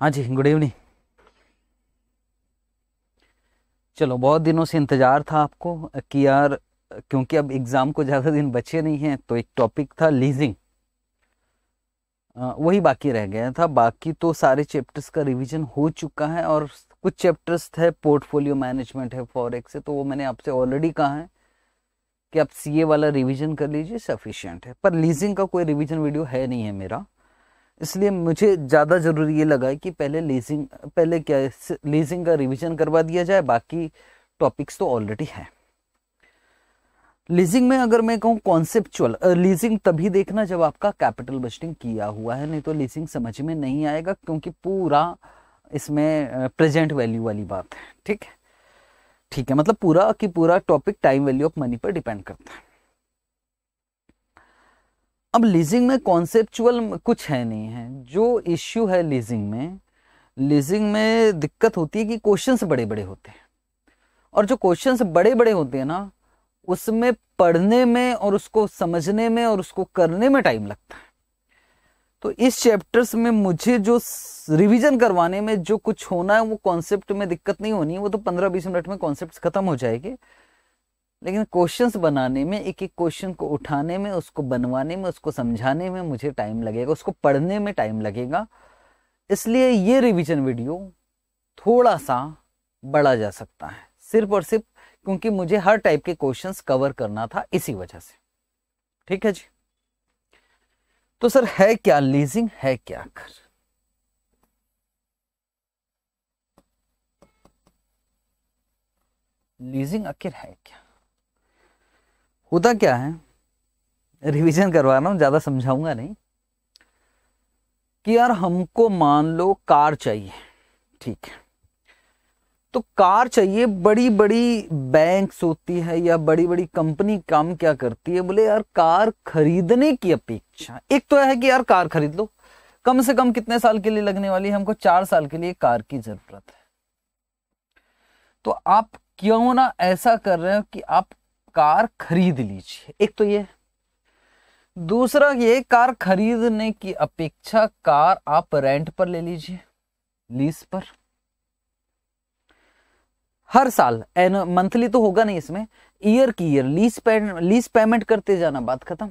हाँ जी good evening चलो बहुत दिनों से इंतज़ार था आपको कि यार क्योंकि अब एग्ज़ाम को ज़्यादा दिन बचे नहीं हैं तो एक टॉपिक था लीजिंग वही बाकी रह गया था बाकी तो सारे चैप्टर्स का रिवीजन हो चुका है और कुछ चैप्टर्स थे पोर्टफोलियो मैनेजमेंट है फॉरेक्स है तो वो मैंने आपसे ऑलरेडी कहा है कि आप सीए वाला रिवीजन कर लीजिए सफिशिएंट है पर लीजिंग का कोई रिवीजन वीडियो है नहीं है मेरा इसलिए मुझे ज़्यादा ज़रूरी ये लगा कि पहले लीजिंग पहले क्या लीजिंग का रिवीजन करवा दिया जाए बाकी टॉपिक्स तो ऑलरेडी हैं लीजिंग में अगर मैं कहूँ कॉन्सेप्चुअल लीजिंग तभी देखना जब आपका कैपिटल बजटिंग किया हुआ है नहीं तो लीजिंग समझ में नहीं आएगा क्योंकि पूरा इसमें प्रेजेंट वैल्यू वाली बात है ठीक है ठीक है मतलब पूरा कि पूरा topic time value of money पर डिपेंड करता है अब लीजिंग में कॉन्सेप्चुअल कुछ है नहीं है जो इश्यू है लीजिंग में लीजिंग में दिक्कत होती है कि क्वेश्चंस बड़े बड़े होते हैं और जो क्वेश्चंस बड़े बड़े होते हैं ना उसमें पढ़ने में और उसको समझने में और उसको करने में टाइम लगता है तो इस चैप्टर्स में मुझे जो रिवीजन करवाने में जो कुछ होना है वो कॉन्सेप्ट में दिक्कत नहीं होनी वो तो पंद्रह बीस मिनट में कॉन्सेप्ट खत्म हो जाएंगे लेकिन क्वेश्चंस बनाने में एक एक क्वेश्चन को उठाने में उसको बनवाने में उसको समझाने में मुझे टाइम लगेगा उसको पढ़ने में टाइम लगेगा इसलिए ये रिवीजन वीडियो थोड़ा सा बढ़ा जा सकता है सिर्फ और सिर्फ क्योंकि मुझे हर टाइप के क्वेश्चंस कवर करना था इसी वजह से ठीक है जी तो सर है क्या लीजिंग है क्या कर लीजिंग आखिर है क्या होता क्या है रिवीजन करवा रहा हूँ ज़्यादा समझाऊंगा नहीं कि यार हमको मान लो कार चाहिए ठीक है तो कार चाहिए बड़ी बड़ी बैंक्स होती है या बड़ी बड़ी कंपनी काम क्या करती है बोले यार कार खरीदने की अपेक्षा एक तो है कि यार कार खरीद लो कम से कम कितने साल के लिए लगने वाली है हमको चार साल के लिए कार की जरूरत है तो आप क्यों ना ऐसा कर रहे हो कि आप कार खरीद लीजिए एक तो ये दूसरा ये कार खरीदने की अपेक्षा कार आप रेंट पर ले लीजिए लीज पर हर साल एन मंथली तो होगा नहीं इसमें ईयर की ईयर लीज पे, लीज पेमेंट करते जाना बात खत्म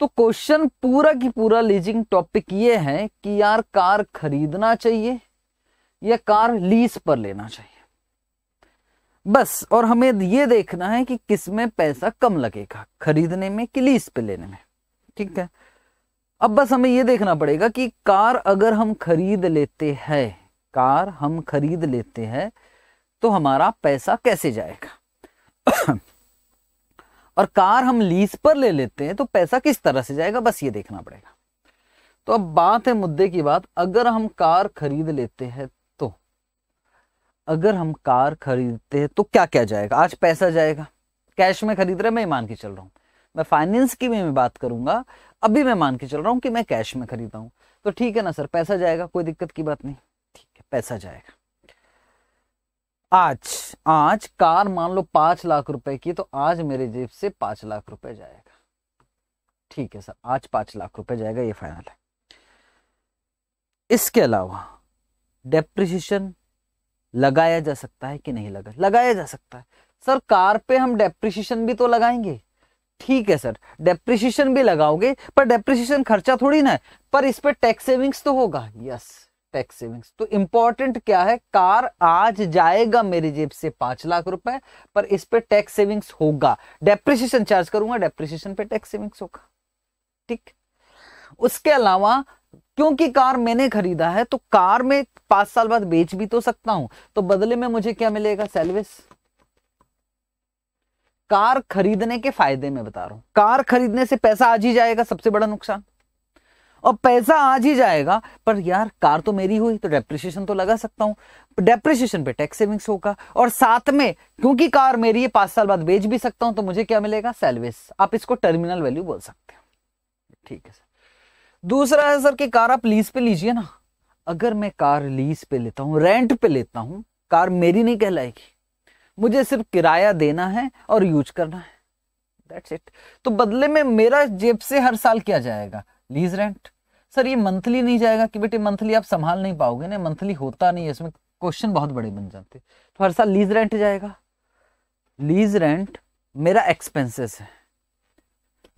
तो क्वेश्चन पूरा की पूरा लीजिंग टॉपिक ये है कि यार कार खरीदना चाहिए या कार लीज पर लेना चाहिए बस और हमें ये देखना है कि किस में पैसा कम लगेगा खरीदने में कि लीज पे लेने में ठीक है अब बस हमें ये देखना पड़ेगा कि कार अगर हम खरीद लेते हैं कार हम खरीद लेते हैं तो हमारा पैसा कैसे जाएगा और कार हम लीज पर ले लेते हैं तो पैसा किस तरह से जाएगा बस ये देखना पड़ेगा तो अब बात है मुद्दे की बात अगर हम कार खरीद लेते हैं अगर हम कार खरीदते हैं तो क्या क्या जाएगा आज पैसा जाएगा कैश में खरीद रहे मैं मान के चल रहा हूँ मैं फाइनेंस की भी मैं बात करूंगा अभी मैं मान के चल रहा हूँ कि मैं कैश में खरीदा हूँ तो ठीक है ना सर पैसा जाएगा कोई दिक्कत की बात नहीं ठीक है पैसा जाएगा आज आज कार मान लो पांच लाख रुपए की तो आज मेरे जेब से पांच लाख रुपए जाएगा ठीक है सर आज पांच लाख रुपए जाएगा ये फाइनल है इसके अलावा डेप्रिसिएशन लगाया जा सकता है कि नहीं लगा लगाया जा सकता है सर कार पे हम डेप्रिसिएशन भी तो लगाएंगे ठीक है सर डेप्रिसिएशन भी लगाओगे पर डेप्रिसिएशन खर्चा थोड़ी ना है पर इस पर टैक्स सेविंग्स तो होगा यस टैक्स सेविंग्स तो इंपॉर्टेंट क्या है कार आज जाएगा मेरी जेब से पांच लाख रुपए पर इस पर टैक्स सेविंग्स होगा डेप्रिसिएशन चार्ज करूंगा डेप्रिसिएशन पे टैक्स सेविंग्स होगा ठीक उसके अलावा क्योंकि कार मैंने खरीदा है तो कार में पांच साल बाद बेच भी तो सकता हूं तो बदले में मुझे क्या मिलेगा सेल्विस कार खरीदने के फायदे में बता रहा हूं कार खरीदने से पैसा आज ही जाएगा सबसे बड़ा नुकसान और पैसा आज ही जाएगा पर यार कार तो मेरी हुई तो डेप्रिशिएशन तो लगा सकता हूं डेप्रिसिएशन पे टैक्स सेविंग्स होगा और साथ में क्योंकि कार मेरी है पांच साल बाद बेच भी सकता हूं तो मुझे क्या मिलेगा सेल्विस आप इसको टर्मिनल वैल्यू बोल सकते हो ठीक है सर दूसरा है सर कि कार आप लीज पे लीजिए ना अगर मैं कार लीज पे लेता हूं रेंट पे लेता हूं कार मेरी नहीं कहलाएगी मुझे सिर्फ किराया देना है और यूज करना है दैट्स इट तो बदले में मेरा जेब से हर साल क्या जाएगा लीज रेंट सर ये मंथली नहीं जाएगा कि बेटे मंथली आप संभाल नहीं पाओगे ना मंथली होता नहीं है इसमें क्वेश्चन बहुत बड़े बन जाते तो हर साल लीज रेंट जाएगा लीज रेंट मेरा एक्सपेंसेस है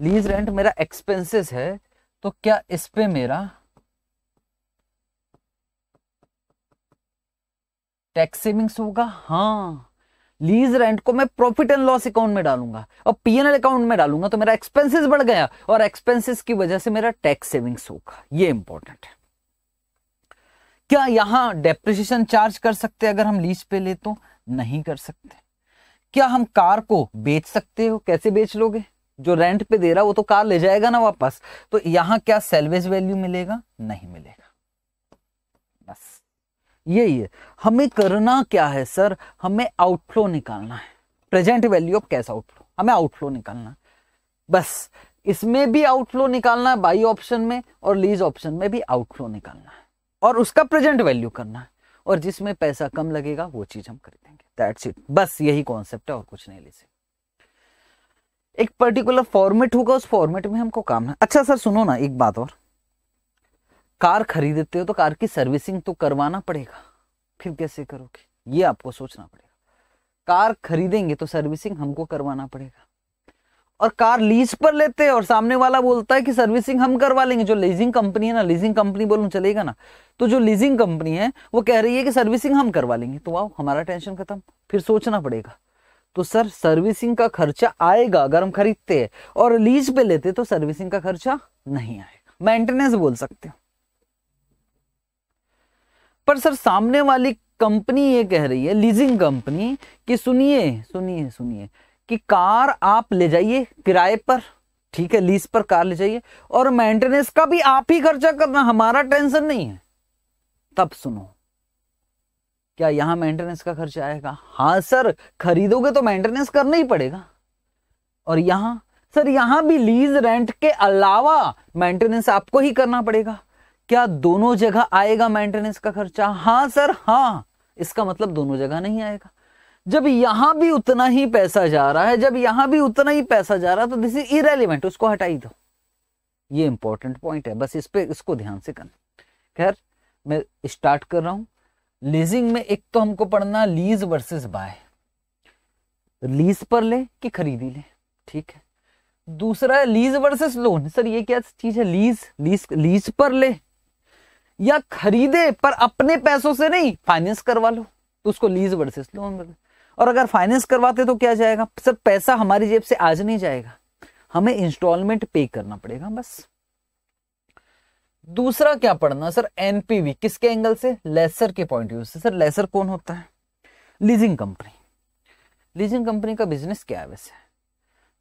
लीज रेंट मेरा एक्सपेंसेस है तो क्या इस पे मेरा टैक्स सेविंग्स होगा हाँ लीज रेंट को मैं प्रॉफिट एंड लॉस अकाउंट में डालूंगा और पीएनएल अकाउंट में डालूंगा तो मेरा एक्सपेंसेस बढ़ गया और एक्सपेंसेस की वजह से मेरा टैक्स सेविंग्स होगा ये इंपॉर्टेंट है क्या यहां डेप्रिसिएशन चार्ज कर सकते अगर हम लीज पे ले तो नहीं कर सकते क्या हम कार को बेच सकते हो कैसे बेच लोगे जो रेंट पे दे रहा वो तो कार ले जाएगा ना वापस तो यहाँ क्या सेल्वेज वैल्यू मिलेगा नहीं मिलेगा बस यही है हमें करना क्या है सर हमें आउटफ्लो निकालना है present value of cash outflow हमें आउटफ्लो निकालना बस इसमें भी आउटफ्लो निकालना है बाई ऑप्शन में और लीज ऑप्शन में भी आउटफ्लो निकालना है और उसका प्रेजेंट वैल्यू करना है और जिसमें पैसा कम लगेगा वो चीज हम कर देंगे दैट्स इट बस यही कॉन्सेप्ट है और कुछ नहीं ले सकते एक पर्टिकुलर फॉर्मेट होगा उस फॉर्मेट में हमको काम है अच्छा सर सुनो ना एक बात और कार खरीदते हो तो कार की सर्विसिंग तो करवाना पड़ेगा फिर कैसे करोगे ये आपको सोचना पड़ेगा कार खरीदेंगे तो सर्विसिंग हमको करवाना पड़ेगा और कार लीज पर लेते हैं और सामने वाला बोलता है कि सर्विसिंग हम करवा लेंगे जो लीजिंग कंपनी है ना लीजिंग कंपनी बोलू चलेगा ना तो जो लीजिंग कंपनी है वो कह रही है कि सर्विसिंग हम करवा लेंगे तो आओ हमारा टेंशन खत्म फिर सोचना पड़ेगा तो सर सर्विसिंग का खर्चा आएगा अगर हम खरीदते हैं और लीज पे लेते तो सर्विसिंग का खर्चा नहीं आएगा मेंटेनेंस बोल सकते हो पर सर सामने वाली कंपनी ये कह रही है लीजिंग कंपनी कि सुनिए सुनिए सुनिए कि कार आप ले जाइए किराए पर ठीक है लीज पर कार ले जाइए और मेंटेनेंस का भी आप ही खर्चा करना हमारा टेंशन नहीं है तब सुनो क्या यहां मेंटेनेंस का खर्चा आएगा हाँ सर खरीदोगे तो मेंटेनेंस करना ही पड़ेगा और यहां सर यहां भी लीज रेंट के अलावा मेंटेनेंस आपको ही करना पड़ेगा क्या दोनों जगह आएगा मेंटेनेंस का खर्चा हाँ सर हाँ इसका मतलब दोनों जगह नहीं आएगा जब यहां भी उतना ही पैसा जा रहा है जब यहां भी उतना ही पैसा जा रहा है तो दिस इज इरेलीवेंट उसको हटाई दो ये इंपॉर्टेंट पॉइंट है बस इस पर इसको ध्यान से करना खैर मैं स्टार्ट कर रहा हूं लीजिंग में एक तो हमको पढ़ना लीज वर्सेस बाय लीज पर ले कि खरीदी ले ठीक है दूसरा लीज वर्सेस लोन सर ये क्या चीज है लीज लीज लीज पर ले या खरीदे पर अपने पैसों से नहीं फाइनेंस करवा लो तो उसको लीज वर्सेस लोन और अगर फाइनेंस करवाते तो क्या जाएगा सर पैसा हमारी जेब से आज नहीं जाएगा हमें इंस्टॉलमेंट पे करना पड़ेगा बस दूसरा क्या पढ़ना सर एनपीवी किसके एंगल से लेसर के पॉइंट व्यू से सर लेसर कौन होता है लीजिंग कंपनी लीजिंग कंपनी का बिजनेस क्या है वैसे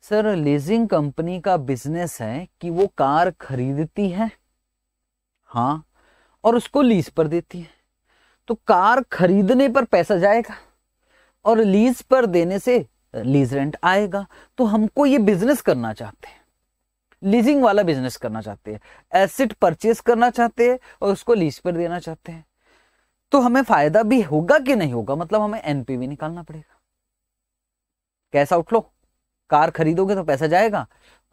सर लीजिंग कंपनी का बिजनेस है कि वो कार खरीदती है हाँ और उसको लीज पर देती है तो कार खरीदने पर पैसा जाएगा और लीज पर देने से लीज रेंट आएगा तो हमको ये बिजनेस करना चाहते हैं लीजिंग वाला बिजनेस करना चाहते हैं एसेट परचेस करना चाहते हैं और उसको लीज पर देना चाहते हैं तो हमें फायदा भी होगा कि नहीं होगा मतलब हमें एनपीवी निकालना पड़ेगा कैसा लो कार खरीदोगे तो पैसा जाएगा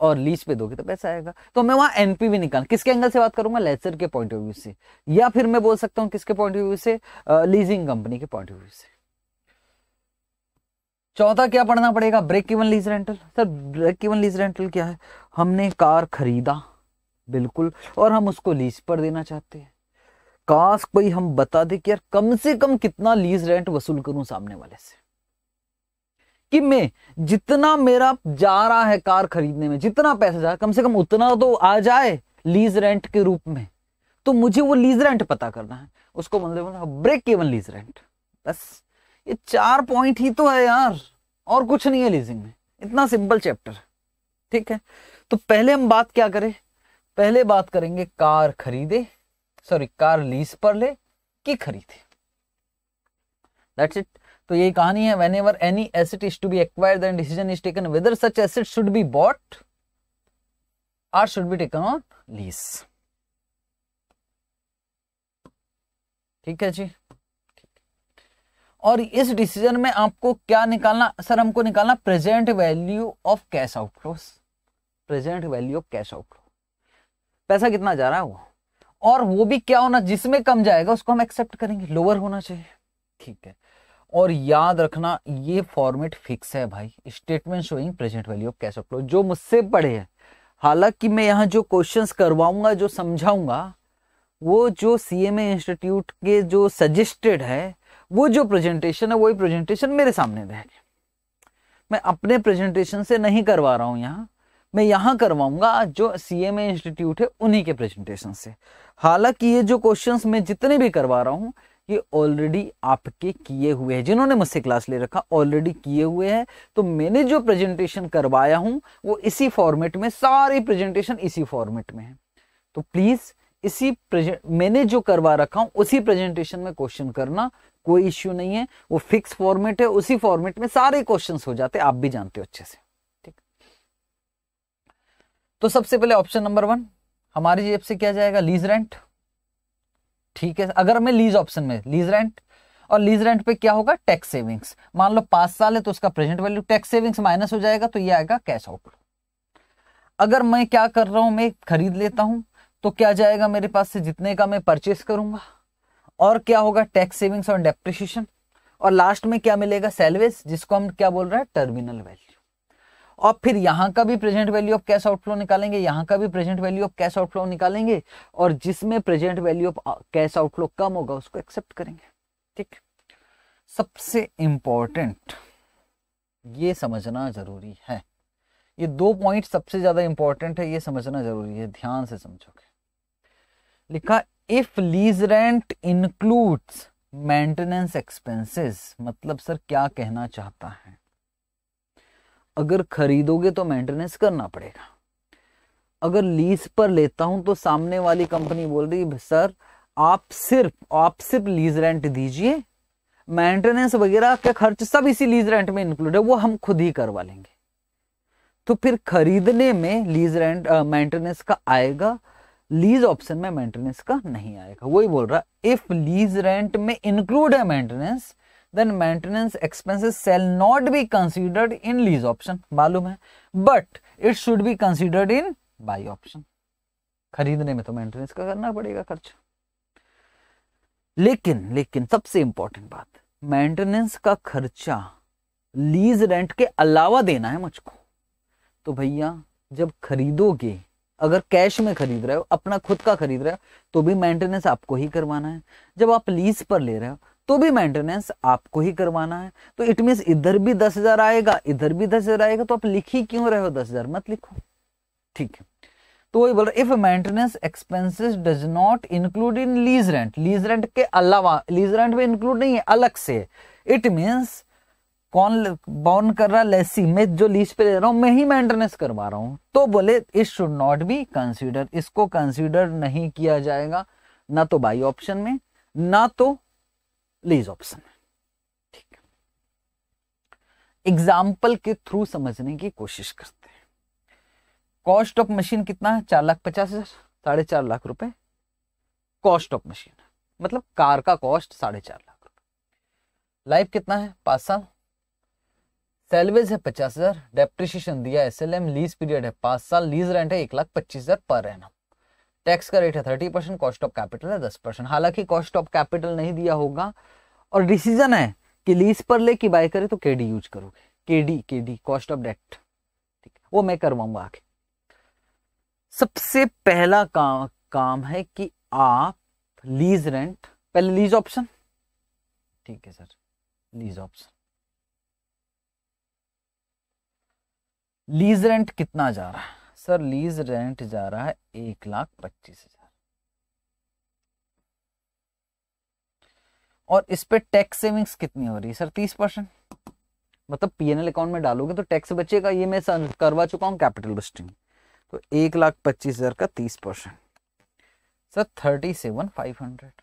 और लीज पे दोगे तो पैसा आएगा तो मैं वहां एनपीवी निकाल किसके एंगल से बात करूंगा लेसर के पॉइंट ऑफ व्यू से या फिर मैं बोल सकता हूं किसके पॉइंट ऑफ व्यू से लीजिंग कंपनी के पॉइंट ऑफ व्यू से चौथा क्या पढ़ना पड़ेगा break even lease rental sir break even lease rental क्या है हमने कार खरीदा बिल्कुल और हम उसको लीज पर देना चाहते हैं काश कोई हम बता दे कि यार कम से कम कितना लीज रेंट वसूल करूं सामने वाले से कि मैं जितना मेरा जा रहा है कार खरीदने में जितना पैसा जा कम से कम उतना तो आ जाए लीज रेंट के रूप में तो मुझे वो लीज रेंट पता करना है उसको मतलब ब्रेक इवन लीज रेंट बस ये चार पॉइंट ही तो है यार और कुछ नहीं है लीजिंग में इतना सिंपल चैप्टर है ठीक है तो पहले हम बात क्या करें पहले बात करेंगे कार खरीदे सॉरी कार लीज पर ले कि खरीदे दैट्स इट तो यही कहानी है whenever any asset is to be acquire decision is taken whether such asset should be bought or should be taken on lease ठीक है जी और इस डिसीजन में आपको क्या निकालना सर हमको निकालना present value of cash outflow present value of cash outflow पैसा कितना जा रहा है वो और वो भी क्या होना जिसमें कम जाएगा उसको हम एक्सेप्ट करेंगे लोअर होना चाहिए ठीक है और याद रखना ये फॉर्मेट फिक्स है भाई statement showing present value of cash outflow जो मुझसे पढ़े हैं हालांकि मैं यहाँ जो क्वेश्चंस करवाऊंगा जो समझाऊंगा वो जो सी एम इंस्टीट्यूट के जो सजेस्टेड है वो जो प्रेजेंटेशन है वही प्रेजेंटेशन मेरे सामने रह गया मैं अपने प्रेजेंटेशन से नहीं करवा रहा हूँ यहाँ मैं यहाँ करवाऊंगा जो सी एम इंस्टीट्यूट है उन्हीं के प्रेजेंटेशन से हालांकि ये जो क्वेश्चंस मैं जितने भी करवा रहा हूं ये ऑलरेडी आपके किए हुए हैं जिन्होंने मुझसे क्लास ले रखा ऑलरेडी किए हुए हैं तो मैंने जो प्रेजेंटेशन करवाया हूँ वो इसी फॉर्मेट में सारी प्रेजेंटेशन इसी फॉर्मेट में है तो प्लीज़ इसी मैंने जो करवा रखा हूं उसी प्रेजेंटेशन में क्वेश्चन करना कोई इश्यू नहीं है वो फिक्स फॉर्मेट है उसी फॉर्मेट में सारे क्वेश्चन हो जाते आप भी जानते हो अच्छे से ठीक तो सबसे पहले ऑप्शन नंबर वन हमारी जेब से क्या जाएगा लीज रेंट ठीक है अगर हमें लीज ऑप्शन में लीज रेंट और लीज रेंट पे क्या होगा टैक्स सेविंग्स मान लो पांच साल है तो उसका present value tax savings minus हो जाएगा तो ये आएगा कैश आउटफ्लो अगर मैं क्या कर रहा हूं मैं खरीद लेता हूं तो क्या जाएगा मेरे पास से जितने का मैं परचेस करूंगा और क्या होगा टैक्स सेविंग्स और डेप्रिशिएशन और लास्ट में क्या मिलेगा सेलवेज जिसको हम क्या बोल रहे हैं टर्मिनल वैल्यू और फिर यहां का भी present value of cash outflow निकालेंगे यहां का भी present value of cash outflow निकालेंगे और जिसमें present value of cash outflow कम होगा उसको एक्सेप्ट करेंगे ठीक सबसे इंपॉर्टेंट ये समझना जरूरी है ये दो पॉइंट सबसे ज्यादा इंपॉर्टेंट है ये समझना जरूरी है ध्यान से समझोगे लिखा if lease rent includes maintenance expenses मतलब सर क्या कहना चाहता है अगर खरीदोगे तो मेंटेनेंस करना पड़ेगा अगर लीज पर लेता हूं तो सामने वाली कंपनी बोल रही सर आप सिर्फ आप सिर्फ लीज रेंट दीजिए मेंटेनेंस वगैरह का खर्च सब इसी लीज रेंट में इंक्लूड है वो हम खुद ही करवा लेंगे तो फिर खरीदने में लीज रेंट मेंटेनेंस का आएगा लीज ऑप्शन में मेंटेनेंस का नहीं आएगा वही बोल रहा इफ लीज रेंट में इंक्लूड है maintenance then maintenance expenses shall not be considered in lease option मालूम है but it should be considered in buy option खरीदने में तो मेंटेनेंस का करना पड़ेगा खर्च लेकिन लेकिन सबसे इंपॉर्टेंट बात मेंटेनेंस का खर्चा लीज रेंट के अलावा देना है मुझको तो भैया जब खरीदोगे अगर कैश में खरीद रहे हो अपना खुद का खरीद रहे हो तो भी मेंटेनेंस आपको ही करवाना है जब आप लीज पर ले रहे हो तो भी मेंटेनेंस आपको ही करवाना है तो इट मीन इधर भी दस हजार आएगा इधर भी दस हजार आएगा तो आप लिख ही क्यों रहे हो दस हजार मत लिखो ठीक है तो वही बोल रहा if maintenance expenses does not include in lease rent lease rent के अलावा लीज रेंट में इंक्लूड नहीं है अलग से इट मीन्स कौन बॉन कर रहा लेसी मैं जो लीज पे ले रहा हूं मैं ही मेंटेनेंस करवा रहा हूं तो बोले it should not be consider इसको कंसीडर नहीं किया जाएगा ना तो बाई ऑप्शन में ना तो लीज ऑप्शन में ठीक एग्जाम्पल के थ्रू समझने की कोशिश करते हैं कॉस्ट ऑफ मशीन कितना है चार लाख पचास हजार साढ़े चार लाख रुपए कॉस्ट ऑफ मशीन मतलब कार का कॉस्ट साढ़े चार लाख रुपए लाइफ कितना है पांच साल सैलवेज है पचास हजार डेप्रिशिएशन दिया S L M lease period है पांच साल लीज रेंट है एक लाख पच्चीस हजार पर रहना टैक्स का रेट है thirty percent cost of capital है दस परसेंट हालांकि कॉस्ट ऑफ कैपिटल नहीं दिया होगा और डिसीजन है कि लीज पर ले कि बाय करे तो के डी यूज करोगे के डी के डी कॉस्ट ऑफ डेट ठीक वो मैं करवाऊंगा आगे सबसे पहला काम काम है कि आप लीज रेंट पहले लीज ऑप्शन ठीक है sir lease option lease rent कितना जा रहा है सर लीज रेंट जा रहा है एक लाख पच्चीस हजार और इस पे टैक्स सेविंग्स कितनी हो रही है सर तीस परसेंट मतलब पीएनएल अकाउंट में डालोगे तो टैक्स बचेगा ये मैं करवा चुका हूँ कैपिटल बस्टिंग तो एक लाख पच्चीस हजार का तीस percent sir thirty seven five hundred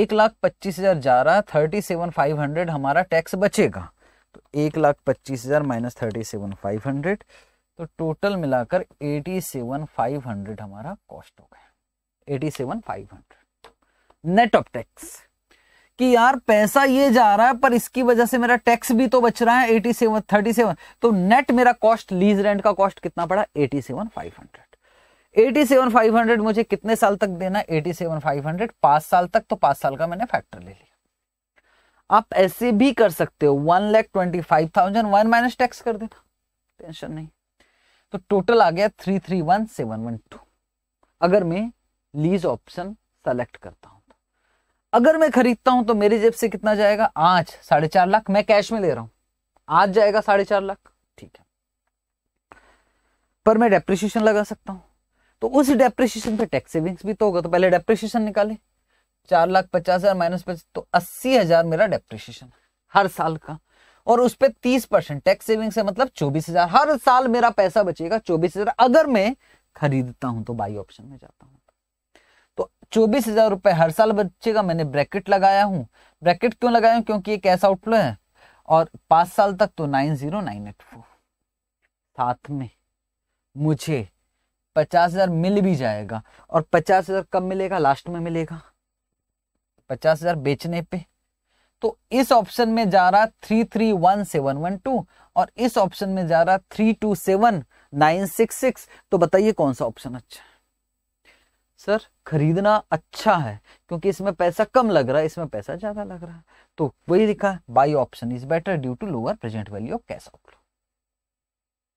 एक लाख पच्चीस हजार जा रहा है थर्टी सेवन फाइव हंड्रेड हमारा टैक्स बचेगा तो एक लाख पच्चीस हज़ार minus thirty seven five hundred तो टोटल मिलाकर एटी सेवन फाइव हंड्रेड हमारा कॉस्ट हो गया eighty seven five hundred net of tax कि यार पैसा ये जा रहा है पर इसकी वजह से मेरा टैक्स भी तो बच रहा है एटी सेवन थर्टी सेवन तो नेट मेरा कॉस्ट लीज रेंट का कॉस्ट कितना पड़ा eighty seven five hundred eighty seven five hundred मुझे कितने साल तक देना एटी सेवन फाइव हंड्रेड पांच साल तक तो पांच साल का मैंने फैक्टर ले लिया आप ऐसे भी कर सकते हो one lakh twenty five thousand one minus tax कर देना टेंशन नहीं तो टोटल आ गया three three one seven one two अगर मैं लीज ऑप्शन सेलेक्ट करता हूं तो अगर मैं खरीदता हूं तो मेरे जेब से कितना जाएगा आज साढ़े चार लाख मैं कैश में ले रहा हूं आज जाएगा साढ़े चार लाख ठीक है पर मैं डेप्रिशिएशन लगा सकता हूं तो उस डेप्रिशिएशन पे टैक्स सेविंग्स भी तो होगा तो पहले डेप्रिशिएशन निकाले चार लाख पचास हजार माइनस पचास तो अस्सी हजार मेरा डेप्रिशिएशन हर साल का और उस पर तीस परसेंट टैक्स सेविंग से मतलब चौबीस हजार हर साल मेरा पैसा बचेगा चौबीस हजार अगर मैं खरीदता हूं तो बाई ऑप्शन में जाता हूं तो चौबीस हजार रुपए हर साल बचेगा मैंने ब्रैकेट लगाया हूं ब्रैकेट क्यों लगाया हूं क्योंकि ये कैश आउटफ्लो है और पांच साल तक तो nine zero nine eight four साथ में मुझे पचास हजार मिल भी जाएगा और पचास हजार कब मिलेगा लास्ट में मिलेगा पचास हजार बेचने पे तो इस ऑप्शन में जा रहा three three one seven one two और इस ऑप्शन में जा रहा three two seven nine six six तो बताइए कौन सा ऑप्शन अच्छा है सर खरीदना अच्छा है क्योंकि इसमें पैसा कम लग रहा है इसमें पैसा ज्यादा लग रहा है तो वही लिखा buy option is better due to lower present value of cash outflow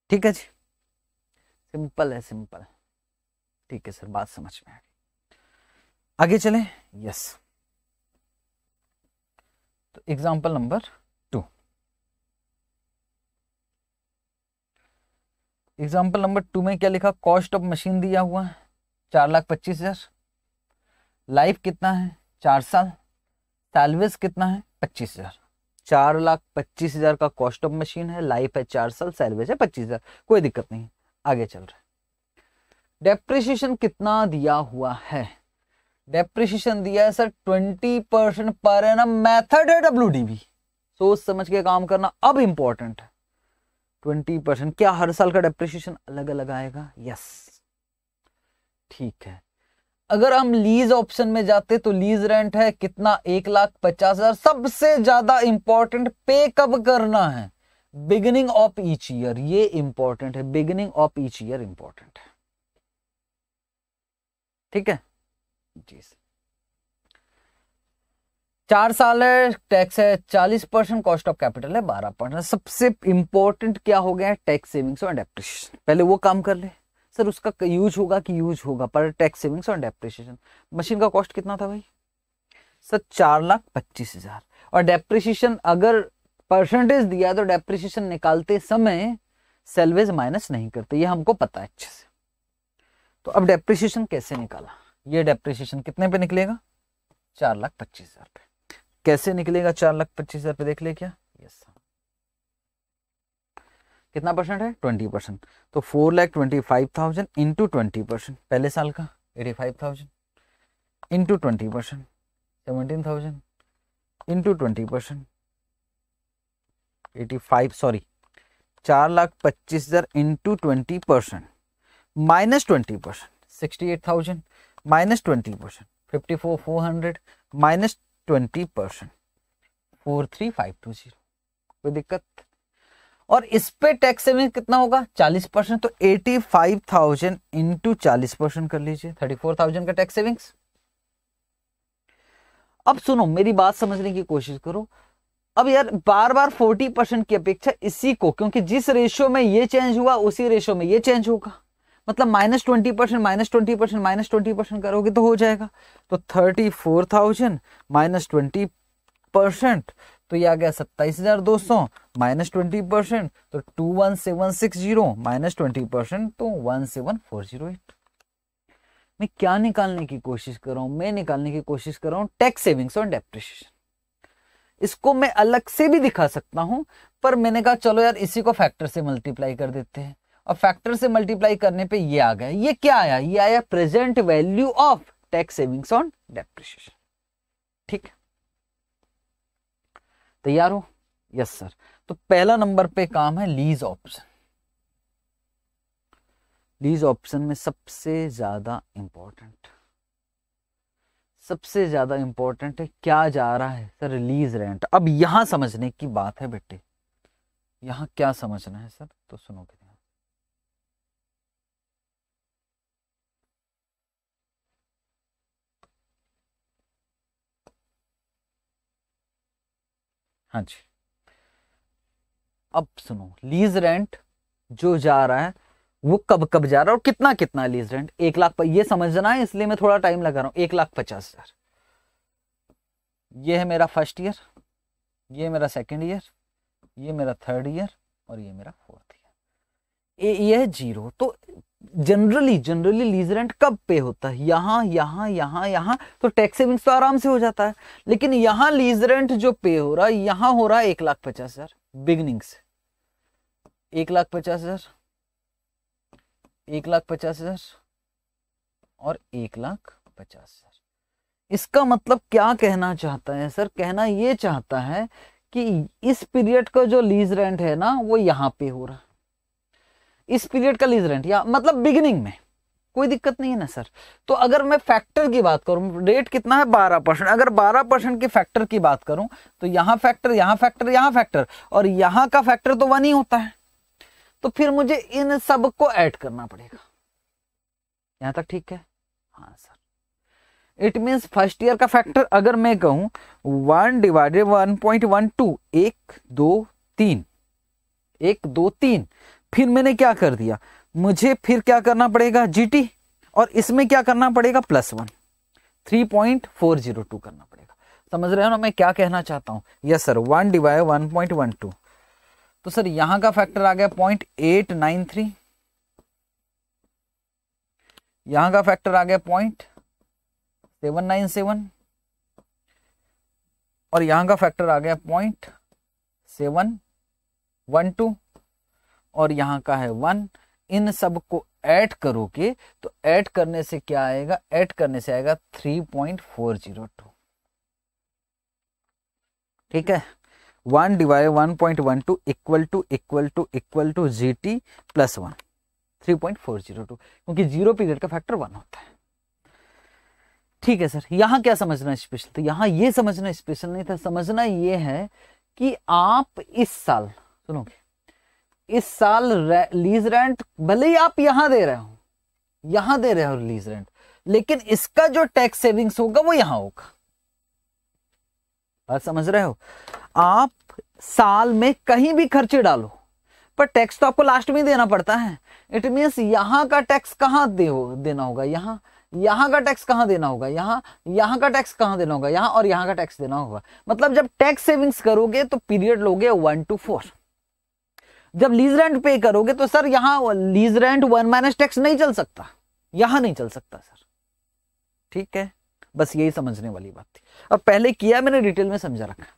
ठीक है जी सिंपल है सिंपल ठीक है सर बात समझ में आ गई आगे चले यस yes. तो example number two example number two में क्या लिखा कॉस्ट ऑफ मशीन दिया हुआ है चार लाख पच्चीस हजार लाइफ कितना है चार साल सैलवेज कितना है पच्चीस हजार चार लाख पच्चीस हजार का कॉस्ट ऑफ मशीन है लाइफ है चार साल सैलवेज है पच्चीस हजार कोई दिक्कत नहीं आगे चल रहा है डेप्रिशिएशन कितना दिया हुआ है डेप्रिशिएशन दिया है सर ट्वेंटी परसेंट पर ना मैथड है डब्ल्यू डी सोच समझ के काम करना अब इंपॉर्टेंट है ट्वेंटी परसेंट क्या हर साल का डेप्रिशिएशन अलग अलग आएगा यस ठीक है अगर हम लीज ऑप्शन में जाते तो लीज रेंट है कितना एक लाख पचास हजार सबसे ज्यादा इंपॉर्टेंट पे कब करना है बिगिनिंग ऑफ ईच ईयर ये इंपॉर्टेंट है beginning of each year important है ठीक है जी चार साल है टैक्स है चालीस परसेंट कॉस्ट ऑफ कैपिटल है बारह परसेंट सबसे इंपॉर्टेंट क्या हो गया है टैक्स सेविंग्स और डेप्रिसिएशन पहले वो काम कर ले सर उसका यूज होगा कि यूज होगा पर टैक्स सेविंग्स और डेप्रिसिएशन मशीन का कॉस्ट कितना था भाई सर चार लाख पच्चीस हजार और डेप्रिसिएशन अगर परसेंटेज दिया तो डेप्रिसिएशन निकालते समय सेलवेज माइनस नहीं करते ये हमको पता है अच्छे से तो अब डेप्रिसिएशन कैसे निकाला ये डेप्रिसिएशन कितने पे निकलेगा चार लाख पच्चीस हजार पे कैसे निकलेगा चार लाख पच्चीस हजार पे देख ले क्या यस कितना परसेंट है ट्वेंटी परसेंट तो four lakh twenty five thousand into twenty percent पहले साल का eighty five thousand into twenty percent seventeen thousand into twenty percent eighty five sorry चार लाख पच्चीस हजार into twenty percent minus twenty percent sixty eight thousand minus twenty percent fifty four four hundred minus twenty percent four three five two zero कोई दिक्कत और इस पे tax saving कितना होगा चालीस परसेंट तो एटी फाइव थाउजेंड इंटू चालीस परसेंट कर लीजिए थर्टी फोर थाउजेंड का टैक्स सेविंग्स अब सुनो मेरी बात समझने की कोशिश करो अब यार बार बार फोर्टी परसेंट की अपेक्षा इसी को क्योंकि जिस रेशियो में ये चेंज हुआ उसी रेशियो में ये चेंज होगा मतलब minus twenty percent minus twenty percent minus twenty percent करोगे तो हो जाएगा तो thirty four thousand minus twenty percent तो ये आ गया सत्ताईस हजार दो सौ माइनस ट्वेंटी परसेंट तो two one seven six zero minus twenty percent तो one seven four zero eight मैं क्या निकालने की कोशिश कर रहा हूं मैं निकालने की कोशिश कर रहा हूं टैक्स सेविंग्स और डेप्रिशिएशन इसको मैं अलग से भी दिखा सकता हूं पर मैंने कहा चलो यार इसी को फैक्टर से मल्टीप्लाई कर देते हैं और फैक्टर से मल्टीप्लाई करने पे ये आ गया ये क्या आया ये आया present value of tax savings on depreciation ठीक है तैयार हो यस सर तो पहला नंबर पे काम है लीज ऑप्शन लीज ऑप्शन में सबसे ज्यादा इंपॉर्टेंट सबसे ज्यादा इंपॉर्टेंट है क्या जा रहा है सर लीज रेंट अब यहां समझने की बात है बेटे यहां क्या समझना है सर तो सुनोगे हाँ जी अब सुनो लीज रेंट जो जा रहा है वो कब कब जा रहा है और कितना कितना लीज रेंट एक लाख ये समझना है इसलिए मैं थोड़ा टाइम लगा रहा हूँ एक लाख पचास हजार ये है मेरा फर्स्ट ईयर ये मेरा सेकेंड ईयर ये मेरा थर्ड ईयर और ये मेरा फोर्थ यह जीरो तो जनरली जनरली लीज रेंट कब पे होता है यहां यहां यहां यहां तो टैक्स सेविंग्स तो आराम से हो जाता है लेकिन यहां लीज रेंट जो पे हो रहा है यहां हो रहा है एक लाख पचास हजार बिगनिंग से एक लाख पचास हजार एक लाख पचास हजार और एक लाख पचास हजार इसका मतलब क्या कहना चाहता है सर कहना यह चाहता है कि इस पीरियड का जो लीज रेंट है ना वो यहां पे हो रहा है इस पीरियड का लीज रेंट या मतलब बिगिनिंग में कोई दिक्कत नहीं है ना सर तो अगर मैं फैक्टर की बात करूं रेट कितना है बारह परसेंट अगर बारह परसेंट के फैक्टर की बात करूं तो यहां फैक्टर यहां फैक्टर यहां फैक्टर और यहां का फैक्टर तो वन ही होता है तो फिर मुझे इन सब को ऐड करना पड़ेगा यहां तक ठीक है हाँ sir it means first year का फैक्टर अगर मैं कहूं one divided one point one two एक दो तीन एक दो तीन फिर मैंने क्या कर दिया मुझे फिर क्या करना पड़ेगा जी और इसमें क्या करना पड़ेगा plus one three point four zero two करना पड़ेगा समझ रहे हो ना मैं क्या कहना चाहता हूं yes sir one divide one point one two तो सर यहां का फैक्टर आ गया पॉइंट एट नाइन थ्री यहां का फैक्टर आ गया पॉइंट सेवन नाइन सेवन और यहां का फैक्टर आ गया पॉइंट सेवन वन टू और यहाँ का है वन इन सब को ऐड करोगे तो ऐड करने से क्या आएगा ऐड करने से आएगा three point four zero two ठीक है one divide one point one two equal to equal to equal to G T plus one three point four zero two क्योंकि जीरो पीरियड का फैक्टर वन होता है ठीक है सर यहां क्या समझना स्पेशल तो यहां ये समझना स्पेशल नहीं था समझना ये है कि आप इस साल सुनोगे इस साल लीज रेंट भले ही आप यहां दे रहे हो यहां दे रहे हो लीज रेंट लेकिन इसका जो टैक्स सेविंग्स होगा वो यहां होगा बात समझ रहे हो आप साल में कहीं भी खर्चे डालो पर टैक्स तो आपको लास्ट में देना पड़ता है इट मीन यहां का टैक्स कहां दे हो, देना होगा यहां यहां का टैक्स कहां देना होगा यहां यहां का टैक्स कहां देना होगा यहां और यहां का टैक्स देना होगा मतलब जब टैक्स सेविंग्स करोगे तो पीरियड लोगे वन टू फोर जब लीज रेंट पे करोगे तो सर यहां lease rent one minus tax नहीं चल सकता यहां नहीं चल सकता सर ठीक है बस यही समझने वाली बात थी अब पहले किया मैंने डिटेल में समझा रखा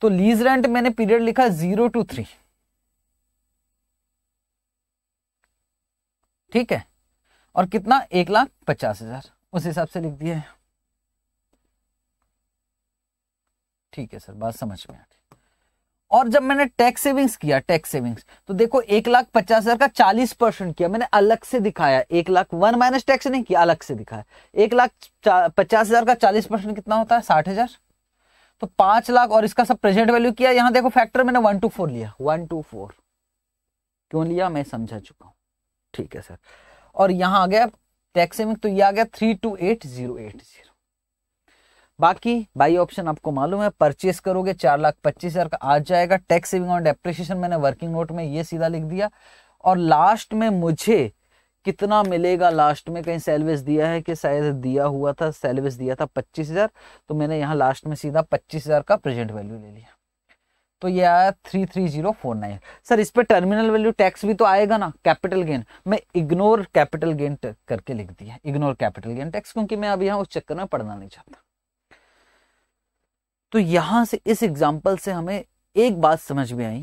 तो लीज रेंट मैंने पीरियड लिखा जीरो टू थ्री ठीक है और कितना एक लाख पचास हजार उस हिसाब से लिख दिया है ठीक है सर बात समझ में आ गई और जब मैंने टैक्स सेविंग्स किया टैक्स सेविंग्स तो देखो एक लाख पचास हजार का चालीस परसेंट किया मैंने अलग से दिखाया एक लाख वन माइनस टैक्स नहीं किया अलग से दिखाया एक लाख पचास हजार का चालीस परसेंट कितना होता है साठ हजार तो पांच लाख और इसका सब प्रेजेंट वैल्यू किया यहां देखो फैक्टर मैंने वन टू फोर लिया वन टू फोर क्यों लिया मैं समझा चुका हूँ ठीक है सर और यहां आ गया टैक्स सेविंग तो यह आ गया थ्री टू एट जीरो बाकी बाई ऑप्शन आपको मालूम है परचेस करोगे चार लाख पच्चीस हजार का आ जाएगा टैक्स सेविंग ऑन डेप्रिसिएशन मैंने वर्किंग नोट में ये सीधा लिख दिया और लास्ट में मुझे कितना मिलेगा लास्ट में कहीं सेलवेज दिया है कि शायद दिया हुआ था सेलवेज दिया था पच्चीस हजार तो मैंने यहाँ लास्ट में सीधा पच्चीस हजार का प्रेजेंट वैल्यू ले लिया तो ये आया three three zero four nine sir इस पर टर्मिनल वैल्यू टैक्स भी तो आएगा ना कैपिटल गेन मैं इग्नोर कैपिटल गेन करके लिख दिया इग्नोर कैपिटल गेन टैक्स क्योंकि मैं अब यहाँ उस चक्कर में पढ़ना नहीं चाहता तो यहां से इस एग्जाम्पल से हमें एक बात समझ में आई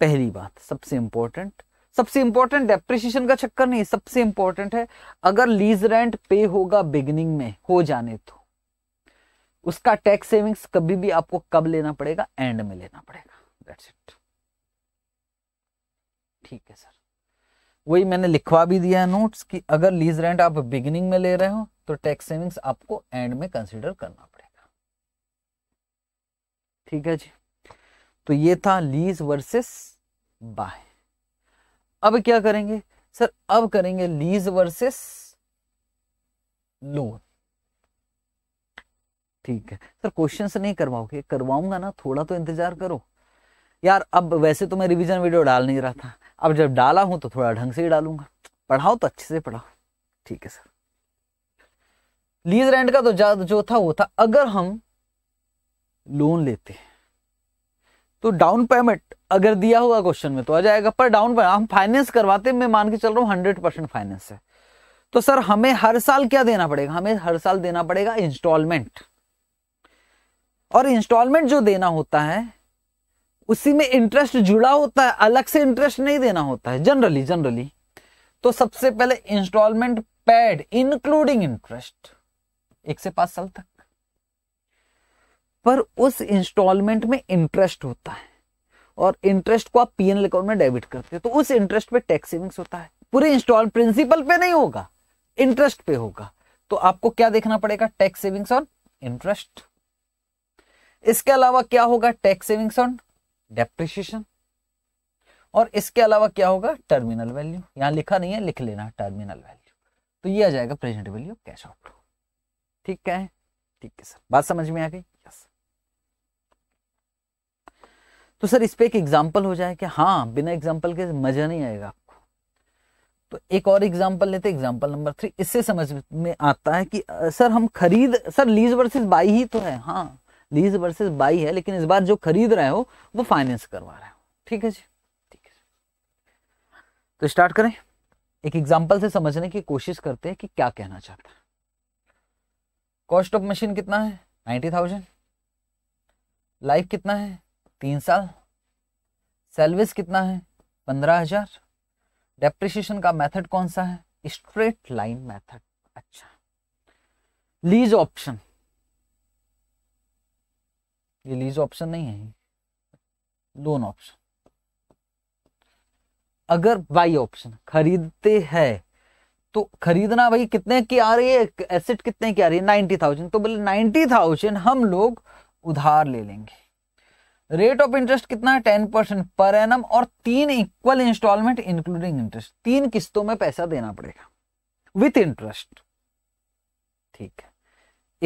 पहली बात सबसे इंपॉर्टेंट सबसे इंपॉर्टेंट डेप्रिशिएशन का चक्कर नहीं सबसे इंपॉर्टेंट है अगर लीज रेंट पे होगा बिगनिंग में हो जाने तो उसका टैक्स सेविंग्स कभी भी आपको कब लेना पड़ेगा एंड में लेना पड़ेगा दैट्स इट ठीक है सर वही मैंने लिखवा भी दिया है नोट्स कि अगर लीज रेंट आप बिगिनिंग में ले रहे हो तो टैक्स सेविंग्स आपको एंड में कंसिडर करना पड़ेगा ठीक है जी तो ये था लीज वर्सेस बाय अब क्या करेंगे सर अब करेंगे लीज वर्सेस लोन ठीक है सर क्वेश्चन से नहीं करवाओगे करवाऊंगा ना थोड़ा तो इंतजार करो यार अब वैसे तो मैं रिवीजन वीडियो डाल नहीं रहा था अब जब डाला हूं तो थोड़ा ढंग से ही डालूंगा पढ़ाओ तो अच्छे से पढ़ाओ ठीक है सर लीज रेंट का तो जो था वो था अगर हम लोन लेते हैं तो डाउन पेमेंट अगर दिया होगा क्वेश्चन में तो आ जाएगा पर डाउन पेमेंट हम फाइनेंस करवाते मैं मान के चल रहा हूं हंड्रेड परसेंट फाइनेंस है तो सर हमें हर साल क्या देना पड़ेगा हमें हर साल देना पड़ेगा इंस्टॉलमेंट और इंस्टॉलमेंट जो देना होता है उसी में इंटरेस्ट जुड़ा होता है अलग से इंटरेस्ट नहीं देना होता है जनरली जनरली तो सबसे पहले इंस्टॉलमेंट पेड इंक्लूडिंग इंटरेस्ट एक से पांच साल तक पर उस इंस्टॉलमेंट में इंटरेस्ट होता है और इंटरेस्ट को आप पीएनएल अकाउंट में डेबिट करते हो तो उस इंटरेस्ट पे टैक्स सेविंग्स होता है पूरे इंस्टॉल प्रिंसिपल पे नहीं होगा इंटरेस्ट पे होगा तो आपको क्या देखना पड़ेगा टैक्स सेविंग्स ऑन इंटरेस्ट इसके अलावा क्या होगा टैक्स सेविंग्स ऑन डेप्रिशिएशन और इसके अलावा क्या होगा टर्मिनल वैल्यू यहां लिखा नहीं है लिख लेना टर्मिनल वैल्यू तो ये आ जाएगा प्रेजेंट वैल्यू कैश आउट ठीक है ठीक है सर बात समझ में आ गई तो सर इस पर एक एग्जाम्पल हो जाए कि हाँ बिना एग्जाम्पल के मजा नहीं आएगा आपको तो एक और एग्जाम्पल लेते एग्जाम्पल नंबर थ्री इससे समझ में आता है कि सर हम खरीद सर लीज वर्सेस बाई ही तो है हाँ लीज वर्सेस बाई है लेकिन इस बार जो खरीद रहे हो वो फाइनेंस करवा रहे हो ठीक है जी ठीक है तो स्टार्ट करें एक एग्जाम्पल से समझने की कोशिश करते हैं कि क्या कहना चाहता है कॉस्ट ऑफ मशीन कितना है नाइन्टी थाउजेंड लाइफ कितना है तीन साल सेल्वेज कितना है पंद्रह हजार डेप्रिशिएशन का मेथड कौन सा है स्ट्रेट लाइन मेथड अच्छा लीज ऑप्शन ये लीज ऑप्शन नहीं है लोन ऑप्शन अगर बाई ऑप्शन खरीदते हैं तो खरीदना भाई कितने की आ रही है एसेट कितने की आ रही है नाइनटी थाउजेंड तो बोले नाइनटी थाउजेंड हम लोग उधार ले लेंगे रेट ऑफ इंटरेस्ट कितना है टेन परसेंट पर एन और तीन इक्वल इंस्टॉलमेंट इंक्लूडिंग इंटरेस्ट तीन किस्तों में पैसा देना पड़ेगा विथ इंटरेस्ट ठीक है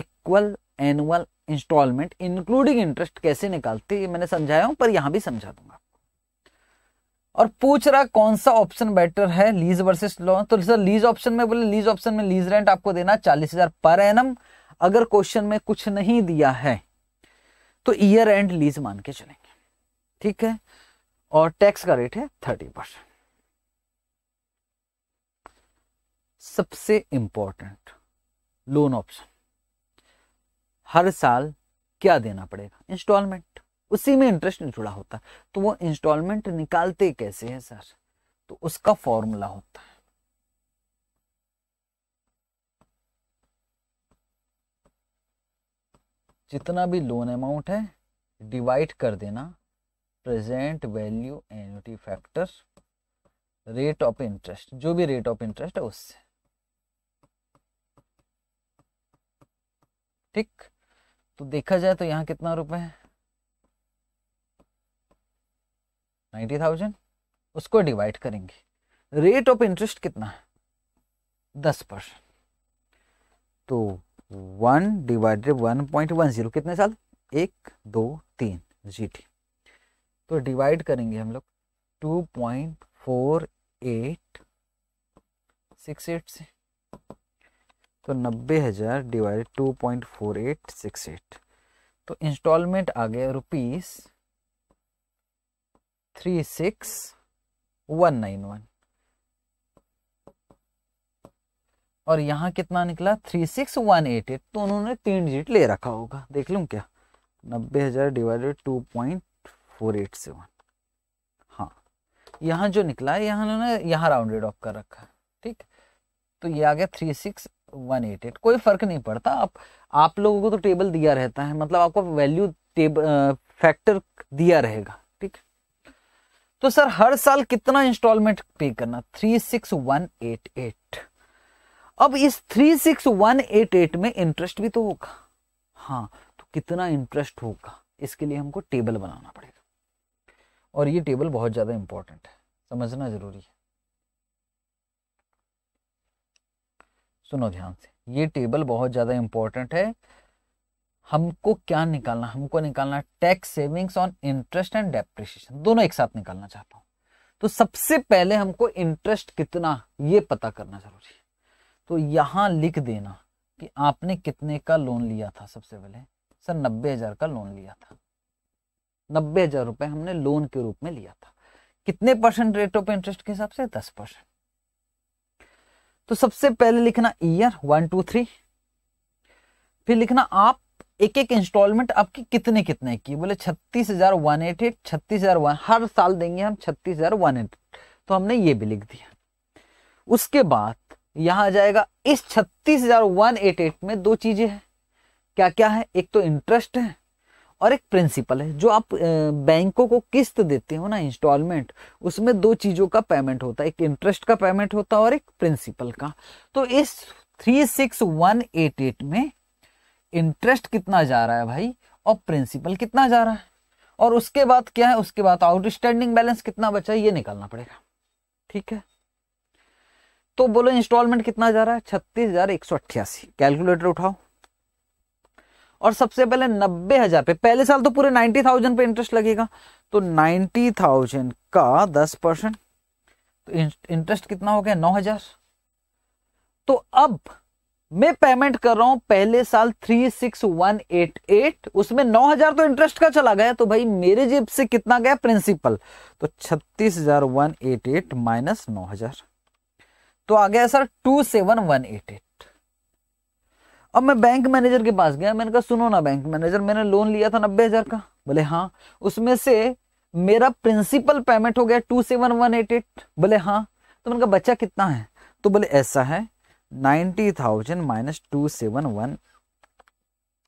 equal annual instalment including interest कैसे निकालते ये मैंने समझाया हूं पर यहां भी समझा दूंगा और पूछ रहा कौन सा ऑप्शन बेटर है लीज वर्सेस लोन तो सर लीज ऑप्शन में बोले लीज ऑप्शन में लीज रेंट आपको देना चालीस हजार पर एनम अगर क्वेश्चन में कुछ नहीं दिया है तो ईयर एंड लीज मान के चलेंगे ठीक है और टैक्स का रेट है थर्टी परसेंट सबसे इंपॉर्टेंट लोन ऑप्शन हर साल क्या देना पड़ेगा इंस्टॉलमेंट उसी में इंटरेस्ट नहीं जुड़ा होता तो वो इंस्टॉलमेंट निकालते कैसे है सर तो उसका फॉर्मूला होता है जितना भी लोन अमाउंट है डिवाइड कर देना present value annuity factor rate of interest जो भी रेट ऑफ इंटरेस्ट है उससे ठीक तो देखा जाए तो यहां कितना रुपए है नाइन्टी थाउजेंड उसको डिवाइड करेंगे रेट ऑफ इंटरेस्ट कितना है दस परसेंट तो one divided one point one zero कितने साल एक दो तीन जी टी तो डिवाइड करेंगे हम लोग two point four eight six eight से तो नब्बे हज़ार divided two point four eight six eight तो इंस्टॉलमेंट आ गया rupees three six one nine one और यहाँ कितना निकला three six one eight eight तो उन्होंने तीन डिजिट ले रखा होगा देख लूँ क्या नब्बे हज़ार divided two point four eight seven हाँ यहाँ जो निकला है यहाँ उन्होंने यहाँ राउंडेड ऑफ कर रखा है ठीक तो ये आ गया three six one eight eight कोई फर्क नहीं पड़ता आप आप लोगों को तो टेबल दिया रहता है मतलब आपको वैल्यू टेब फैक्टर दिया रहेगा ठीक तो सर हर साल कितना इंस्टॉलमेंट पे करना three six one eight eight अब इस 36188 में इंटरेस्ट भी तो होगा हाँ तो कितना इंटरेस्ट होगा इसके लिए हमको टेबल बनाना पड़ेगा और ये टेबल बहुत ज़्यादा इंपॉर्टेंट है समझना जरूरी है सुनो ध्यान से ये टेबल बहुत ज़्यादा इंपॉर्टेंट है हमको क्या निकालना हमको निकालना tax savings on interest and depreciation दोनों एक साथ निकालना चाहता हूं तो सबसे पहले हमको इंटरेस्ट कितना ये पता करना जरूरी है तो यहाँ लिख देना कि आपने कितने का लोन लिया था सबसे पहले सर नब्बे हजार का लोन लिया था नब्बे हजार रुपए हमने लोन के रूप में लिया था कितने परसेंट रेट ऑफ इंटरेस्ट के हिसाब से दस परसेंट तो सबसे पहले लिखना ईयर वन टू थ्री फिर लिखना आप एक एक इंस्टॉलमेंट आपकी कितने कितने की बोले छत्तीस हजार वन एट एट छत्तीस हजार वन हर साल देंगे हम छत्तीस हजार वन एट तो हमने ये भी लिख दिया उसके बाद यहां आ जाएगा इस छत्तीस हजार वन एट एट में दो चीजें हैं क्या क्या है एक तो इंटरेस्ट है और एक प्रिंसिपल है जो आप बैंकों को किस्त देते हो ना इंस्टॉलमेंट उसमें दो चीजों का पेमेंट होता है एक इंटरेस्ट का पेमेंट होता है और एक प्रिंसिपल का तो इस three six one eight eight में इंटरेस्ट कितना जा रहा है भाई और प्रिंसिपल कितना जा रहा है और उसके बाद क्या है उसके बाद आउटस्टैंडिंग बैलेंस कितना बचा है ये निकालना पड़ेगा ठीक है तो बोलो इंस्टॉलमेंट कितना जा रहा है छत्तीस हजार एक सौ अट्ठासी कैलकुलेटर उठाओ और सबसे पहले नब्बे हजार पे पहले साल तो पूरे नाइनटी थाउजेंड पे इंटरेस्ट लगेगा तो नाइनटी थाउजेंड का दस परसेंट तो इंटरेस्ट कितना हो गया नौ हजार तो अब मैं पेमेंट कर रहा हूं पहले साल three six one eight eight उसमें नौ हजार तो इंटरेस्ट का चला गया तो भाई मेरे जेब से कितना गया प्रिंसिपल तो छत्तीस हजार वन एट एट माइनस नौ हजार तो आ गया sir two seven one eight eight अब मैं बैंक मैनेजर के पास गया मैंने कहा सुनो ना बैंक मैनेजर मैंने लोन लिया था नब्बे हजार का बोले हाँ उसमें से मेरा प्रिंसिपल पेमेंट हो गया two seven one eight eight बोले हाँ तो मैंने कहा बच्चा कितना है तो बोले ऐसा है ninety thousand minus two seven one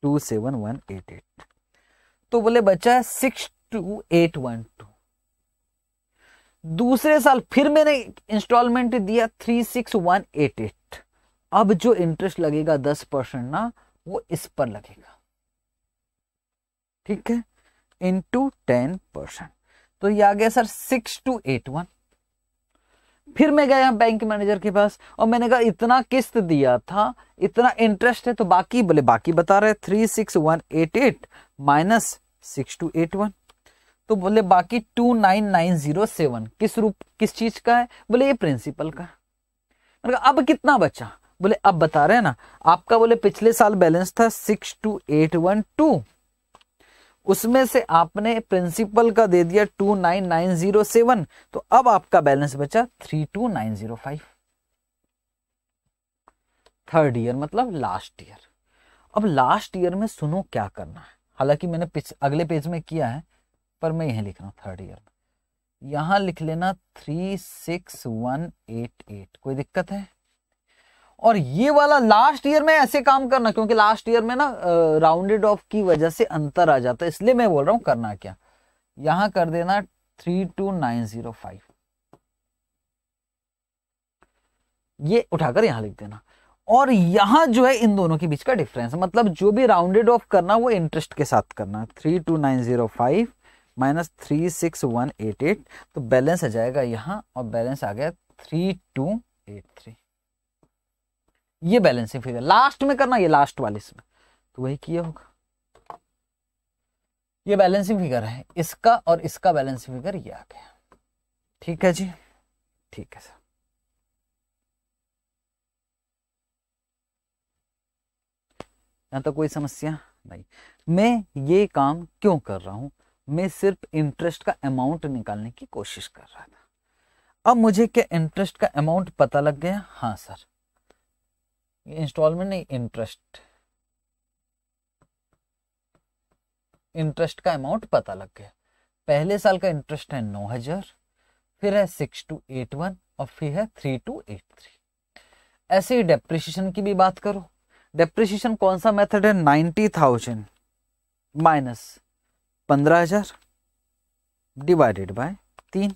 two seven one eight eight तो बोले बच्चा six two eight one two दूसरे साल फिर मैंने इंस्टॉलमेंट दिया three six one eight eight अब जो इंटरेस्ट लगेगा दस परसेंट ना वो इस पर लगेगा ठीक है इंटू टेन परसेंट तो ये आ गया sir six two eight one फिर मैं गया बैंक मैनेजर के पास और मैंने कहा इतना किस्त दिया था इतना इंटरेस्ट है तो बाकी बोले बाकी बता रहे three six one eight eight minus six two eight one तो बोले बाकी two nine nine zero seven किस रूप किस चीज का है बोले ये प्रिंसिपल का मैंने कहा अब कितना बचा बोले अब बता रहे हैं ना आपका बोले पिछले साल बैलेंस था six two eight one two उसमें से आपने प्रिंसिपल का दे दिया two nine nine zero seven तो अब आपका बैलेंस बचा three two nine zero five third year मतलब लास्ट ईयर अब लास्ट ईयर में सुनो क्या करना है हालांकि मैंने अगले पेज में किया है पर मैं यहीं लिख रहा हूँ थर्ड ईयर यहाँ लिख लेना three six one eight eight कोई दिक्कत है और ये वाला लास्ट ईयर में ऐसे काम करना क्योंकि लास्ट ईयर में ना राउंडेड ऑफ की वजह से अंतर आ जाता है इसलिए मैं बोल रहा हूँ करना क्या यहां कर देना three two nine zero five ये उठाकर यहां लिख देना और यहां जो है इन दोनों के बीच का डिफरेंस मतलब जो भी राउंडेड ऑफ करना वो इंटरेस्ट के साथ करना three two nine zero five minus three six one eight eight तो बैलेंस आ जाएगा यहाँ और बैलेंस आ गया थ्री टू एट थ्री ये बैलेंसिंग फिगर लास्ट में करना ये लास्ट वाले इसमें तो वही किया होगा ये बैलेंसिंग फिगर है इसका और इसका बैलेंसिंग फिगर ये आ गया ठीक है जी ठीक है सर यहां तो कोई समस्या नहीं मैं ये काम क्यों कर रहा हूं में सिर्फ इंटरेस्ट का अमाउंट निकालने की कोशिश कर रहा था अब मुझे क्या इंटरेस्ट का अमाउंट पता लग गया हाँ सर इंस्टॉलमेंट नहीं इंटरेस्ट इंटरेस्ट का अमाउंट पता लग गया पहले साल का इंटरेस्ट है नौ हजार फिर है सिक्स टू एट वन और फिर है थ्री टू एट थ्री ऐसे ही डेप्रिशिएशन की भी बात करो डेप्रिशिएशन कौन सा मेथड है नाइनटी थाउजेंड माइनस पंद्रह हजार डिवाइडेड बाय तीन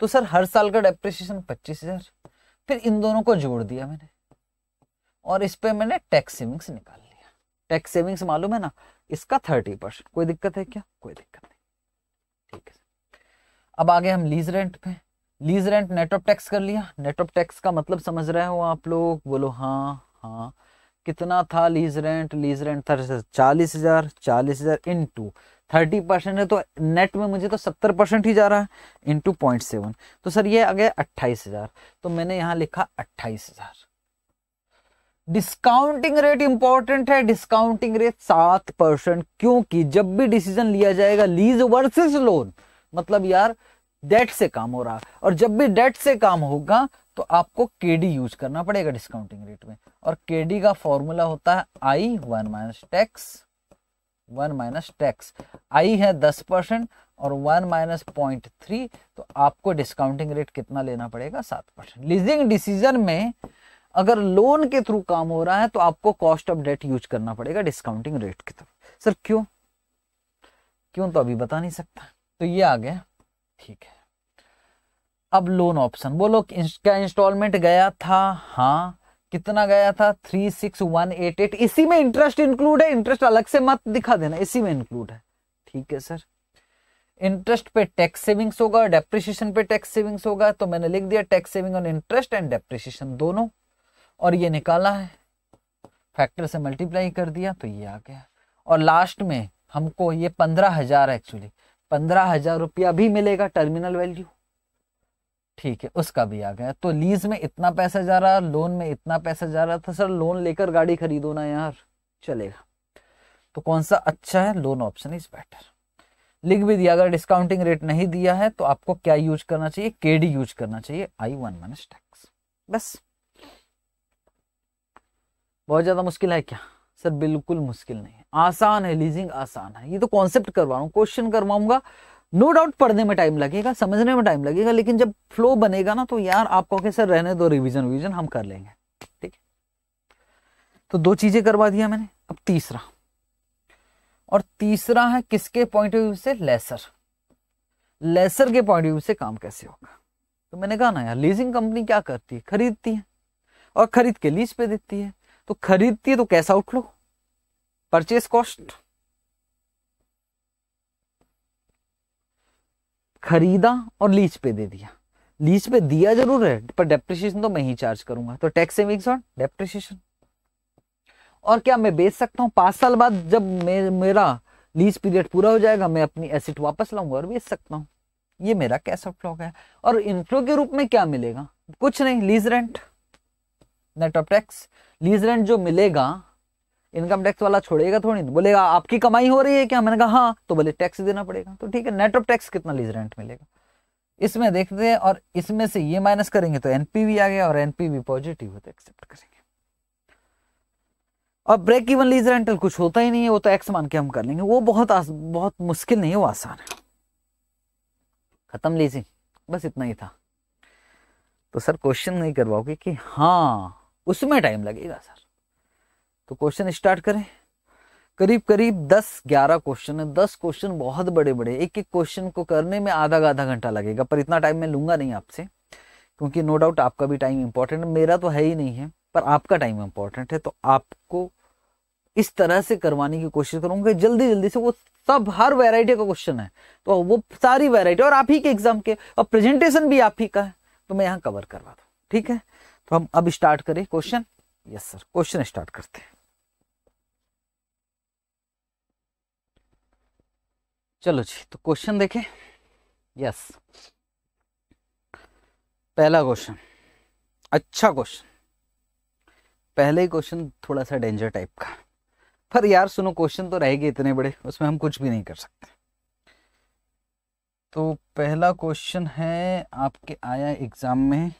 तो सर हर साल का डेप्रिसिएशन पच्चीस हजार फिर इन दोनों को जोड़ दिया मैंने और इस पे मैंने टैक्स सेविंग्स निकाल लिया टैक्स सेविंग्स मालूम है ना इसका थर्टी परसेंट कोई दिक्कत है क्या कोई दिक्कत नहीं ठीक है अब आगे हम लीज रेंट पे lease rent net of tax कर लिया नेट ऑफ टैक्स का मतलब समझ रहे हो आप लोग बोलो हाँ हाँ कितना था लीज रेंट लीज रेंट था चालीस हजार चालीस हजार इन टू थर्टी परसेंट है तो नेट में मुझे तो सत्तर परसेंट ही जा रहा है इंटू पॉइंट सेवन तो सर ये आ गया अट्ठाईस हजार तो मैंने यहां लिखा अट्ठाईस हजार डिस्काउंटिंग रेट इंपॉर्टेंट है डिस्काउंटिंग रेट सात परसेंट क्योंकि जब भी डिसीजन लिया जाएगा लीज वर्सेस लोन मतलब यार डेट से काम हो रहा और जब भी डेट से काम होगा तो आपको केडी यूज करना पड़ेगा डिस्काउंटिंग रेट में और केडी का फॉर्मूला होता है I one minus tax one minus tax I है दस परसेंट और वन माइनस पॉइंट थ्री तो आपको डिस्काउंटिंग रेट कितना लेना पड़ेगा सात परसेंट लीजिंग डिसीजन में अगर लोन के थ्रू काम हो रहा है तो आपको कॉस्ट ऑफ डेट यूज करना पड़ेगा डिस्काउंटिंग रेट के थ्रू सर क्यों क्यों तो अभी बता नहीं सकता तो ये आ गया ठीक है अब लोन ऑप्शन बोलो क्या इंस्टॉलमेंट गया था हाँ कितना गया था three six one eight eight इसी में इंटरेस्ट इंक्लूड है इंटरेस्ट अलग से मत दिखा देना इसी में इंक्लूड है ठीक है सर इंटरेस्ट पे टैक्स सेविंग्स होगा डेप्रिसिएशन पे टैक्स सेविंग्स होगा तो मैंने लिख दिया tax saving on interest and depreciation दोनों और ये निकाला है फैक्टर से मल्टीप्लाई कर दिया तो ये आ गया और लास्ट में हमको ये पंद्रह हजार एक्चुअली पंद्रह हजार रुपया भी मिलेगा टर्मिनल वैल्यू ठीक है उसका भी आ गया तो लीज में इतना पैसा जा रहा लोन में इतना पैसा जा रहा था सर लोन लेकर गाड़ी खरीदो ना यार चलेगा तो कौन सा अच्छा है लोन ऑप्शन इज बेटर लिख भी दिया अगर डिस्काउंटिंग रेट नहीं दिया है तो आपको क्या यूज करना चाहिए केडी यूज करना चाहिए आई वन माइनस टैक्स बस बहुत ज्यादा मुश्किल है क्या सर बिल्कुल मुश्किल नहीं है आसान है लीजिंग आसान है ये तो कॉन्सेप्ट करवाऊ क्वेश्चन करवाऊंगा नो डाउट पढ़ने में टाइम लगेगा समझने में टाइम लगेगा लेकिन जब फ्लो बनेगा ना तो यार आप कहोगे सर रहने दो रिविजन विविजन हम कर लेंगे ठीक है तो दो चीजें करवा दिया मैंने अब तीसरा और तीसरा है किसके पॉइंट ऑफ व्यू से लेसर लेसर के पॉइंट ऑफ व्यू से काम कैसे होगा तो मैंने कहा ना यार लीजिंग कंपनी क्या करती है खरीदती है और खरीद के लीज पे देती है तो खरीदती है तो कैसा उठ लो परचेज कॉस्ट खरीदा और लीज पे दे दिया लीज पे दिया जरूर है पर डेप्रिशिएशन तो मैं ही चार्ज करूंगा तो टैक्स सेविंग्स और डेप्रिशिएशन और क्या मैं बेच सकता हूँ पांच साल बाद जब मे, मेरा लीज पीरियड पूरा हो जाएगा मैं अपनी एसेट वापस लाऊंगा और बेच सकता हूँ ये मेरा कैश आउटफ्लो है और इनफ्लो के रूप में क्या मिलेगा कुछ नहीं lease rent net of tax lease rent जो मिलेगा इनकम टैक्स वाला छोड़ेगा थोड़ी ना बोलेगा आपकी कमाई हो रही है क्या मैंने कहा हाँ तो बोले टैक्स देना पड़ेगा तो ठीक है नेट ऑफ टैक्स कितना लीज रेंट मिलेगा इसमें देखते हैं और इसमें से ये माइनस करेंगे तो एनपीवी आ गया और एनपीवी पॉजिटिव है तो एक्सेप्ट करेंगे और ब्रेक इवन लीज रेंटल कुछ होता ही नहीं है वो तो एक्स मान के हम कर लेंगे वो बहुत आस, बहुत मुश्किल नहीं है वो आसान है खत्म लीजिंग बस इतना ही था तो सर क्वेश्चन नहीं करवाओगे कि हाँ उसमें टाइम लगेगा सर तो क्वेश्चन स्टार्ट करें करीब करीब 10-11 क्वेश्चन है 10 क्वेश्चन बहुत बड़े बड़े एक एक क्वेश्चन को करने में आधा आधा घंटा लगेगा पर इतना टाइम मैं लूंगा नहीं आपसे क्योंकि नो डाउट आपका भी टाइम इंपॉर्टेंट मेरा तो है ही नहीं है पर आपका टाइम इंपॉर्टेंट है तो आपको इस तरह से करवाने की कोशिश करूंगा जल्दी जल्दी से वो सब हर वैरायटी का क्वेश्चन है तो वो सारी वैरायटी और आप ही के एग्जाम के और प्रेजेंटेशन भी आप ही का है तो मैं यहाँ कवर करवा दूँ ठीक है तो हम अब स्टार्ट करें question yes sir question start करते हैं चलो जी तो क्वेश्चन देखें यस पहला क्वेश्चन अच्छा क्वेश्चन पहले ही क्वेश्चन थोड़ा सा डेंजर टाइप का पर यार सुनो क्वेश्चन तो रहेगी इतने बड़े उसमें हम कुछ भी नहीं कर सकते तो पहला क्वेश्चन है आपके आया एग्जाम में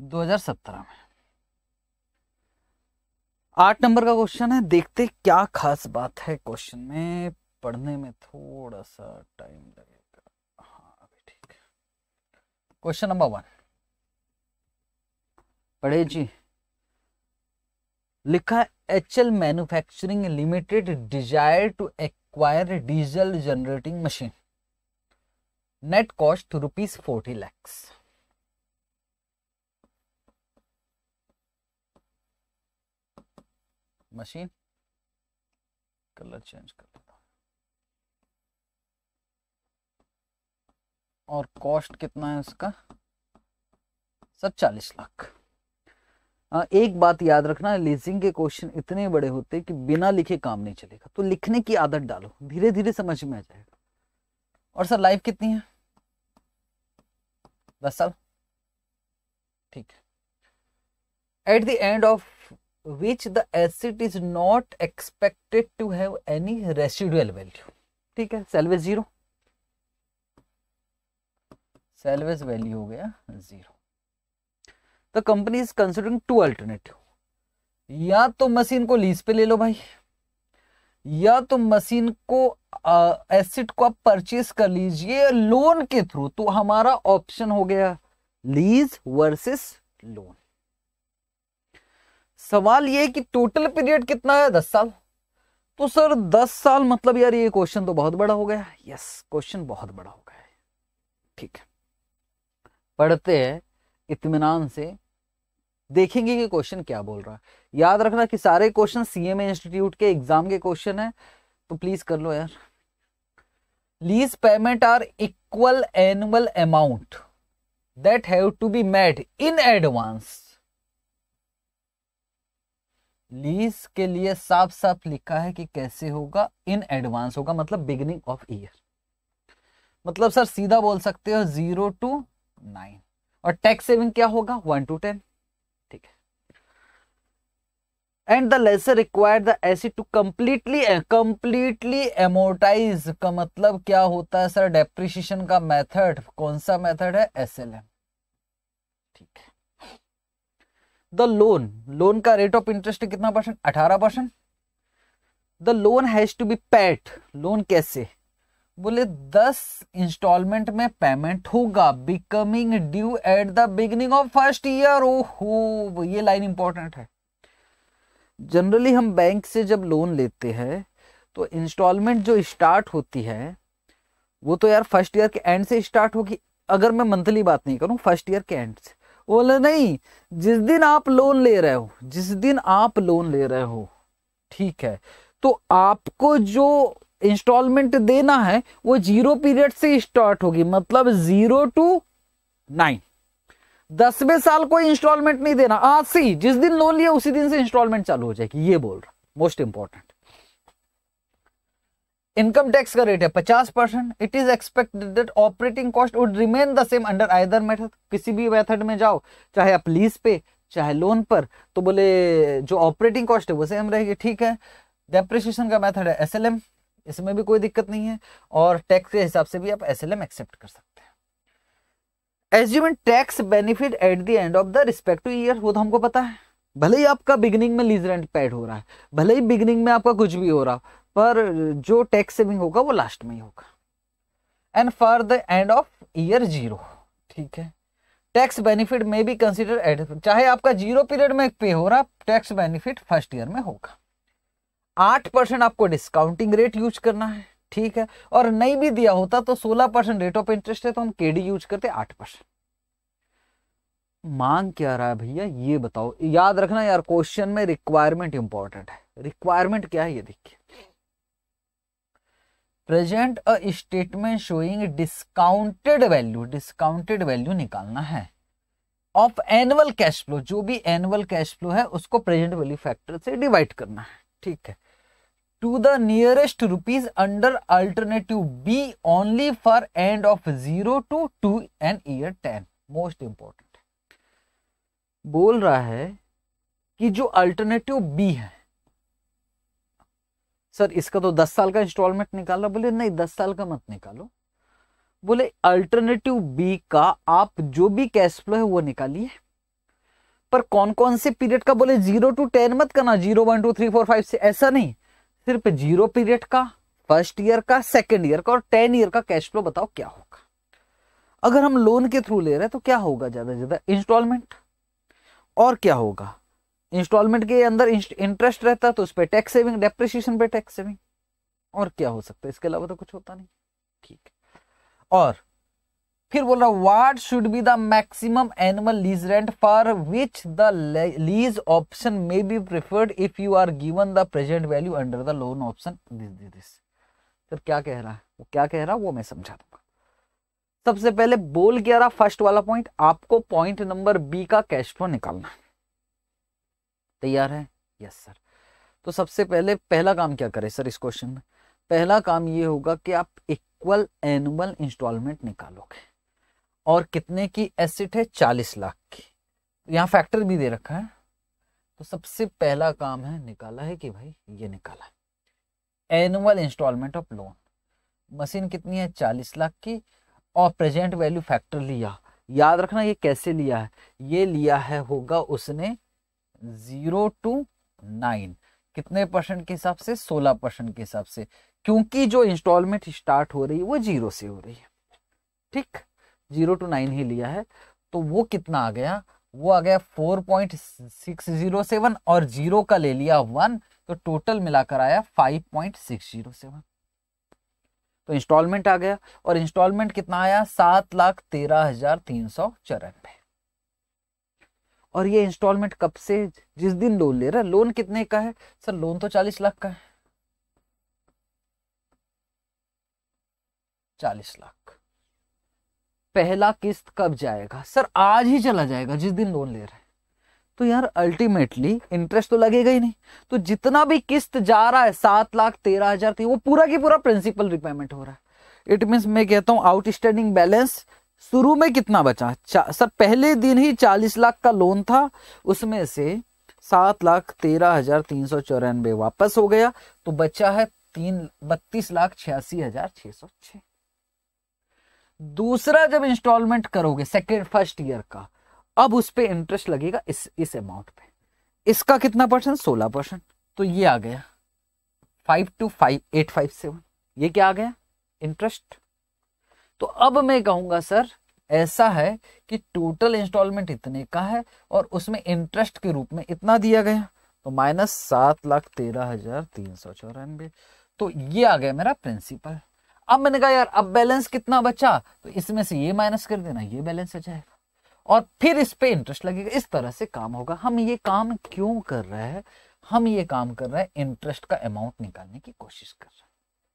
दो हजार सत्रह में आठ नंबर का क्वेश्चन है देखते क्या खास बात है क्वेश्चन में पढ़ने में थोड़ा सा टाइम लगेगा हाँ अभी ठीक क्वेश्चन नंबर वन पढ़े जी लिखा H L manufacturing limited desire to acquire diesel generating machine net cost rupees forty lakhs machine colour change कर लेता और कॉस्ट कितना है इसका सर चालीस लाख हाँ, एक बात याद रखना लीजिंग के क्वेश्चन इतने बड़े होते हैं कि बिना लिखे काम नहीं चलेगा तो लिखने की आदत डालो धीरे धीरे समझ में आ जाएगा और सर लाइफ कितनी है दस साल ठीक है at the end of which the asset is not expected to have any residual value ठीक है सेल्वेज जीरो सेलवेज वैल्यू हो गया zero the company is considering two alternative या तो मशीन को लीज पे ले लो भाई या तो मशीन को एसिड को आप परचेज कर लीजिए लोन के थ्रू तो हमारा ऑप्शन हो गया लीज वर्सेस लोन सवाल ये कि टोटल पीरियड कितना है दस साल तो सर दस साल मतलब यार ये क्वेश्चन तो बहुत बड़ा हो गया यस क्वेश्चन बहुत बड़ा हो गया है ठीक है पढ़ते हैं इतमान से देखेंगे कि क्वेश्चन क्या बोल रहा है याद रखना कि सारे क्वेश्चन सीएमए इंस्टीट्यूट के एग्जाम के क्वेश्चन है तो प्लीज कर लो यार lease payment are equal annual amount that have to be made in advance लीज के लिए साफ साफ लिखा है कि कैसे होगा इन एडवांस होगा मतलब बिगनिंग ऑफ ईयर मतलब सर सीधा बोल सकते हो जीरो टू नाइन और टैक्स सेविंग क्या होगा वन टू टेन ठीक है and the lessor required the asset to completely completely amortise का मतलब क्या होता है सर डेप्रिशिएशन का मेथड कौन सा मेथड है एसएलएम ठीक है द लोन लोन का रेट ऑफ इंटरेस्ट कितना परसेंट अठारह percent the loan has to be paid loan कैसे बोले दस इंस्टॉलमेंट में पेमेंट होगा becoming due at the beginning of first year ओ हो ये लाइन इंपॉर्टेंट है जनरली हम बैंक से जब लोन लेते हैं तो इंस्टॉलमेंट जो स्टार्ट होती है वो तो यार फर्स्ट ईयर के एंड से स्टार्ट होगी अगर मैं मंथली बात नहीं करूँ फर्स्ट ईयर के एंड से बोले नहीं जिस दिन आप लोन ले रहे हो जिस दिन आप लोन ले रहे हो ठीक है तो आपको जो इंस्टॉलमेंट देना है वो जीरो पीरियड से स्टार्ट होगी मतलब जीरो टू नाइन दसवें साल कोई इंस्टॉलमेंट नहीं देना आज से जिस दिन लोन लिया उसी दिन से इंस्टॉलमेंट चालू हो जाएगी ये बोल रहा मोस्ट इंपॉर्टेंट इनकम टैक्स का रेट है पचास percent it is expected that operating cost would remain the same under either method किसी भी मेथड में जाओ चाहे आप लीज पे चाहे लोन पर तो बोले जो ऑपरेटिंग कॉस्ट है वो सेम रहेगी ठीक है डेप्रिसिएशन का मेथड है एसएलएम इसमें भी कोई दिक्कत नहीं है और टैक्स के हिसाब से भी आप एसएलएम एक्सेप्ट कर सकते हैं एज्यूमेंट tax benefit at the end of the respective year वो तो हमको पता है भले ही आपका बिगनिंग में लीज रेंट पेड हो रहा है भले ही बिगनिंग में आपका कुछ भी हो रहा पर जो टैक्स सेविंग होगा वो लास्ट में ही होगा and for the end of year zero ठीक है टैक्स बेनिफिट में भी कंसिडर एड चाहे आपका जीरो पीरियड में पे हो रहा टैक्स बेनिफिट फर्स्ट ईयर में होगा आठ परसेंट आपको डिस्काउंटिंग रेट यूज करना है ठीक है और नहीं भी दिया होता तो सोलह परसेंट रेट ऑफ इंटरेस्ट है तो हम केडी यूज करते आठ परसेंट मांग क्या रहा है भैया ये बताओ याद रखना यार क्वेश्चन में रिक्वायरमेंट इंपॉर्टेंट है रिक्वायरमेंट क्या है ये देखिए present a statement showing discounted value discounted value निकालना है ऑफ एनुअल कैश फ्लो जो भी एनुअल कैश फ्लो है उसको प्रेजेंट वैल्यू फैक्टर से डिवाइड करना है ठीक है to the nearest rupees under alternative B only for end of zero to two and year ten most important बोल रहा है कि जो अल्टरनेटिव बी है सर इसका तो दस साल का इंस्टॉलमेंट निकालना बोले नहीं दस साल का मत निकालो बोले अल्टरनेटिव बी का आप जो भी कैश फ्लो है वो निकालिए पर कौन कौन से पीरियड का बोले जीरो टू टेन मत करना zero one two three four five से ऐसा नहीं सिर्फ जीरो पीरियड का फर्स्ट ईयर का सेकेंड ईयर का और टेन ईयर का कैश फ्लो बताओ क्या होगा अगर हम लोन के थ्रू ले रहे हैं तो क्या होगा ज्यादा ज्यादा इंस्टॉलमेंट और क्या होगा इंस्टॉलमेंट के अंदर इंटरेस्ट रहता तो उस पर टैक्स सेविंग डेप्रिसिएशन पे टैक्स सेविंग और क्या हो सकता है इसके अलावा तो कुछ होता नहीं ठीक और फिर बोल रहा what should be the maximum annual lease rent for which the lease option may be preferred if you are given the present value under the loan option this this this sir क्या कह रहा है वो क्या कह रहा है वो मैं समझा दूंगा सबसे पहले बोल क्या रहा फर्स्ट वाला पॉइंट आपको पॉइंट नंबर बी का कैश फ्लो निकालना है तैयार है यस सर तो सबसे पहले पहला काम क्या करें सर इस क्वेश्चन में पहला काम ये होगा कि आप इक्वल एनुअल इंस्टॉलमेंट निकालोगे और कितने की एसेट है चालीस लाख की यहाँ फैक्टर भी दे रखा है तो सबसे पहला काम है निकाला है कि भाई ये निकाला है annual instalment of loan machine कितनी है चालीस लाख की और प्रेजेंट वैल्यू फैक्टर लिया याद रखना ये कैसे लिया है ये लिया है होगा उसने जीरो टू नाइन कितने परसेंट के हिसाब से सोलह परसेंट के हिसाब से क्योंकि जो इंस्टॉलमेंट स्टार्ट हो रही है वो जीरो से हो रही है ठीक जीरो टू नाइन ही लिया है तो वो कितना आ गया वो आ गया four point six zero seven और जीरो का ले लिया वन तो टोटल मिलाकर आया five point six zero seven तो इंस्टॉलमेंट आ गया और इंस्टॉलमेंट कितना आया सात लाख तेरह हजार तीन सौ चौरानवे और ये इंस्टॉलमेंट कब से जिस दिन लोन ले रहा है लोन कितने का है सर लोन तो चालीस लाख का है चालीस लाख पहला किस्त कब जाएगा सर आज ही चला जाएगा जिस दिन लोन ले रहा है तो यार अल्टीमेटली इंटरेस्ट तो लगेगा ही नहीं तो जितना भी किस्त जा रहा है सात लाख तेरह हजार वो पूरा की पूरा प्रिंसिपल रिपेमेंट हो रहा है इट मीन मैं कहता हूँ आउटस्टैंडिंग बैलेंस शुरू में कितना बचा सर पहले दिन ही चालीस लाख का लोन था उसमें से सात लाख तेरह हजार तीन सौ चौरानवे वापस हो गया तो बचा है तीन बत्तीस लाख छियासी हजार छह सौ छ दूसरा जब इंस्टॉलमेंट करोगे सेकेंड फर्स्ट ईयर का अब उस पर इंटरेस्ट लगेगा इस इस अमाउंट पे इसका कितना परसेंट सोलह परसेंट तो ये आ गया five two five eight five seven ये क्या आ गया इंटरेस्ट तो अब मैं कहूंगा सर ऐसा है कि टोटल इंस्टॉलमेंट इतने का है और उसमें इंटरेस्ट के रूप में इतना दिया गया तो माइनस सात लाख तेरह हजार तीन सौ चौरानबे तो ये आ गया मेरा प्रिंसिपल अब मैंने कहा यार अब बैलेंस कितना बचा तो इसमें से ये माइनस कर देना ये बैलेंस आ जाएगा और फिर इस पे इंटरेस्ट लगेगा इस तरह से काम होगा हम ये काम क्यों कर रहे हैं हम ये काम कर रहे हैं इंटरेस्ट का अमाउंट निकालने की कोशिश कर रहे हैं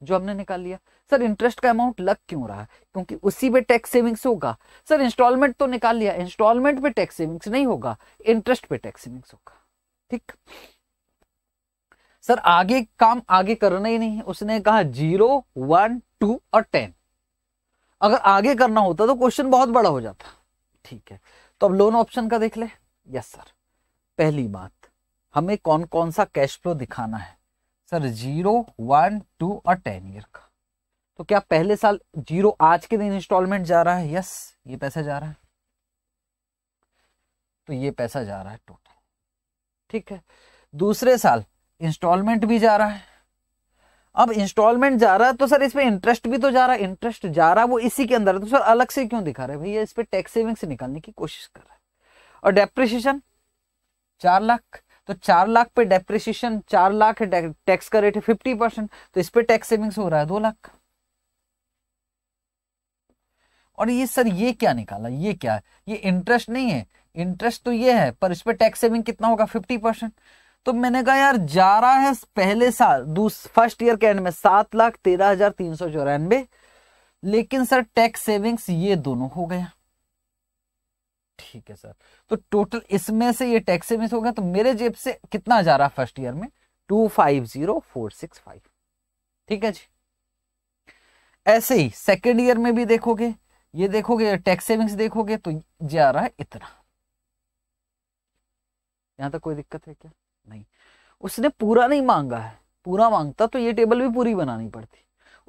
जो हमने निकाल लिया सर इंटरेस्ट का अमाउंट लग क्यों रहा है क्योंकि उसी पे टैक्स सेविंग्स होगा सर इंस्टॉलमेंट तो निकाल लिया इंस्टॉलमेंट पे टैक्स सेविंग्स नहीं होगा इंटरेस्ट पे टैक्स सेविंग्स होगा ठीक सर आगे काम आगे करना ही नहीं उसने कहा जीरो वन टू और टेन अगर आगे करना होता तो क्वेश्चन बहुत बड़ा हो जाता ठीक है तो अब लोन ऑप्शन का देख ले यस सर पहली बात हमें कौन कौन सा कैश फ्लो दिखाना है सर जीरो वन टू और टेन ईयर का तो क्या पहले साल जीरो आज के दिन इंस्टॉलमेंट जा रहा है यस ये पैसा जा रहा है तो ये पैसा जा रहा है टोटल ठीक है दूसरे साल इंस्टॉलमेंट भी जा रहा है अब इंस्टॉलमेंट जा रहा है तो सर इस पे इंटरेस्ट भी तो जा रहा है इंटरेस्ट जा रहा है वो इसी के अंदर है तो सर अलग से क्यों दिखा रहे भैया इस पे टैक्स सेविंग से निकालने की कोशिश कर रहा है और डेप्रिशिएशन चार लाख तो चार लाख पे डेप्रिसिएशन चार लाख है टैक्स का रेट है फिफ्टी परसेंट तो इस पे टैक्स सेविंग्स हो रहा है दो लाख और ये सर ये क्या निकाला ये क्या है ये इंटरेस्ट नहीं है इंटरेस्ट तो ये है पर इस पे टैक्स सेविंग कितना होगा फिफ्टी परसेंट तो मैंने कहा यार जा रहा है पहले साल फर्स्ट ईयर के एंड में सात लाख तेरह हजार तीन सौ चौरानवे लेकिन सर टैक्स सेविंग्स ये दोनों हो गया ठीक है सर तो टोटल इसमें से ये टैक्स मिस हो गया तो मेरे जेब से कितना जा रहा फर्स्ट ईयर में two five zero four six five ठीक है जी ऐसे ही सेकेंड ईयर में भी देखोगे ये देखोगे टैक्स सेविंग्स देखोगे तो जा रहा है इतना यहां तक कोई दिक्कत है क्या नहीं उसने पूरा नहीं मांगा है पूरा मांगता तो ये टेबल भी पूरी बनानी पड़ती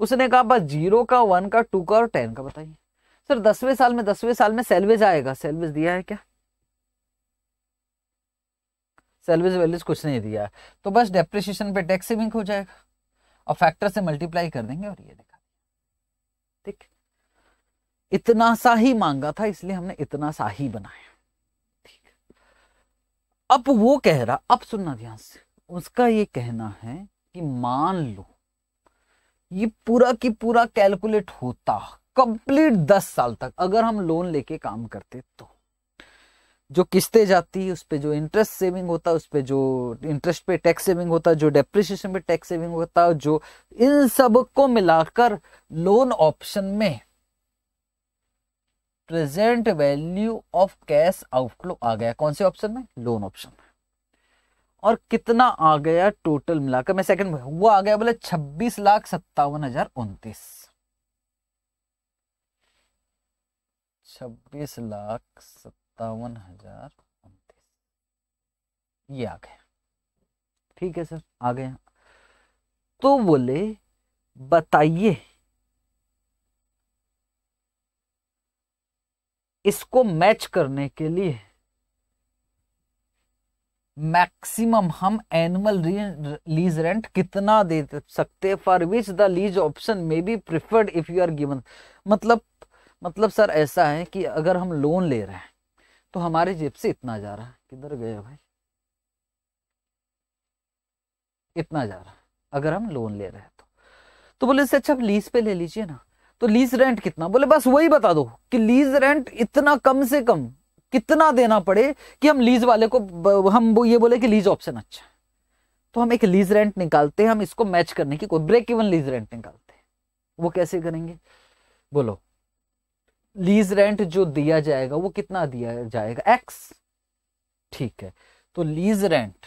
उसने कहा बस जीरो का वन का टू का और टेन का बताइए सर दसवें साल में दसवें साल में सेल्वेज आएगा सेल्वेज दिया है क्या सेल्वेज वेलवेज कुछ नहीं दिया तो बस डेप्रिसिएशन पे टैक्स सेविंग हो जाएगा और फैक्टर से मल्टीप्लाई कर देंगे और ये देखा ठीक इतना सा ही मांगा था इसलिए हमने इतना सा ही बनाया ठीक अब वो कह रहा अब सुनना ध्यान से उसका ये कहना है कि मान लो ये पूरा की पूरा कैलकुलेट होता कंप्लीट दस साल तक अगर हम लोन लेके काम करते तो जो किस्तें जाती है उस पर जो इंटरेस्ट सेविंग होता है उस पर जो इंटरेस्ट पे टैक्स सेविंग होता है जो डेप्रिसिएशन पे टैक्स सेविंग होता है जो इन सब को मिलाकर लोन ऑप्शन में present value of cash outflow आ गया कौन से ऑप्शन में लोन ऑप्शन में और कितना आ गया टोटल मिलाकर मैं सेकंड हुआ आ गया बोले छब्बीस लाख सत्तावन हजार उन्तीस छब्बीस लाख सत्तावन हजार उनतीस ये आ गया ठीक है सर आ गए तो बोले बताइए इसको मैच करने के लिए मैक्सिमम हम एनुअल लीज रेंट कितना दे सकते for which the lease option may be preferred if you are given मतलब मतलब सर ऐसा है कि अगर हम लोन ले रहे हैं तो हमारे जेब से इतना जा रहा है किधर गया भाई इतना जा रहा है अगर हम लोन ले रहे हैं तो तो बोले से अच्छा लीज पे ले लीजिए ना तो लीज रेंट कितना बोले बस वही बता दो कि लीज रेंट इतना कम से कम कितना देना पड़े कि हम लीज वाले को हम ये बोले कि लीज ऑप्शन अच्छा तो हम एक लीज रेंट निकालते हैं हम इसको मैच करने की कोई ब्रेक इवन लीज रेंट निकालते हैं वो कैसे करेंगे बोलो लीज रेंट जो दिया जाएगा वो कितना दिया जाएगा एक्स ठीक है तो लीज रेंट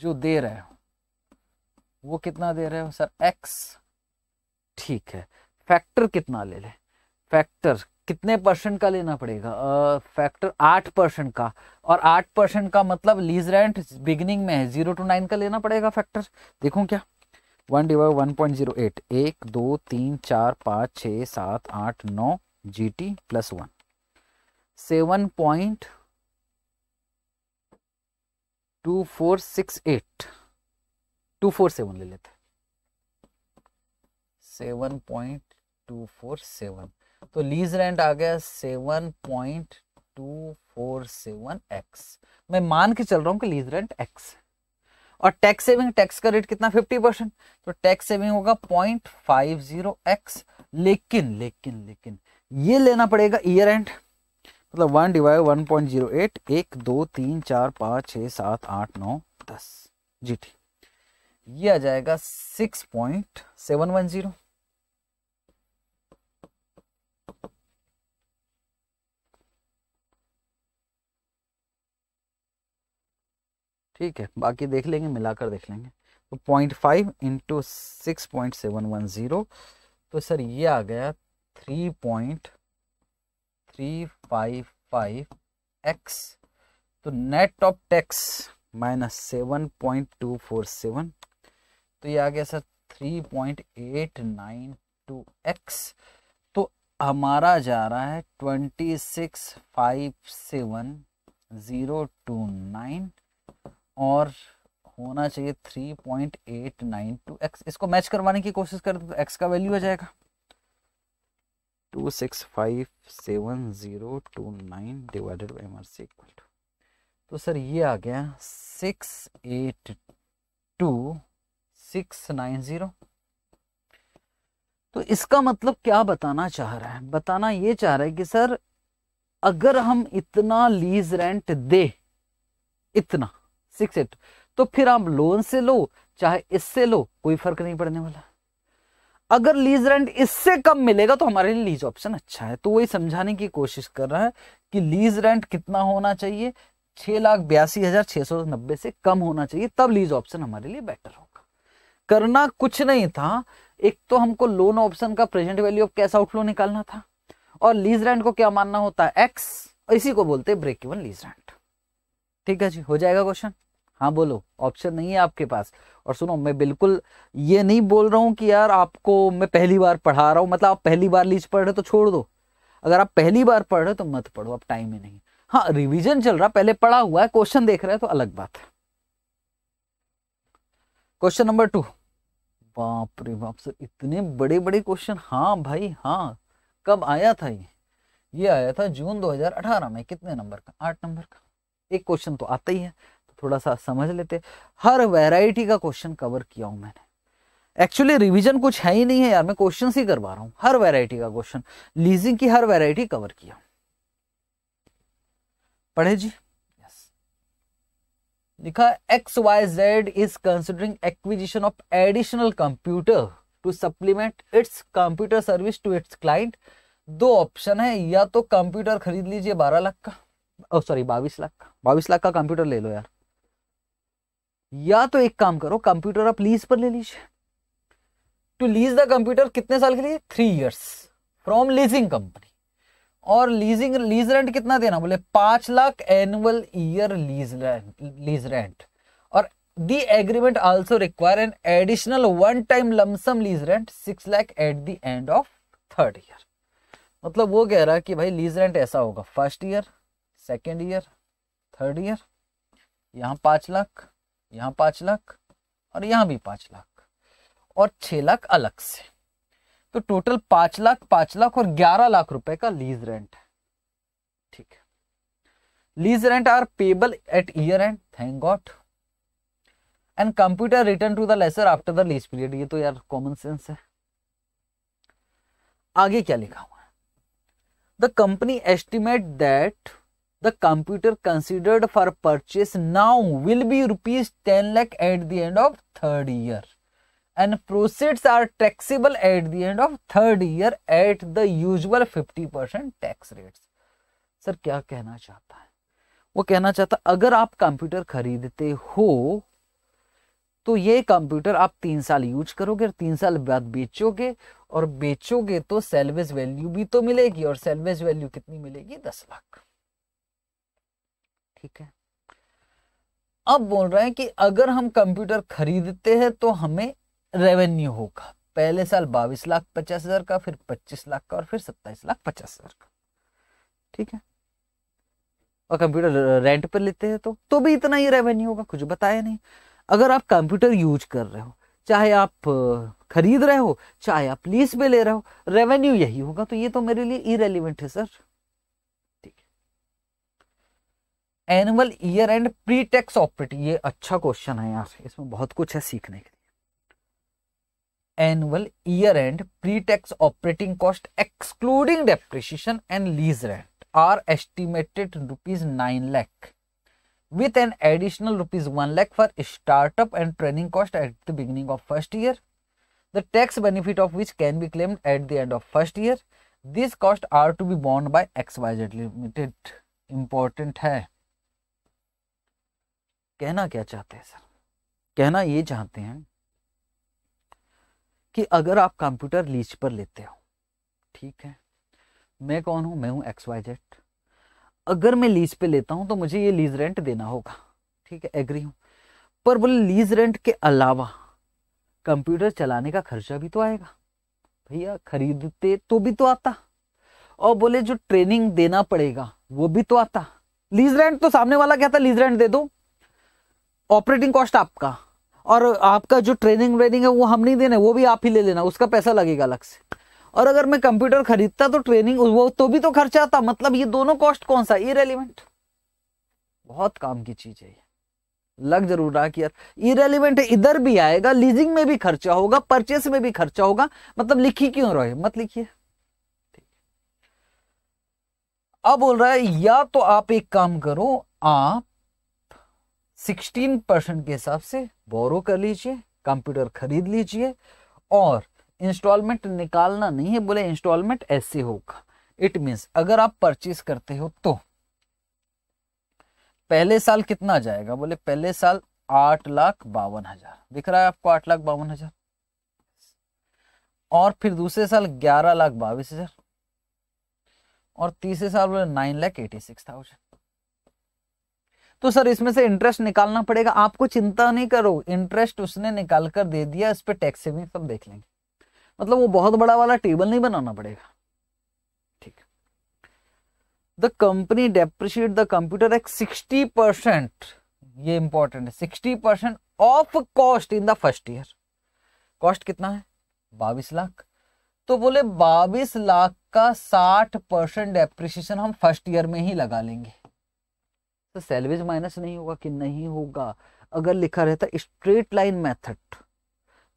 जो दे रहे हो वो कितना दे रहे हो सर एक्स ठीक है फैक्टर कितना ले ले फैक्टर कितने परसेंट का लेना पड़ेगा फैक्टर आठ परसेंट का और आठ परसेंट का मतलब लीज रेंट बिगिनिंग में है जीरो टू नाइन का लेना पड़ेगा फैक्टर देखो क्या one divide one point zero eight एक दो तीन चार पाँच छः सात आठ नौ G T plus one seven point two four six eight two four seven ले लेते seven point two four seven तो लीज रेंट आ गया seven point two four seven X मैं मान के चल रहा हूं कि लीज रेंट एक्स है और टैक्स सेविंग टैक्स का रेट कितना 50 परसेंट तो टैक्स सेविंग होगा पॉइंट फाइव जीरो एक्स लेकिन लेकिन लेकिन ये लेना पड़ेगा ईयर एंड मतलब one divide one point zero eight एक दो तीन चार पाँच छः सात आठ नौ दस जी ठीक ये आ जाएगा six point seven one zero ठीक है बाकी देख लेंगे मिलाकर देख लेंगे तो point five into six point seven one zero तो सर ये आ गया three point three five five x तो net of tax minus seven point two four seven तो ये आ गया sir three point eight nine two x तो हमारा जा रहा है twenty six five seven zero two nine और होना चाहिए three point eight nine two X इसको मैच करवाने की कोशिश कर तो एक्स का वैल्यू आ जाएगा two six five seven zero two nine divided by M R C equal to तो सर ये आ गया six eight two six nine zero तो इसका मतलब क्या बताना चाह रहा है बताना ये चाह रहा है कि सर अगर हम इतना लीज रेंट दे इतना सिक्स एट तो फिर आप लोन से लो चाहे इससे लो कोई फर्क नहीं पड़ने वाला अगर लीज रेंट इससे कम मिलेगा तो हमारे लिए लीज ऑप्शन अच्छा है तो वही समझाने की कोशिश कर रहा है कि लीज रेंट कितना होना चाहिए छह लाख बयासी हजार छह सौ नब्बे से कम होना चाहिए तब लीज ऑप्शन हमारे लिए बेटर होगा करना कुछ नहीं था एक तो हमको लोन ऑप्शन का present value of cash outflow निकालना था और लीज रेंट को क्या मानना होता है एक्स इसी को बोलते हैं ब्रेक इवन लीज रेंट ठीक है जी हो जाएगा क्वेश्चन हाँ बोलो ऑप्शन नहीं है आपके पास और सुनो मैं बिल्कुल ये नहीं बोल रहा हूँ कि यार आपको मैं पहली बार पढ़ा रहा हूँ मतलब आप पहली बार लीज पढ़ रहे तो छोड़ दो अगर आप पहली बार पढ़ रहे तो मत पढ़ो आप टाइम ही नहीं हाँ रिविजन चल रहा पहले पढ़ा हुआ है क्वेश्चन देख रहे हैं तो अलग बात है क्वेश्चन नंबर टू बाप रे बाप सर इतने बड़े बड़े क्वेश्चन हाँ भाई हाँ कब आया था ये ये आया था जून 2018 में कितने नंबर का आठ नंबर का एक क्वेश्चन तो आता ही है थोड़ा सा समझ लेते हर वैरायटी का क्वेश्चन कवर किया हूं मैंने एक्चुअली रिवीजन कुछ है ही नहीं है यार मैं क्वेश्चन ही करवा रहा हूं हर वैरायटी का क्वेश्चन लीजिंग की हर वैरायटी कवर किया पढ़े जी यस लिखा X Y Z is considering acquisition of additional computer to supplement its computer service to its client दो ऑप्शन है या तो कंप्यूटर खरीद लीजिए बारह लाख का सॉरी oh, बाईस लाख का बाईस लाख का कंप्यूटर ले लो यार या तो एक काम करो कंप्यूटर आप लीज पर ले लीजिए टू लीज द कंप्यूटर कितने साल के लिए three years from leasing company और लीजिंग लीज रेंट कितना देना बोले पांच lakh annual year lease rent lease rent और the agreement also require an additional one time lump sum lease rent six lakh at the end of third year मतलब वो कह रहा है कि भाई लीज रेंट ऐसा होगा first year second year third year यहाँ पांच लाख यहाँ पांच लाख और यहाँ भी पांच लाख और छह लाख अलग से तो टोटल पांच लाख पांच लाख और ग्यारह लाख रुपए का लीज रेंट है ठीक है lease rent are payable at year end thank God and computer return to the lessor after the lease period ये तो यार कॉमन सेंस है आगे क्या लिखा हुआ है the company estimate that the computer considered for purchase now will be rupees ten lakh at the end of third year and proceeds are taxable at the end of third year at the usual fifty percent tax rate sir क्या कहना चाहता है वो कहना चाहता अगर आप computer खरीदते हो तो ये कंप्यूटर आप तीन साल यूज करोगे और तीन साल बाद बेचोगे और बेचोगे तो सेल्वेज वैल्यू भी तो मिलेगी और सेल्वेज वैल्यू कितनी मिलेगी दस लाख ठीक है अब बोल रहे हैं कि अगर हम कंप्यूटर खरीदते हैं तो हमें रेवेन्यू होगा पहले साल बाईस लाख पचास हजार का फिर पच्चीस लाख का और फिर सत्ताईस लाख पचास हजार का ठीक है और कंप्यूटर रेंट पर लेते हैं तो तो भी इतना ही रेवेन्यू होगा कुछ बताया नहीं अगर आप कंप्यूटर यूज कर रहे हो चाहे आप खरीद रहे हो चाहे आप लीज पे ले रहे हो रेवेन्यू यही होगा तो ये तो मेरे लिए इरेलीवेंट है sir annual year end pre tax operative ये अच्छा क्वेश्चन है यार इसमें बहुत कुछ है सीखने के annual year end pre tax operating cost excluding depreciation and lease rent are estimated rupees nine lakh with an additional rupees one lakh for startup and training cost at the beginning of first year the tax benefit of which can be claimed at the end of first year this cost are to be borne by X Y Z limited important है कहना क्या चाहते हैं sir कहना ये चाहते हैं कि अगर आप कंप्यूटर लीज पर लेते हो ठीक है मैं कौन हूं मैं हूं एक्स वाई जेड अगर मैं लीज पे लेता हूं तो मुझे ये लीज रेंट देना होगा ठीक है एग्री हूं पर बोले लीज रेंट के अलावा कंप्यूटर चलाने का खर्चा भी तो आएगा भैया खरीदते तो भी तो आता और बोले जो ट्रेनिंग देना पड़ेगा वो भी तो आता लीज रेंट तो सामने वाला था लीज रेंट दे दो ऑपरेटिंग कॉस्ट आपका और आपका जो ट्रेनिंग व्रेनिंग है वो हम नहीं देना वो भी आप ही ले लेना उसका पैसा लगेगा अलग से और अगर मैं कंप्यूटर खरीदता तो ट्रेनिंग वो तो भी तो खर्चा आता मतलब ये दोनों कॉस्ट कौन सा इरेलीवेंट बहुत काम की चीज है लग जरूर रहा कि यार इरेलीवेंट इधर भी आएगा लीजिंग में भी खर्चा होगा परचेस में भी खर्चा होगा मतलब लिखी क्यों रहे मत लिखिए अब बोल रहा है या तो आप एक काम करो आप 16 परसेंट के हिसाब से बोरो कर लीजिए कंप्यूटर खरीद लीजिए और इंस्टॉलमेंट निकालना नहीं है बोले इंस्टॉलमेंट ऐसे होगा इट मीन्स अगर आप परचेज करते हो तो पहले साल कितना जाएगा बोले पहले साल आठ लाख बावन हजार दिख रहा है आपको आठ लाख बावन हजार और फिर दूसरे साल ग्यारह लाख बाईस हजार और तीसरे साल बोले nine lakh eighty six thousand तो सर इसमें से इंटरेस्ट निकालना पड़ेगा आपको चिंता नहीं करो इंटरेस्ट उसने निकाल कर दे दिया इस पर टैक्स सेविंग सब देख लेंगे मतलब वो बहुत बड़ा वाला टेबल नहीं बनाना पड़ेगा ठीक the company depreciate the computer X sixty percent ये इंपॉर्टेंट है sixty percent of cost in the first year cost कितना है बाईस लाख तो बोले बाईस लाख का साठ परसेंट डेप्रिशिएशन हम फर्स्ट ईयर में ही लगा लेंगे तो सैलवेज माइनस नहीं होगा कि नहीं होगा अगर लिखा रहता स्ट्रेट लाइन मेथड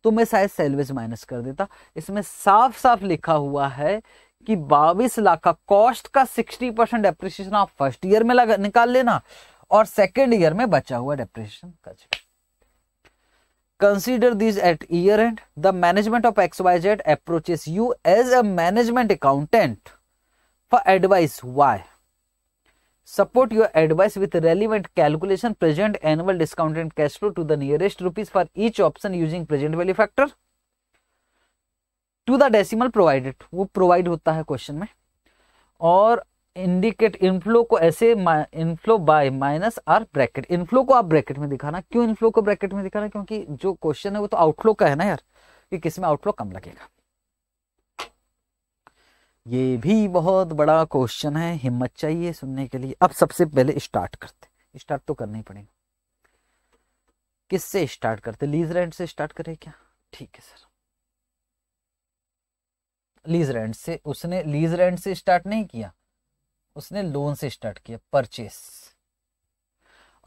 तो मैं शायद सैलवेज माइनस कर देता इसमें साफ साफ लिखा हुआ है कि बाईस लाख का कॉस्ट का सिक्सटी परसेंट डेप्रिसिएशन आप फर्स्ट ईयर में लगा निकाल लेना और सेकेंड ईयर में बचा हुआ डेप्रिसिएशन कर at year end the management of X Y Z approaches you as a management accountant for advice why support your advice with relevant calculation present annual discount and cash flow to the nearest rupees for each option using present value factor to the decimal provided वो provide होता है question में और indicate inflow को ऐसे inflow by minus or bracket inflow को आप bracket में दिखाना क्यों इनफ्लो को ब्रैकेट में दिखाना क्योंकि जो क्वेश्चन है वो तो आउटफ्लो का है ना यार कि किसमें आउटफ्लो कम लगेगा ये भी बहुत बड़ा क्वेश्चन है हिम्मत चाहिए सुनने के लिए अब सबसे पहले स्टार्ट करते स्टार्ट तो करना ही पड़ेगा किससे स्टार्ट करते लीज रेंट से स्टार्ट करें क्या ठीक है सर लीज रेंट से उसने लीज रेंट से स्टार्ट नहीं किया उसने लोन से स्टार्ट किया परचेस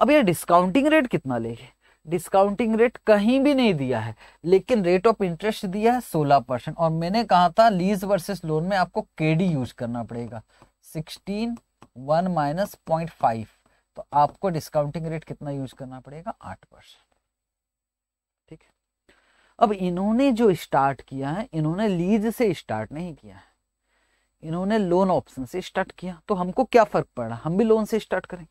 अब ये डिस्काउंटिंग रेट कितना लेंगे डिस्काउंटिंग रेट कहीं भी नहीं दिया है लेकिन रेट ऑफ इंटरेस्ट दिया है सोलह परसेंट और मैंने कहा था लीज वर्सेस लोन में आपको केडी यूज करना पड़ेगा sixteen one minus point five तो आपको डिस्काउंटिंग रेट कितना यूज करना पड़ेगा आठ परसेंट ठीक है अब इन्होंने जो स्टार्ट किया है इन्होंने लीज से स्टार्ट नहीं किया है इन्होंने लोन ऑप्शन से स्टार्ट किया तो हमको क्या फर्क पड़ा हम भी लोन से स्टार्ट करेंगे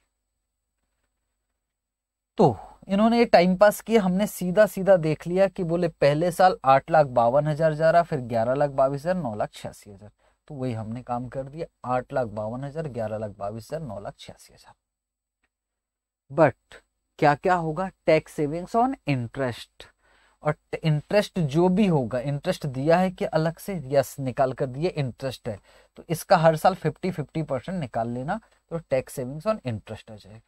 तो इन्होंने ये टाइम पास किया हमने सीधा सीधा देख लिया कि बोले पहले साल आठ लाख बावन हजार जा रहा फिर ग्यारह लाख बाईस हजार नौ लाख छियासी हजार तो वही हमने काम कर दिया आठ लाख बावन हजार ग्यारह लाख बाईस हजार नौ लाख छियासी हजार बट क्या क्या होगा टैक्स सेविंग्स ऑन इंटरेस्ट और इंटरेस्ट जो भी होगा इंटरेस्ट दिया है कि अलग से यस निकाल कर दिए इंटरेस्ट है तो इसका हर साल फिफ्टी फिफ्टी परसेंट निकाल लेना तो टैक्स सेविंग्स ऑन इंटरेस्ट आ जाएगा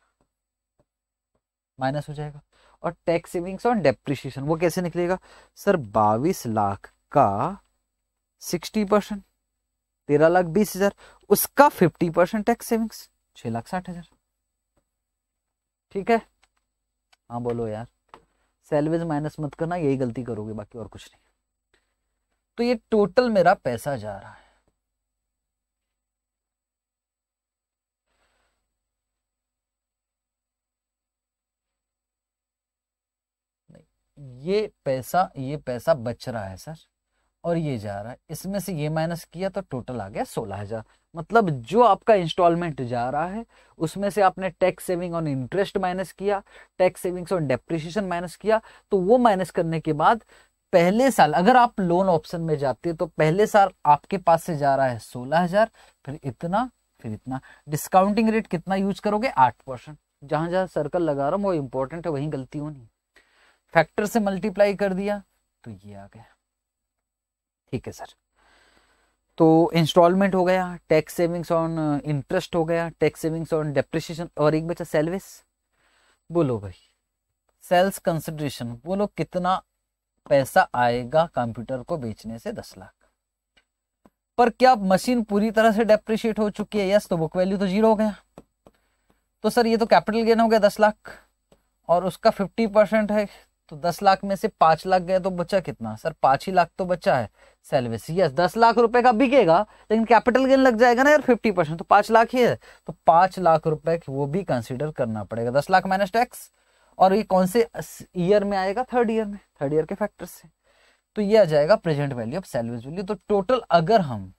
माइनस हो जाएगा और टैक्स सेविंग्स ऑन डेप्रिशिएशन वो कैसे निकलेगा सर बाईस लाख का सिक्सटी परसेंट तेरह लाख बीस हजार उसका फिफ्टी परसेंट टैक्स सेविंग्स छह लाख साठ हजार ठीक है हाँ बोलो यार सैलवेज माइनस मत करना यही गलती करोगे बाकी और कुछ नहीं तो ये टोटल मेरा पैसा जा रहा है ये पैसा ये पैसा बच रहा है सर और ये जा रहा है इसमें से ये माइनस किया तो टोटल आ गया सोलह हजार मतलब जो आपका इंस्टॉलमेंट जा रहा है उसमें से आपने tax saving on interest minus किया tax savings on depreciation minus किया तो वो माइनस करने के बाद पहले साल अगर आप लोन ऑप्शन में जाते हैं तो पहले साल आपके पास से जा रहा है सोलह हजार फिर इतना फिर इतना डिस्काउंटिंग रेट कितना यूज करोगे आठ परसेंट जहां जहां सर्कल लगा रहा हूँ वो इंपॉर्टेंट है वही गलती होनी फैक्टर से मल्टीप्लाई कर दिया तो ये आ गया ठीक है सर तो इंस्टॉलमेंट हो गया टैक्स सेविंग्स ऑन इंटरेस्ट हो गया टैक्स सेविंग्स ऑन डेप्रिशिएशन और एक बचा सेल्विस बोलो भाई सेल्स कंसिडरेशन बोलो कितना पैसा आएगा कंप्यूटर को बेचने से दस लाख पर क्या मशीन पूरी तरह से डेप्रिशिएट हो चुकी है यस तो बुक वैल्यू तो जीरो हो गया तो सर ये तो कैपिटल गेन हो गया दस लाख और उसका फिफ्टी परसेंट है तो दस लाख में से पांच लाख गए तो बचा कितना सर पांच ही लाख तो बचा है सेलवेस यस दस लाख रुपए का बिकेगा लेकिन कैपिटल गेन लग जाएगा ना यार फिफ्टी परसेंट तो पांच लाख ही है तो पांच लाख रुपए वो भी कंसिडर करना पड़ेगा दस लाख माइनस टैक्स और ये कौन से ईयर में आएगा थर्ड ईयर में थर्ड ईयर के फैक्टर से तो ये आ जाएगा present value of salvage value तो टोटल अगर हम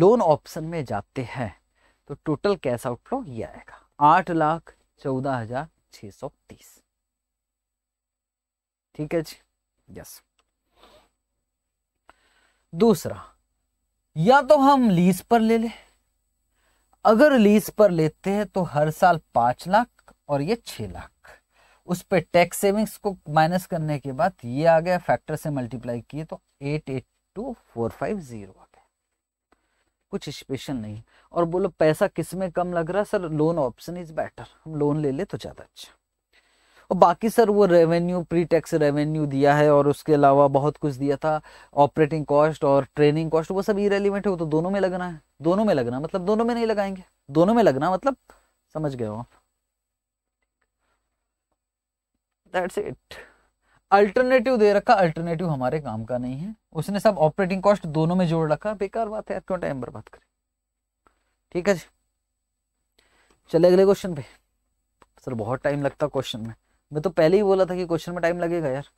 लोन ऑप्शन में जाते हैं तो टोटल कैश आउटफ्लो ये आएगा आठ लाख चौदह हजार छह सौ तीस ठीक है जी यस दूसरा या तो हम लीज पर ले ले अगर लीज पर लेते हैं तो हर साल पांच लाख और ये छह लाख उस पर टैक्स सेविंग्स को माइनस करने के बाद ये आ गया फैक्टर से मल्टीप्लाई किए तो eight eight two four five zero आ गया कुछ स्पेशल नहीं और बोलो पैसा किस में कम लग रहा sir loan option is better हम लोन ले ले तो ज्यादा अच्छा और बाकी सर वो रेवेन्यू प्री टैक्स रेवेन्यू दिया है और उसके अलावा बहुत कुछ दिया था ऑपरेटिंग कॉस्ट और ट्रेनिंग कॉस्ट वो सब इरेलीवेंट है वो तो दोनों में लगना है दोनों में लगना मतलब दोनों में नहीं लगाएंगे दोनों में लगना मतलब समझ गए हो आप दैट्स इट अल्टरनेटिव दे रखा अल्टरनेटिव हमारे काम का नहीं है उसने सब ऑपरेटिंग कॉस्ट दोनों में जोड़ रखा बेकार बात है क्यों टाइम बर्बाद करें ठीक है जी चले अगले क्वेश्चन पे सर बहुत टाइम लगता क्वेश्चन में मैं तो पहले ही बोला था कि क्वेश्चन में टाइम लगेगा यार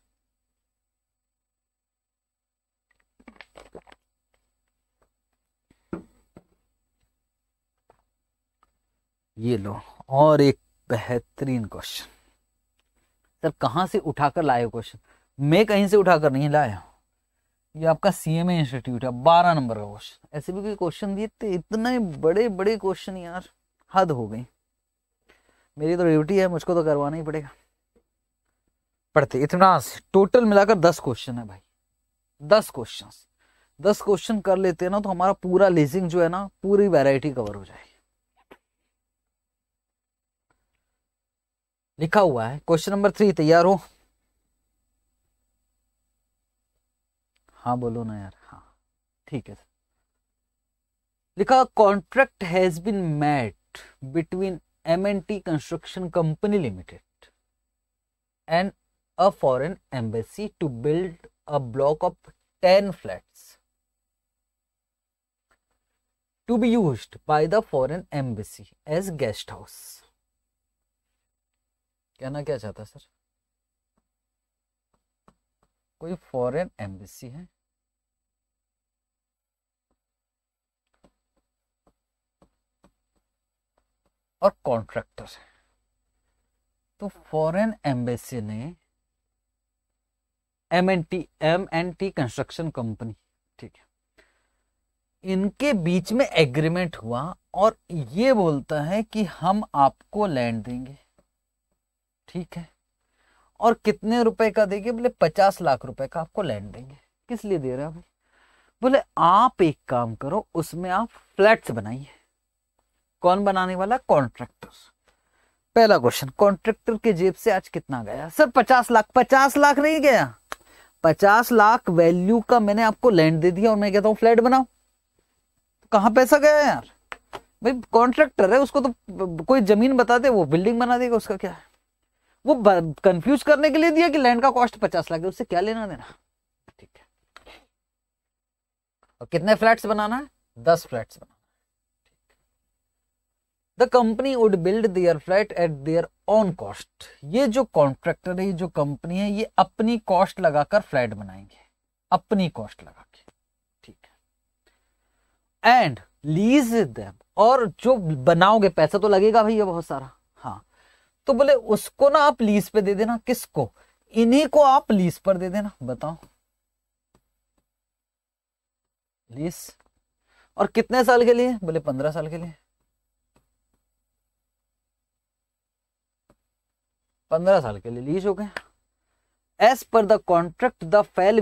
ये लो और एक बेहतरीन क्वेश्चन सर कहां से उठाकर लाए क्वेश्चन मैं कहीं से उठाकर नहीं लाया ये आपका सीएमए इंस्टीट्यूट है बारह नंबर का क्वेश्चन ऐसे भी कोई क्वेश्चन दिए थे इतने बड़े बड़े क्वेश्चन यार हद हो गई मेरी तो ड्यूटी है मुझको तो करवाना ही पड़ेगा पढ़ते इतना टोटल मिलाकर दस क्वेश्चन है भाई दस क्वेश्चन दस क्वेश्चन कर लेते हैं ना तो हमारा पूरा लेजिंग जो है ना पूरी वैरायटी कवर हो जाएगी लिखा हुआ है क्वेश्चन नंबर थ्री तैयार हो हाँ बोलो ना यार हाँ ठीक है लिखा contract has been made between M and T construction company limited and a foreign embassy to build a block of 10 flats to be used by the foreign embassy as guest house. कहना क्या चाहता sir कोई foreign embassy है और contractor है तो foreign embassy ने M N T M N T construction company ठीक है इनके बीच में एग्रीमेंट हुआ और ये बोलता है कि हम आपको लैंड देंगे ठीक है और कितने रुपए का देंगे बोले पचास लाख रुपए का आपको लैंड देंगे किस लिए दे रहे हैं भाई बोले आप एक काम करो उसमें आप फ्लैट्स बनाइए कौन बनाने वाला कॉन्ट्रेक्टर पहला क्वेश्चन कॉन्ट्रेक्टर के जेब से आज कितना गया सर पचास लाख पचास लाख नहीं गया पचास लाख वैल्यू का मैंने आपको लैंड दे दिया और मैं कहता हूँ फ्लैट बनाओ तो कहाँ पैसा गया यार भाई कॉन्ट्रेक्टर है उसको तो कोई जमीन बता दे वो बिल्डिंग बना देगा उसका क्या है वो कंफ्यूज करने के लिए दिया कि लैंड का कॉस्ट पचास लाख है उससे क्या लेना देना ठीक है और कितने फ्लैट्स बनाना है दस फ्लैट्स बनाना the company would build their flat at their on cost ये जो कॉन्ट्रैक्टर है ये जो कंपनी है ये अपनी कॉस्ट लगाकर फ्लैट बनाएंगे अपनी कॉस्ट लगा के ठीक है एंड लीज देम और जो बनाओगे पैसा तो लगेगा भैया बहुत सारा हाँ तो बोले उसको ना आप लीज पे दे देना किसको इन्हीं को आप लीज पर दे देना बताओ लीज और कितने साल के लिए बोले पंद्रह साल के लिए पंद्रह साल के लिए लीज हो गए as per the contract the fail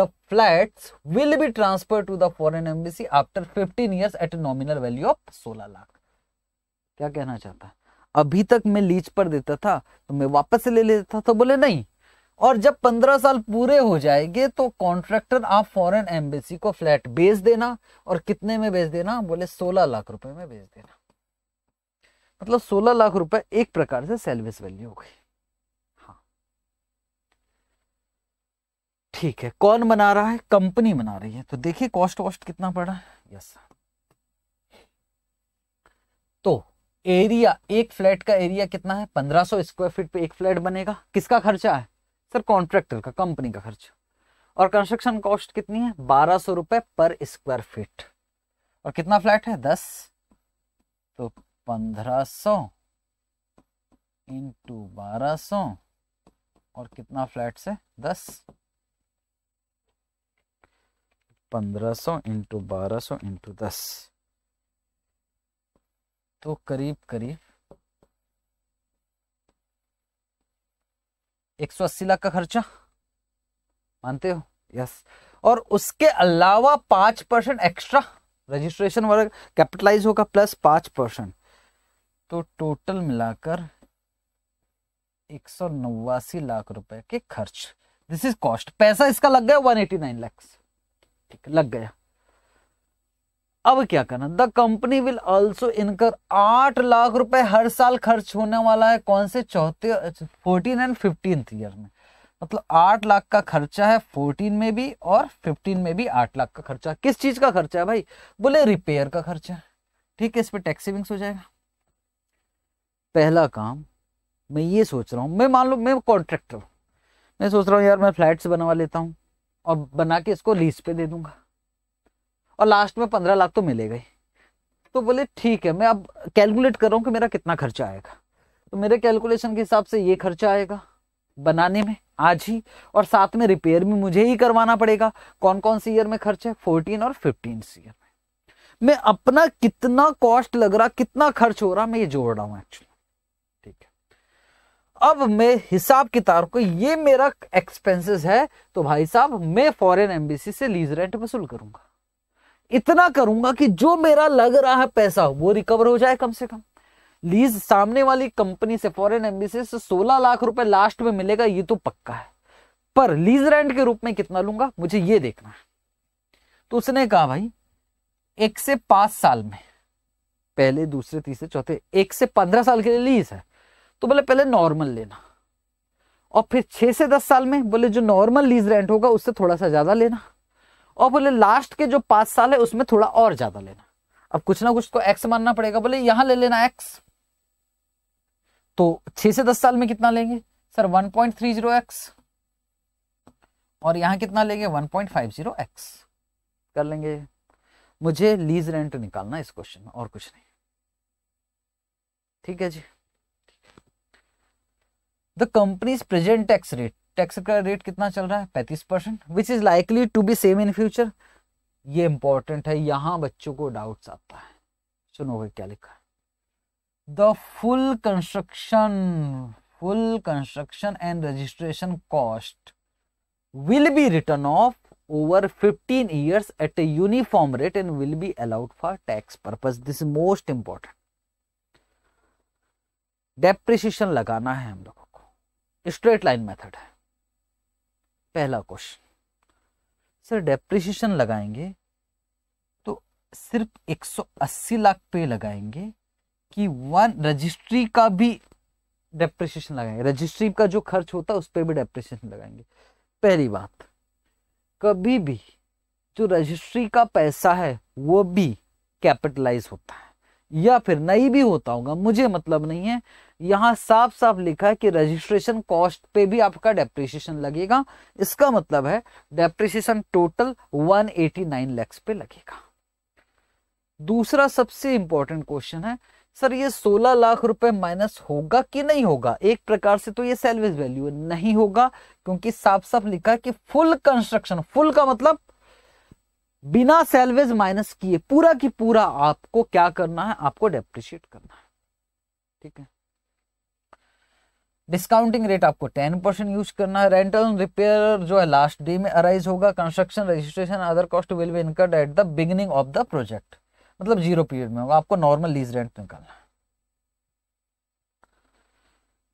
the flat will be transfer to the foreign embassy after fifteen year at nominal value of सोलह लाख क्या कहना चाहता है अभी तक मैं लीज पर देता था तो मैं वापस ले लेता था तो बोले नहीं और जब पंद्रह साल पूरे हो जाएंगे तो कॉन्ट्रैक्टर आप फॉरेन एम्बेसी को फ्लैट बेच देना और कितने में बेच देना बोले सोलह लाख रुपए में बेच देना मतलब 16 लाख रुपए एक प्रकार से सेल्वेज वैल्यू हो गई हाँ ठीक है कौन बना रहा है कंपनी बना रही है तो देखिए कॉस्ट वॉस्ट कितना पड़ा है यस तो एरिया एक फ्लैट का एरिया कितना है 1500 स्क्वायर फीट पे एक फ्लैट बनेगा किसका खर्चा है सर कॉन्ट्रैक्टर का कंपनी का खर्चा और कंस्ट्रक्शन कॉस्ट कितनी है बारह सौ रुपए पर स्क्वायर फीट और कितना फ्लैट है दस तो पंद्रह सौ इंटू बारह सौ और कितना फ्लैट से दस पंद्रह सौ इंटू बारह सौ इंटू दस तो करीब करीब एक सौ अस्सी लाख का खर्चा मानते हो यस और उसके अलावा पांच परसेंट एक्स्ट्रा रजिस्ट्रेशन वर्ग कैपिटलाइज होगा प्लस पांच परसेंट तो टोटल मिलाकर एक सौ नवासी लाख रुपए के खर्च दिस इज कॉस्ट पैसा इसका लग गया वन एटी नाइन लैक्स ठीक लग गया अब क्या करना द कंपनी विल ऑल्सो इनकर आठ लाख रुपए हर साल खर्च होने वाला है कौन से चौथे फोर्टीन एंड फिफ्टीन ईयर में मतलब आठ लाख का खर्चा है फोर्टीन में भी और फिफ्टीन में भी आठ लाख का खर्चा किस चीज का खर्चा है भाई बोले रिपेयर का खर्चा ठीक है इस पर टैक्स सेविंग्स हो जाएगा पहला काम मैं ये सोच रहा हूँ मैं मान लो मैं कॉन्ट्रैक्टर हूँ मैं सोच रहा हूँ यार मैं फ्लैट से बनवा लेता हूँ और बना के इसको लीज पे दे दूंगा और लास्ट में पंद्रह लाख तो मिलेगा ही तो बोले ठीक है मैं अब कैलकुलेट कर रहा हूँ कि मेरा कितना खर्चा आएगा तो मेरे कैलकुलेशन के हिसाब से ये खर्चा आएगा बनाने में आज ही और साथ में रिपेयर भी मुझे ही करवाना पड़ेगा कौन कौन सी ईयर में खर्च है फोर्टीन और फिफ्टीन ईयर में मैं अपना कितना कॉस्ट लग रहा कितना खर्च हो रहा मैं ये जोड़ रहा हूँ एक्चुअली अब मैं हिसाब किताब को ये मेरा एक्सपेंसेस है तो भाई साहब मैं फॉरेन एम्बेसी से लीज रेंट वसूल करूंगा इतना करूंगा कि जो मेरा लग रहा है पैसा वो रिकवर हो जाए कम से कम लीज सामने वाली कंपनी से फॉरेन एम्बेसी से 16 लाख रुपए लास्ट में मिलेगा ये तो पक्का है पर लीज रेंट के रूप में कितना लूंगा मुझे ये देखना है तो उसने कहा भाई एक से पांच साल में पहले दूसरे तीसरे चौथे एक से पंद्रह साल के लिए लीज है तो बोले पहले नॉर्मल लेना और फिर छह से दस साल में बोले जो नॉर्मल लीज रेंट होगा उससे थोड़ा सा ज़्यादा लेना और बोले लास्ट के जो पांच साल है उसमें थोड़ा और ज़्यादा लेना अब कुछ ना कुछ तो एक्स मानना पड़ेगा बोले यहां ले लेना एक्स तो छह से दस साल में कितना लेंगे sir one point three zero X और यहां कितना लेंगे one point five zero X कर लेंगे मुझे लीज रेंट निकालना इस क्वेश्चन में और कुछ नहीं ठीक है जी the companies present tax rate tax का रेट कितना चल रहा है पैंतीस percent which is likely to be same in future ये इंपॉर्टेंट है यहां बच्चों को डाउट्स आता है सुनोगे क्या लिखा है the full construction full construction and registration cost will be written off over 15 years at a uniform rate and will be allowed for tax purpose this most important depreciation लगाना है हम लोग स्ट्रेट लाइन मेथड है पहला question sir depreciation लगाएंगे तो सिर्फ 180 लाख पे लगाएंगे कि वन रजिस्ट्री का भी डेप्रिसिएशन लगाएंगे रजिस्ट्री का जो खर्च होता है उस पर भी डेप्रिसिएशन लगाएंगे पहली बात कभी भी जो रजिस्ट्री का पैसा है वो भी कैपिटलाइज होता है या फिर नहीं भी होता होगा मुझे मतलब नहीं है यहाँ साफ साफ लिखा है कि रजिस्ट्रेशन कॉस्ट पे भी आपका डेप्रिसिएशन लगेगा इसका मतलब है डेप्रिसिएशन टोटल 189 लैक्स पे लगेगा दूसरा सबसे इंपॉर्टेंट क्वेश्चन है सर ये 16 लाख रुपए माइनस होगा कि नहीं होगा एक प्रकार से तो ये सेल्वेज वैल्यू नहीं होगा क्योंकि साफ साफ लिखा है कि फुल कंस्ट्रक्शन फुल का मतलब बिना सैलवेज माइनस किए पूरा की पूरा आपको क्या करना है आपको डेप्रिशिएट करना है ठीक है डिस्काउंटिंग रेट आपको टेन परसेंट यूज करना है रेंटल रिपेयर जो है लास्ट डे में अराइज होगा construction registration other cost will be incurred at the beginning of the project मतलब जीरो पीरियड में होगा आपको नॉर्मल लीज रेंट निकालना है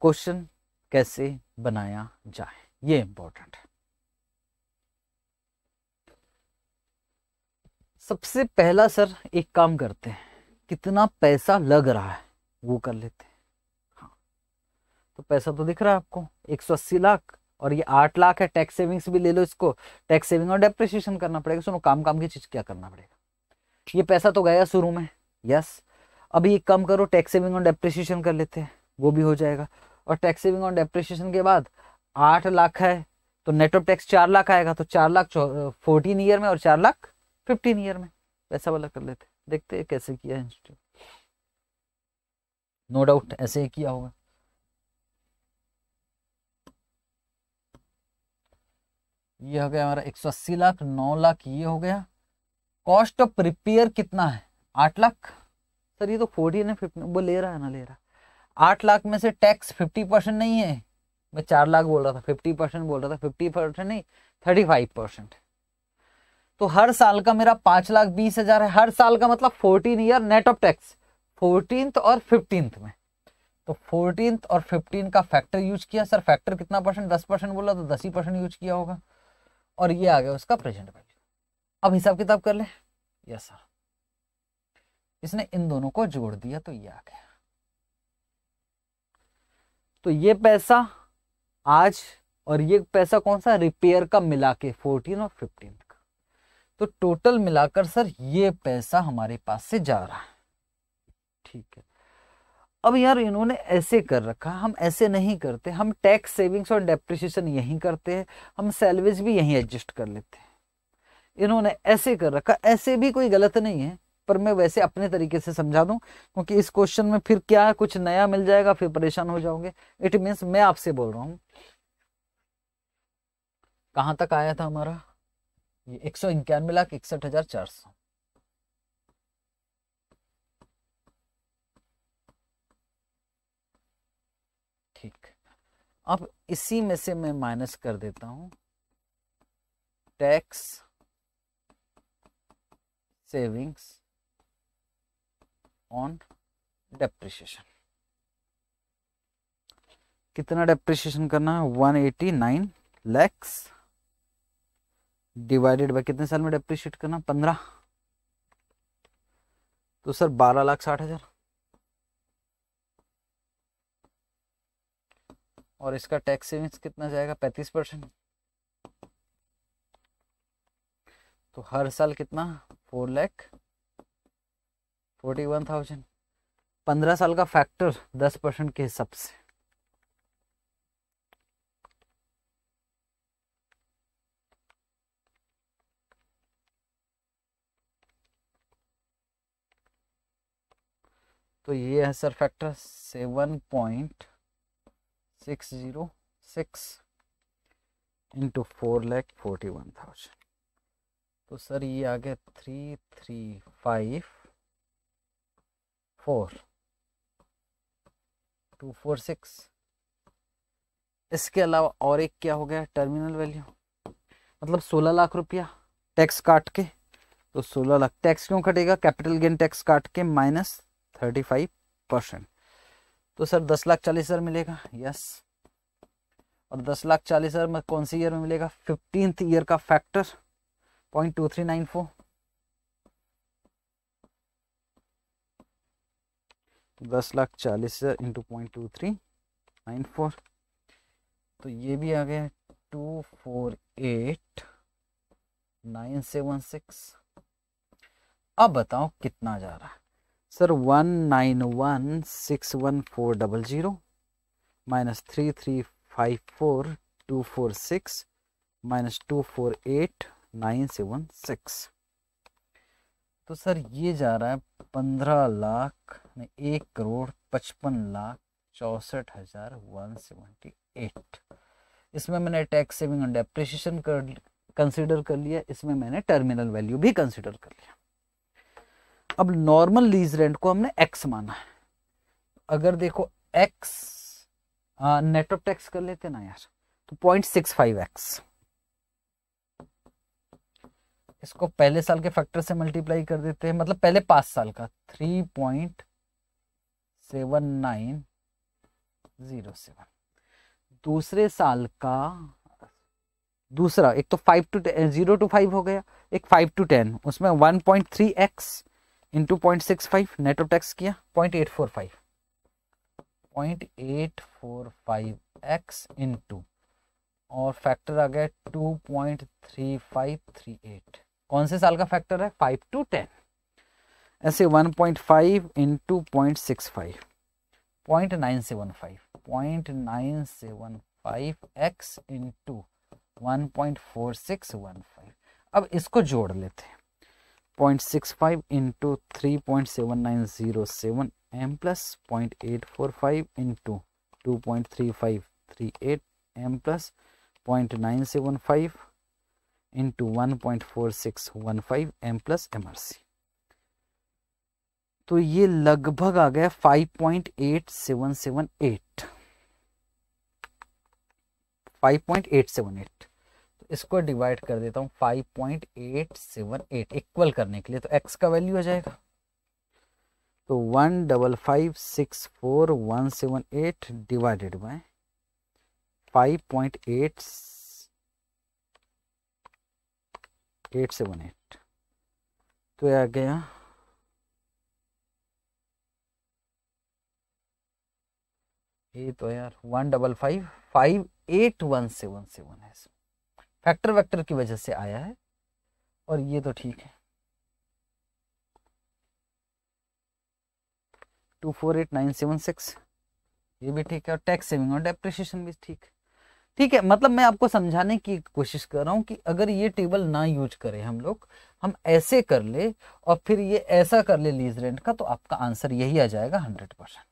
क्वेश्चन कैसे बनाया जाए ये इंपॉर्टेंट है सबसे पहला सर एक काम करते हैं कितना पैसा लग रहा है वो कर लेते हैं हाँ तो पैसा तो दिख रहा है आपको 180 लाख और ये आठ लाख है टैक्स सेविंग्स भी ले लो इसको टैक्स सेविंग और डेप्रिसिएशन करना पड़ेगा सुनो काम काम की चीज क्या करना पड़ेगा ये पैसा तो गया शुरू में यस अभी एक काम करो टैक्स सेविंग और डेप्रिसिएशन कर लेते हैं वो भी हो जाएगा और टैक्स सेविंग और डेप्रिसिएशन के बाद आठ लाख है तो नेट ऑफ टैक्स चार लाख आएगा तो चार लाख फोर्टीन ईयर में और चार लाख फिफ्टीन ईयर में वैसा वाला कर लेते देखते हैं कैसे किया है इंस्टीट्यूट नो डाउट ऐसे ही किया होगा ये हो गया हमारा एक सौ अस्सी लाख नौ लाख ये हो गया कॉस्ट ऑफ रिपेयर कितना है आठ लाख सर ये तो फोर्टी है फिफ्टी वो ले रहा है ना ले रहा आठ लाख में से टैक्स फिफ्टी परसेंट नहीं है मैं चार लाख बोल रहा था फिफ्टी परसेंट बोल रहा था फिफ्टी परसेंट नहीं थर्टी फाइव परसेंट तो हर साल का मेरा पांच लाख बीस हजार है हर साल का मतलब fourteen year net of tax fourteen और फिफ्टींथ में तो फोर्टीन और फिफ्टीन का फैक्टर यूज किया सर फैक्टर कितना परसेंट दस परसेंट बोला तो दस ही परसेंट यूज किया होगा और ये आ गया उसका प्रेजेंट वैल्यू अब हिसाब किताब कर ले यस सर इसने इन दोनों को जोड़ दिया तो ये आ गया तो ये पैसा आज और ये पैसा कौन सा रिपेयर का मिला के फोर्टीन और फिफ्टीन तो टोटल मिलाकर सर ये पैसा हमारे पास से जा रहा है ठीक है अब यार इन्होंने ऐसे कर रखा हम ऐसे नहीं करते हम टैक्स सेविंग्स और डेप्रिसिएशन यहीं करते हैं हम सैलवेज भी यहीं एडजस्ट कर लेते हैं इन्होंने ऐसे कर रखा ऐसे भी कोई गलत नहीं है पर मैं वैसे अपने तरीके से समझा दूं क्योंकि इस क्वेश्चन में फिर क्या कुछ नया मिल जाएगा फिर परेशान हो जाओगे इट मीन्स मैं आपसे बोल रहा हूं कहां तक आया था हमारा ये एक सौ इक्यानवे लाख इकसठ हजार चार सौ ठीक अब इसी में से मैं माइनस कर देता हूं टैक्स सेविंग्स ऑन डेप्रिशिएशन कितना डेप्रिशिएशन करना है one eighty nine lakhs divided by कितने साल में डेप्रिशिएट करना पंद्रह तो सर बारह लाख साठ हजार और इसका टैक्स सेविंग्स कितना जाएगा पैंतीस परसेंट तो हर साल कितना four lakh forty one thousand पंद्रह साल का फैक्टर दस परसेंट के हिसाब से तो ये है sir factor seven point six zero six into four lakh forty one thousand तो सर ये आ गया three three five four two four six इसके अलावा और एक क्या हो गया टर्मिनल वैल्यू मतलब सोलह लाख रुपया टैक्स काट के तो सोलह लाख टैक्स क्यों कटेगा कैपिटल गेन टैक्स काट के माइनस थर्टी फाइव परसेंट तो सर दस लाख चालीस हजार मिलेगा यस और दस लाख चालीस हजार में कौन सी ईयर में मिलेगा फिफ्टींथ ईयर का factor point two three nine four दस लाख चालीस हजार into point two three nine four तो ये भी आ गया two four eight nine seven six अब बताओ कितना जा रहा है sir one nine one six one four double zero minus three three five four two four six minus two four eight nine seven six तो सर ये जा रहा है पंद्रह लाख एक करोड़ पचपन लाख चौसठ हज़ार वन सेवेंटी एट इसमें मैंने टैक्स सेविंग एंड डेप्रिसिएशन कर कंसिडर कर लिया इसमें मैंने टर्मिनल वैल्यू भी कंसिडर कर लिया अब नॉर्मल लीज रेंट को हमने एक्स माना है अगर देखो एक्स नेट ऑफ टैक्स कर लेते ना यार तो पॉइंट सिक्स फाइव एक्स इसको पहले साल के फैक्टर से मल्टीप्लाई कर देते हैं मतलब पहले पांच साल का three point seven nine zero seven दूसरे साल का दूसरा एक तो five two zero two five हो गया एक फाइव टू टेन उसमें one point three X into point six five net of tax किया point eight four five point eight four five X into और फैक्टर आ गया two point three five three eight कौन से साल का factor है फाइव टू टेन ऐसे one point five into point six five point nine seven five point nine seven five X into one point four six one five अब इसको जोड़ लेते हैं point six five into three point seven nine zero seven M plus point eight four five into two point three five three eight M plus point nine seven five into one point four six one five M plus M R C तो ये लगभग आ गया five point eight seven seven eight five point eight seven eight इसको divide कर देता हूँ five point eight seven eight equal करने के लिए तो एक्स का वैल्यू आ जाएगा तो one double five six four one seven eight divided by five point eight eight seven eight तो आ गया ये तो यार one double five five eight one seven seven है इसमें फैक्टर वेक्टर की वजह से आया है और ये तो ठीक है two four eight nine seven six ये भी ठीक है और टैक्स सेविंग और डेप्रिसिएशन भी ठीक है ठीक है मतलब मैं आपको समझाने की कोशिश कर रहा हूँ कि अगर ये टेबल ना यूज करें हम लोग हम ऐसे कर ले और फिर ये ऐसा कर ले लीज रेंट का तो आपका आंसर यही आ जाएगा हंड्रेड परसेंट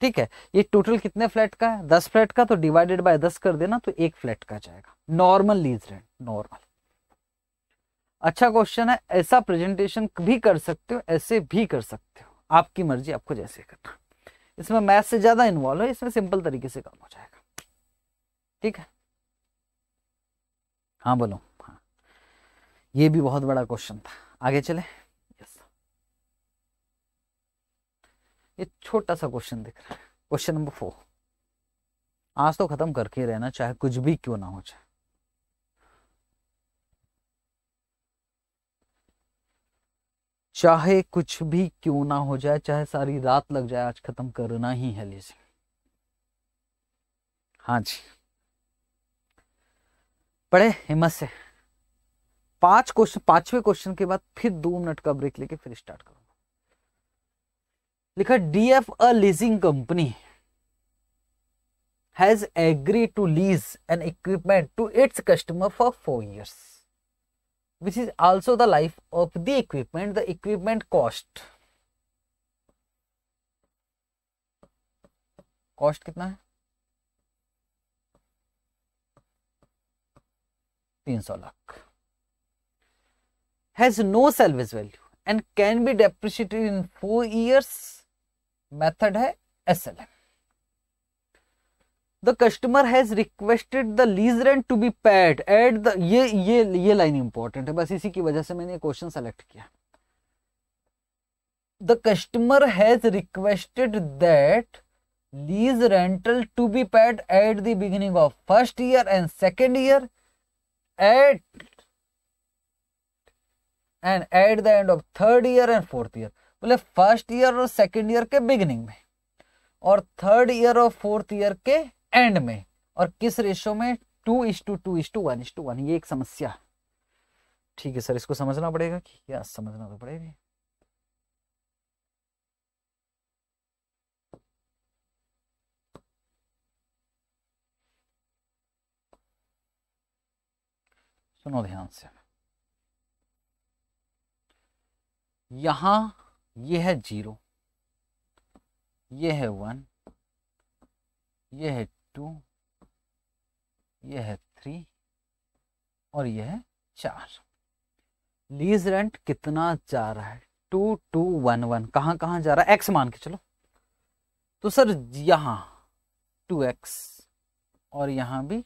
ठीक है ये टोटल कितने फ्लैट का है दस फ्लैट का तो डिवाइडेड बाय दस कर देना तो एक फ्लैट का जाएगा नॉर्मल लीज रेंट नॉर्मल अच्छा क्वेश्चन है ऐसा प्रेजेंटेशन भी कर सकते हो ऐसे भी कर सकते हो आपकी मर्जी आपको जैसे करना इसमें मैथ से ज्यादा इन्वॉल्व है इसमें सिंपल तरीके से काम हो जाएगा ठीक है हाँ बोलो हाँ ये भी बहुत बड़ा क्वेश्चन था आगे चले ये छोटा सा क्वेश्चन दिख रहा है क्वेश्चन नंबर फोर आज तो खत्म करके रहना चाहे कुछ भी क्यों ना हो जाए चाहे कुछ भी क्यों ना हो जाए चाहे सारी रात लग जाए आज खत्म करना ही है लीजिए हाँ जी पढ़े हिम्मत से पांच क्वेश्चन पांचवे क्वेश्चन के बाद फिर दो मिनट का ब्रेक लेके फिर स्टार्ट करो लिखा D F a leasing company has agree to lease an equipment to its customer for four years which is also the life of the equipment the equipment cost cost कितना है तीन सौ lakh has no salvage value and can be depreciated in four years method है as the customer has requested the lease rent to be paid at the ये ये ये line important है बस इसी की वजह से मैंने क्वेश्चन सेलेक्ट किया the customer has requested that lease rental to be paid at the beginning of first year and second year at end at the end of third year and fourth year बोले first year और second year के beginning में और third year और fourth year के end में और किस रेशो में two is to two is to one is to one ये एक समस्या ठीक है सर इसको समझना पड़ेगा कि क्या समझना तो पड़ेगा सुनो ध्यान से यहां ये है जीरो ये है वन ये है टू ये है थ्री और ये है चार लीज रेंट कितना जा रहा है टू टू वन वन कहाँ कहाँ जा रहा है एक्स मान के चलो तो सर यहाँ टू एक्स और यहाँ भी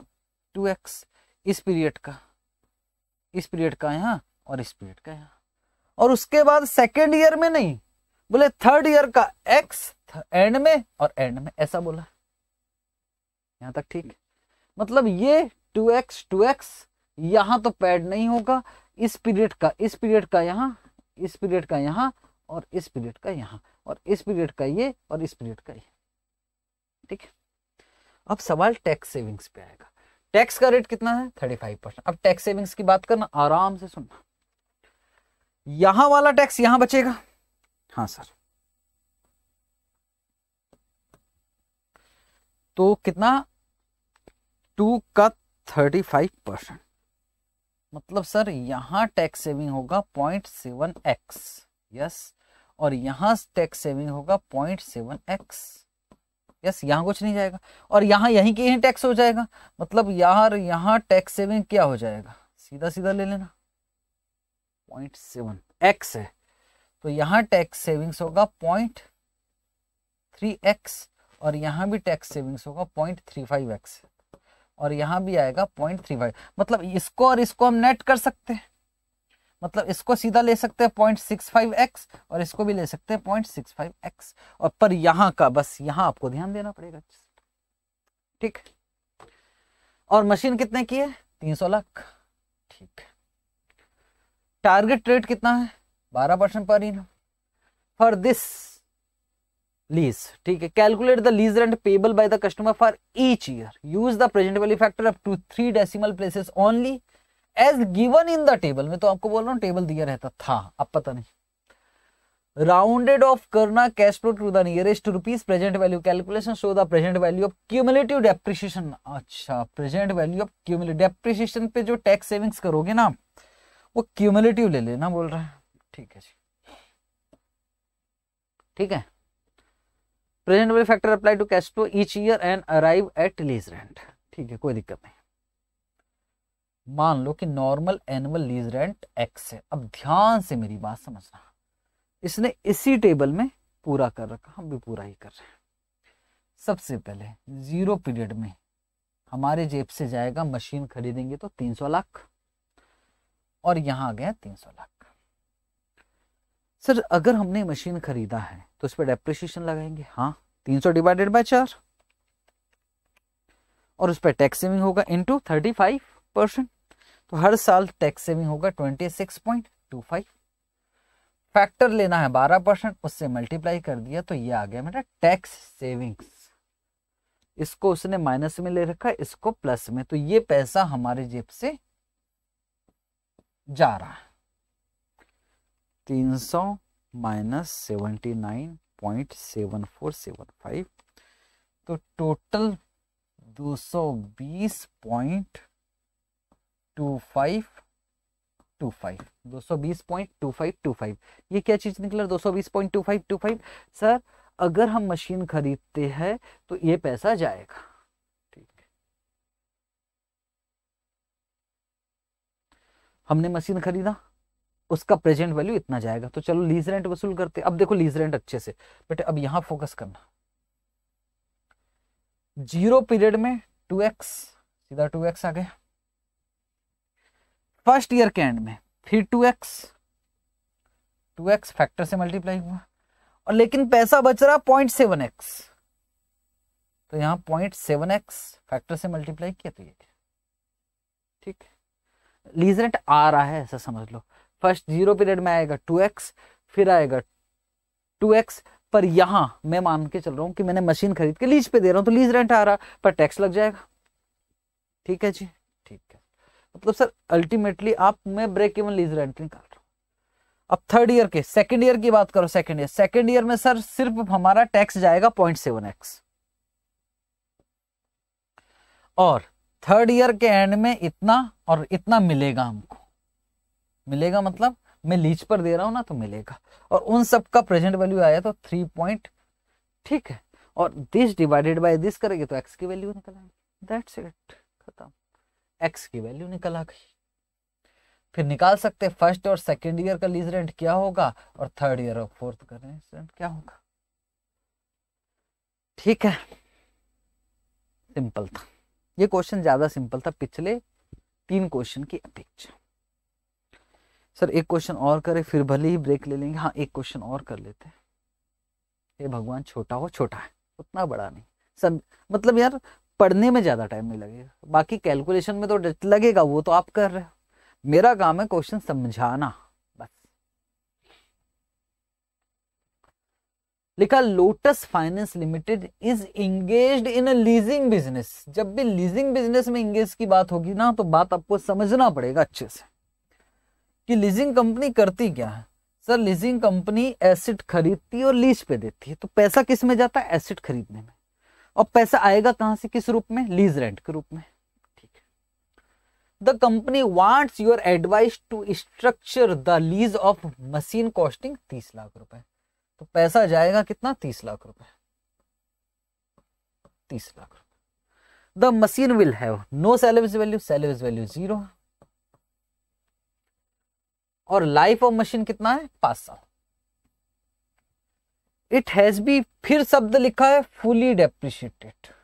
टू एक्स इस पीरियड का इस पीरियड का यहाँ और इस पीरियड का यहाँ और उसके बाद सेकेंड ईयर में नहीं बोले थर्ड ईयर का एक्स एंड में और एंड में ऐसा बोला यहां तक ठीक मतलब ये टू एक्स टू एक्स यहां तो पैड नहीं होगा इस पीरियड का इस पीरियड का यहाँ इस पीरियड का यहां और इस पीरियड का यहाँ और इस पीरियड का ये और इस पीरियड का ये ठीक है अब सवाल टैक्स सेविंग्स पे आएगा टैक्स का रेट कितना है थर्टी फाइव परसेंट अब टैक्स सेविंग्स की बात करना आराम से सुनना यहां वाला टैक्स यहां बचेगा हाँ सर तो कितना टू का थर्टी फाइव परसेंट मतलब सर यहां टैक्स सेविंग होगा पॉइंट सेवन एक्स यस और यहां टैक्स सेविंग होगा पॉइंट सेवन एक्स यस यहां कुछ नहीं जाएगा और यहां यहीं के यहीं टैक्स हो जाएगा मतलब यार यहां टैक्स सेविंग क्या हो जाएगा सीधा सीधा ले लेना पॉइंट सेवन एक्स है तो यहां टैक्स सेविंग्स होगा पॉइंट थ्री एक्स और यहां भी टैक्स सेविंग्स होगा पॉइंट थ्री फाइव एक्स और यहां भी आएगा पॉइंट थ्री फाइव मतलब इसको और इसको हम नेट कर सकते हैं मतलब इसको सीधा ले सकते हैं पॉइंट सिक्स फाइव एक्स और इसको भी ले सकते हैं पॉइंट सिक्स फाइव एक्स और पर यहां का बस यहां आपको ध्यान देना पड़ेगा ठीक और मशीन कितने की है तीन सौ लाख ठीक है टारगेट रेट कितना है बारह परसेंट पर इनम फॉर दिस लीज ठीक है calculate the lease rent payable by the customer for each year use the present value factor up to three decimal places only as given in the table मैं तो आपको बोल रहा हूँ table दिया रहता था अब पता नहीं राउंडेड ऑफ करना cash flow to the nearest rupees present value calculation show the present value of cumulative depreciation अच्छा present value of cumulative depreciation पे जो टैक्स सेविंग्स करोगे ना आप वो क्यूमुलेटिव ले लेना बोल रहा है ठीक है जी ठीक है present presentable factor apply to cash flow each year and arrive at lease rent ठीक है कोई दिक्कत नहीं मान लो कि normal annual lease rent X है अब ध्यान से मेरी बात समझना इसने इसी टेबल में पूरा कर रखा हम भी पूरा ही कर रहे हैं सबसे पहले जीरो पीरियड में हमारे जेब से जाएगा मशीन खरीदेंगे तो 300 लाख और यहां आ गया तीन सौ लाख सर अगर हमने मशीन खरीदा है तो उस पर डेप्रिशिएशन लगाएंगे हाँ तीन सौ डिवाइडेड बाय चार और उस पर टैक्स सेविंग होगा इंटू थर्टी फाइव परसेंट तो हर साल टैक्स सेविंग होगा twenty six point two five factor लेना है बारह परसेंट उससे मल्टीप्लाई कर दिया तो ये आ गया मेरा टैक्स सेविंग्स इसको उसने माइनस में ले रखा इसको प्लस में तो ये पैसा हमारे जेब से जा रहा है तीन सौ minus seventy nine point seven four seven five तो टोटल दो सौ बीस point two five two five दो सौ बीस point two five two five ये क्या चीज निकल रहा है दो सौ बीस point two five two five sir अगर हम मशीन खरीदते हैं तो ये पैसा जाएगा हमने मशीन खरीदा उसका प्रेजेंट वैल्यू इतना जाएगा तो चलो लीज रेंट वसूल करते अब देखो लीज रेंट अच्छे से बेटे अब यहां फोकस करना जीरो पीरियड में टू एक्स सीधा टू एक्स आ गया फर्स्ट ईयर के एंड में फिर two X two X factor से मल्टीप्लाई हुआ और लेकिन पैसा बच रहा पॉइंट सेवन एक्स तो यहां पॉइंट सेवन एक्स फैक्टर से मल्टीप्लाई किया तो ये ठीक लीजरेंट आ रहा है ऐसा समझ लो फर्स्ट जीरो पीरियड में आएगा टू एक्स फिर आएगा टू एक्स पर यहाँ मैं मान के चल रहा हूँ कि मैंने मशीन खरीद के लीज पे दे रहा हूँ तो लीज रेंट आ रहा पर टैक्स लग जाएगा ठीक है जी ठीक है मतलब सर अल्टीमेटली आप मैं ब्रेक इवन लीज रेंट निकाल रहा हूँ अब थर्ड ईयर के सेकेंड ईयर की बात करो सेकेंड ईयर सेकेंड ईयर में सर सिर्फ हमारा टैक्स जाएगा पॉइंट और थर्ड ईयर के एंड में इतना और इतना मिलेगा हमको मिलेगा मतलब मैं लीज पर दे रहा हूं ना तो मिलेगा और उन सब का प्रेजेंट वैल्यू आया तो थ्री पॉइंट ठीक है और दिस डिवाइडेड बाय दिस करेंगे तो एक्स की वैल्यू निकल आएगी दैट्स इट खत्म एक्स की वैल्यू निकल आ गई फिर निकाल सकते फर्स्ट और सेकेंड ईयर का लीज रेंट क्या होगा और थर्ड ईयर और फोर्थ का रेंट क्या होगा ठीक है सिंपल था ये क्वेश्चन ज्यादा सिंपल था पिछले तीन क्वेश्चन की अपेक्षा सर एक क्वेश्चन और करें फिर भले ही ब्रेक ले लेंगे हाँ एक क्वेश्चन और कर लेते हैं ये भगवान छोटा हो छोटा है उतना बड़ा नहीं सब मतलब यार पढ़ने में ज्यादा टाइम नहीं लगेगा बाकी कैलकुलेशन में तो लगेगा वो तो आप कर रहे हो मेरा काम है क्वेश्चन समझाना लिखा Lotus finance limited is engage in a leasing business जब भी लीजिंग बिजनेस में इंगेज की बात होगी ना तो बात आपको समझना पड़ेगा अच्छे से कि लीजिंग कंपनी करती क्या है सर लीजिंग कंपनी एसिड खरीदती है और लीज पे देती है तो पैसा किस में जाता है एसिड खरीदने में और पैसा आएगा कहां से किस रूप में लीज रेंट के रूप में ठीक है the company wants your advice to structure the lease of machine costing तीस लाख रुपए तो पैसा जाएगा कितना तीस लाख रुपए तीस लाख रुपए the machine will have no salvage value salvage value zero और लाइफ ऑफ मशीन कितना है पांच साल इट हैज बी फिर शब्द लिखा है fully depreciated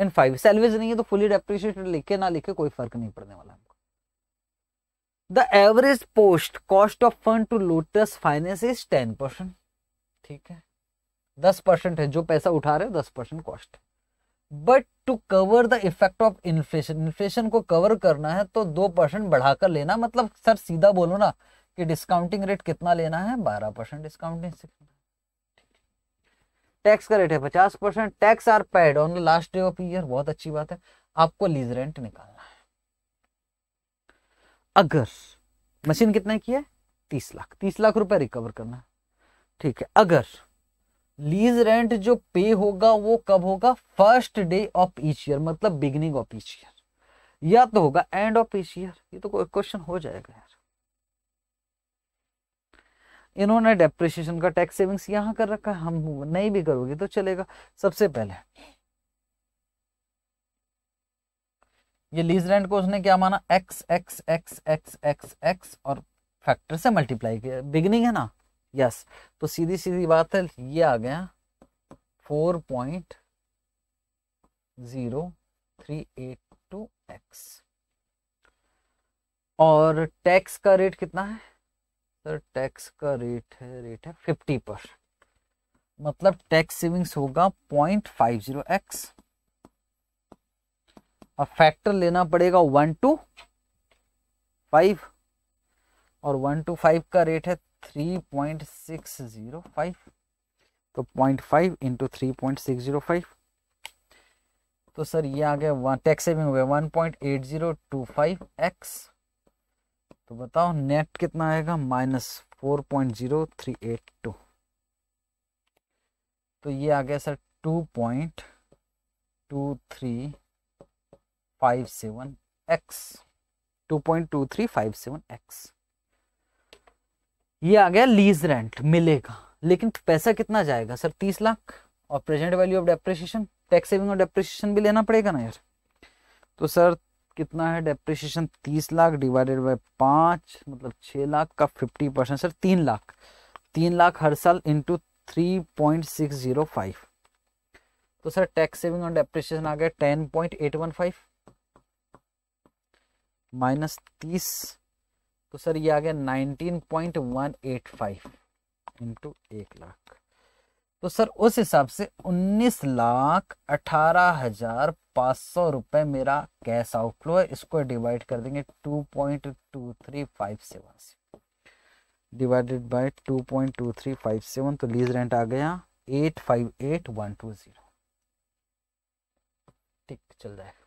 in five salvage नहीं है तो फुली डेप्रिशिएटेड लिखे ना लिखे कोई फर्क नहीं पड़ने वाला हमको the average post cost of fund to Lotus Finance is ten percent ठीक है दस परसेंट है जो पैसा उठा रहे हो दस percent cost but to cover the effect of inflation inflation को कवर करना है तो दो परसेंट बढ़ाकर लेना मतलब सर सीधा बोलो ना कि डिस्काउंटिंग रेट कितना लेना है बारह परसेंट डिस्काउंटिंग टैक्स का रेट है पचास percent tax are paid on last day of year बहुत अच्छी बात है आपको लीज रेंट निकालना है अगर मशीन कितने की है तीस लाख तीस लाख रुपए रिकवर करना है ठीक है अगर लीज रेंट जो पे होगा वो कब होगा first day of each year मतलब बिगनिंग ऑफ ईच ईयर या तो होगा एंड ऑफ ईच ईयर ये तो क्वेश्चन हो जाएगा यार इन्होंने डेप्रिशिएशन का टैक्स सेविंग्स यहां कर रखा है हम नहीं भी करोगे तो चलेगा सबसे पहले ये लीज रेंट को उसने क्या माना x x x x x x और फैक्टर से मल्टीप्लाई किया बिगिनिंग है ना यस तो सीधी सीधी बात है ये आ गया four point zero three eight two x और टैक्स का रेट कितना है सर टैक्स का रेट है रेट है फिफ्टी पर मतलब टैक्स सेविंग्स होगा पॉइंट फाइव जीरो एक्स अब फैक्टर लेना पड़ेगा वन टू फाइव और वन टू फाइव का रेट है three point six zero five तो point five into three point six zero five तो सर ये आ गया वन टैक्स सेविंग हो गया one point eight zero two five x तो बताओ नेट कितना आएगा minus four point zero three eight two तो ये आ गया sir two point two three five seven x two point two three five seven x ये आ गया लीज रेंट मिलेगा लेकिन पैसा कितना जाएगा सर तीस लाख और present value of depreciation tax saving और डेप्रिसिएशन भी लेना पड़ेगा ना यार तो सर कितना है डेप्रिसिएशन तीस लाख डिवाइडेड बाय पांच मतलब छह लाख का फिफ्टी परसेंट सर तीन लाख तीन लाख हर साल into three point six zero five तो सर टैक्स सेविंग और डेप्रिसिएशन आ गया ten point eight one five minus तीस तो सर ये आ गया nineteen point one eight five into एक लाख तो सर उस हिसाब से उन्नीस लाख अठारह हजार पाँच सौ रुपये मेरा कैश आउटफ्लो है इसको डिवाइड कर देंगे two point two three five seven से divided by two point two three five seven तो लीज रेंट आ गया eight five eight one two zero ठीक चल जाएगा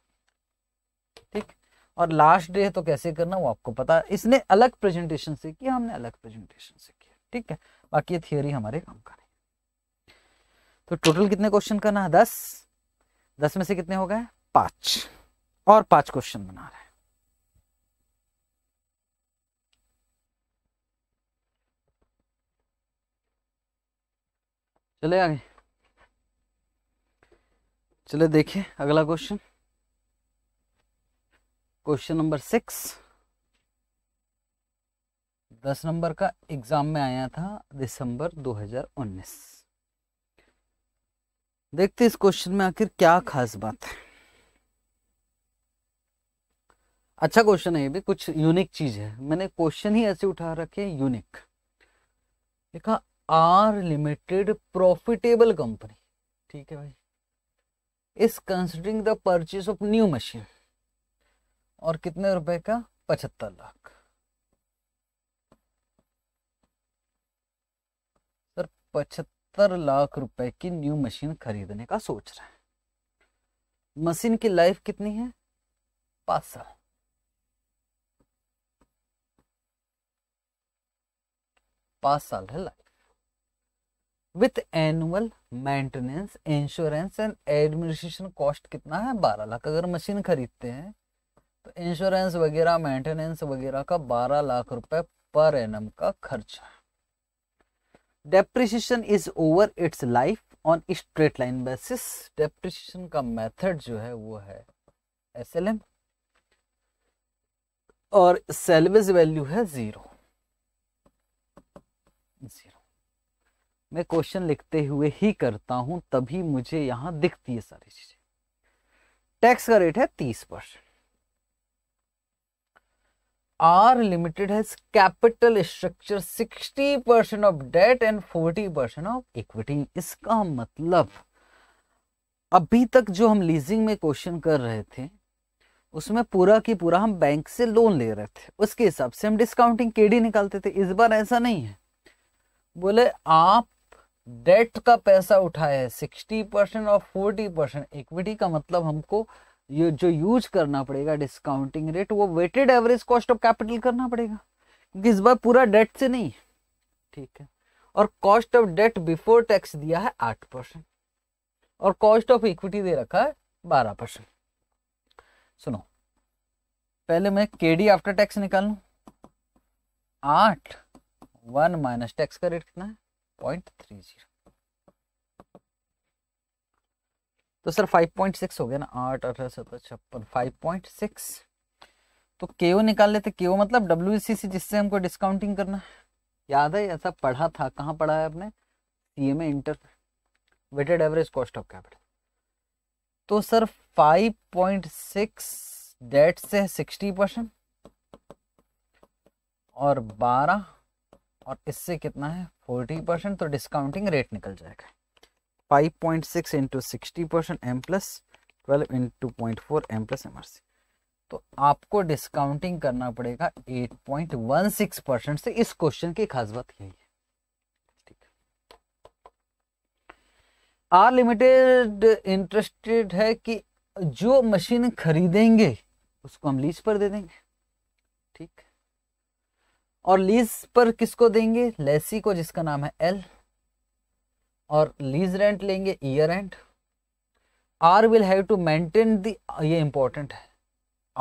और लास्ट डे है तो कैसे करना वो आपको पता है इसने अलग प्रेजेंटेशन से किया हमने अलग प्रेजेंटेशन से किया ठीक है बाकी ये थियोरी हमारे काम का नहीं तो टोटल कितने क्वेश्चन करना है दस दस में से कितने हो गए पांच और पांच क्वेश्चन बना रहे चले आगे चले देखिए अगला क्वेश्चन क्वेश्चन नंबर सिक्स दस नंबर का एग्जाम में आया था दिसंबर 2019 देखते इस क्वेश्चन में आखिर क्या खास बात है अच्छा क्वेश्चन है ये भी कुछ यूनिक चीज है मैंने क्वेश्चन ही ऐसे उठा रखे यूनिक लिखा आर लिमिटेड प्रॉफिटेबल कंपनी ठीक है भाई is considering the purchase of new machine और कितने रुपए का पचहत्तर लाख सर पचहत्तर लाख रुपए की न्यू मशीन खरीदने का सोच रहे हैं मशीन की लाइफ कितनी है पांच साल पांच साल है life with annual maintenance insurance and administration cost कितना है बारह लाख अगर मशीन खरीदते हैं तो इंश्योरेंस वगैरह मेंटेनेंस वगैरह का 12 लाख रुपए पर एन का खर्चा depreciation is over its life on straight line basis depreciation का मेथड जो है वो है एसएलएम और सेलवेज वैल्यू है जीरो जीरो मैं क्वेश्चन लिखते हुए ही करता हूं तभी मुझे यहां दिखती है सारी चीजें टैक्स का रेट है तीस percent R limited has capital structure 60 percent of debt and 40 percent of equity इसका मतलब अभी तक जो हम लीजिंग में क्वेश्चन कर रहे थे उसमें पूरा की पूरा हम बैंक से लोन ले रहे थे उसके हिसाब से हम डिस्काउंटिंग केडी निकालते थे इस बार ऐसा नहीं है बोले आप डेट का पैसा उठाए सिक्सटी परसेंट और फोर्टी परसेंट इक्विटी का मतलब हमको ये जो यूज करना पड़ेगा डिस्काउंटिंग रेट वो weighted average cost of capital करना पड़ेगा क्योंकि इस बार पूरा डेट से नहीं ठीक है और cost of debt before tax दिया है आठ परसेंट और कॉस्ट ऑफ इक्विटी दे रखा है बारह परसेंट सुनो पहले मैं के डी आफ्टर टैक्स निकाल लू आठ वन माइनस टैक्स का रेट कितना है पॉइंट थ्री जीरो तो सर 5.6 हो गया ना आठ अठारह सत्रह छप्पन फाइव पॉइंट सिक्स तो के निकाल लेते के मतलब डब्ल्यू जिससे हमको डिस्काउंटिंग करना है याद है ऐसा पढ़ा था कहाँ पढ़ा है आपने C M inter weighted average cost of capital तो सर 5.6 पॉइंट सिक्स डेट से सिक्सटी परसेंट और 12 और इससे कितना है 40 परसेंट तो डिस्काउंटिंग रेट निकल जाएगा 5.6 into sixty percent M plus twelve into point four M plus M तो आपको डिस्काउंटिंग करना पड़ेगा 8.16 परसेंट से इस क्वेश्चन की खास बात यही है ठीक आर लिमिटेड इंटरेस्टेड है कि जो मशीन खरीदेंगे उसको हम लीज पर दे देंगे ठीक और लीज पर किसको देंगे लेसी को जिसका नाम है एल और लीज रेंट लेंगे year rent R will have to maintain the ये इम्पोर्टेंट है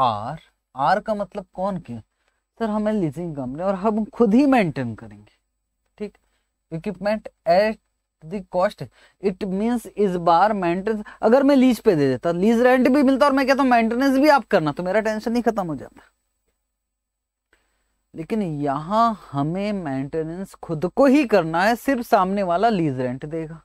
आर आर का मतलब कौन क्यों सर हमें लीजिंग कंपनी और हम खुद ही मेंटेन करेंगे ठीक equipment at the cost it means इस बार मेंटेनेंस अगर मैं लीज पे दे देता लीज रेंट भी मिलता और मैं कहता हूँ मेंटेनेंस भी आप करना तो मेरा टेंशन ही खत्म हो जाता लेकिन यहां हमें मेंटेनेंस खुद को ही करना है सिर्फ सामने वाला लीज रेंट देगा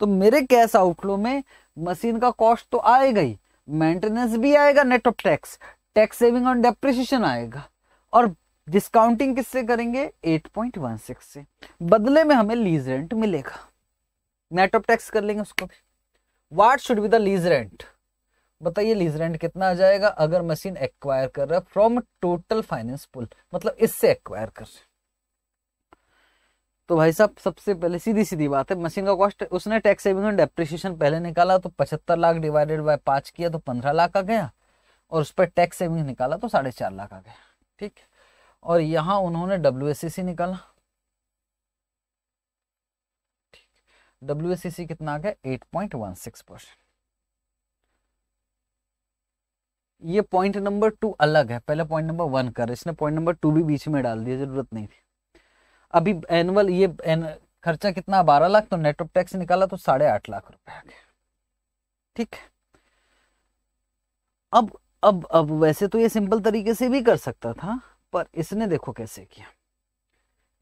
तो मेरे कैश आउटफ्लो में मशीन का कॉस्ट तो आएगा ही मेंटेनेंस भी आएगा net of tax tax saving on depreciation आएगा और डिस्काउंटिंग किससे करेंगे 8.16 से बदले में हमें लीज रेंट मिलेगा नेट ऑफ टैक्स कर लेंगे उसको भी what should be the lease rent बताइए लीज रेंट कितना आ जाएगा अगर मशीन एक्वायर कर रहा है फ्रॉम टोटल फाइनेंस पुल मतलब इससे एक्वायर कर रहे तो भाई साहब सबसे पहले सीधी सीधी बात है मशीन का कॉस्ट उसने टैक्स सेविंग एंड डेप्रिसिएशन पहले निकाला तो पचहत्तर लाख डिवाइडेड बाय पांच किया तो पंद्रह लाख का गया और उस पर टैक्स सेविंग निकाला तो साढ़े चार लाख आ गया ठीक और यहां उन्होंने डब्ल्यू e निकाला डब्ल्यू e कितना आ गया eight point one six percent ये पॉइंट नंबर टू अलग है पहले पॉइंट नंबर वन कर इसने पॉइंट नंबर टू भी बीच में डाल दिया जरूरत नहीं थी अभी एनुअल ये एन, खर्चा कितना बारह लाख तो नेट ऑफ टैक्स निकाला तो साढ़े आठ लाख रुपए आ गया ठीक अब अब अब वैसे तो ये सिंपल तरीके से भी कर सकता था पर इसने देखो कैसे किया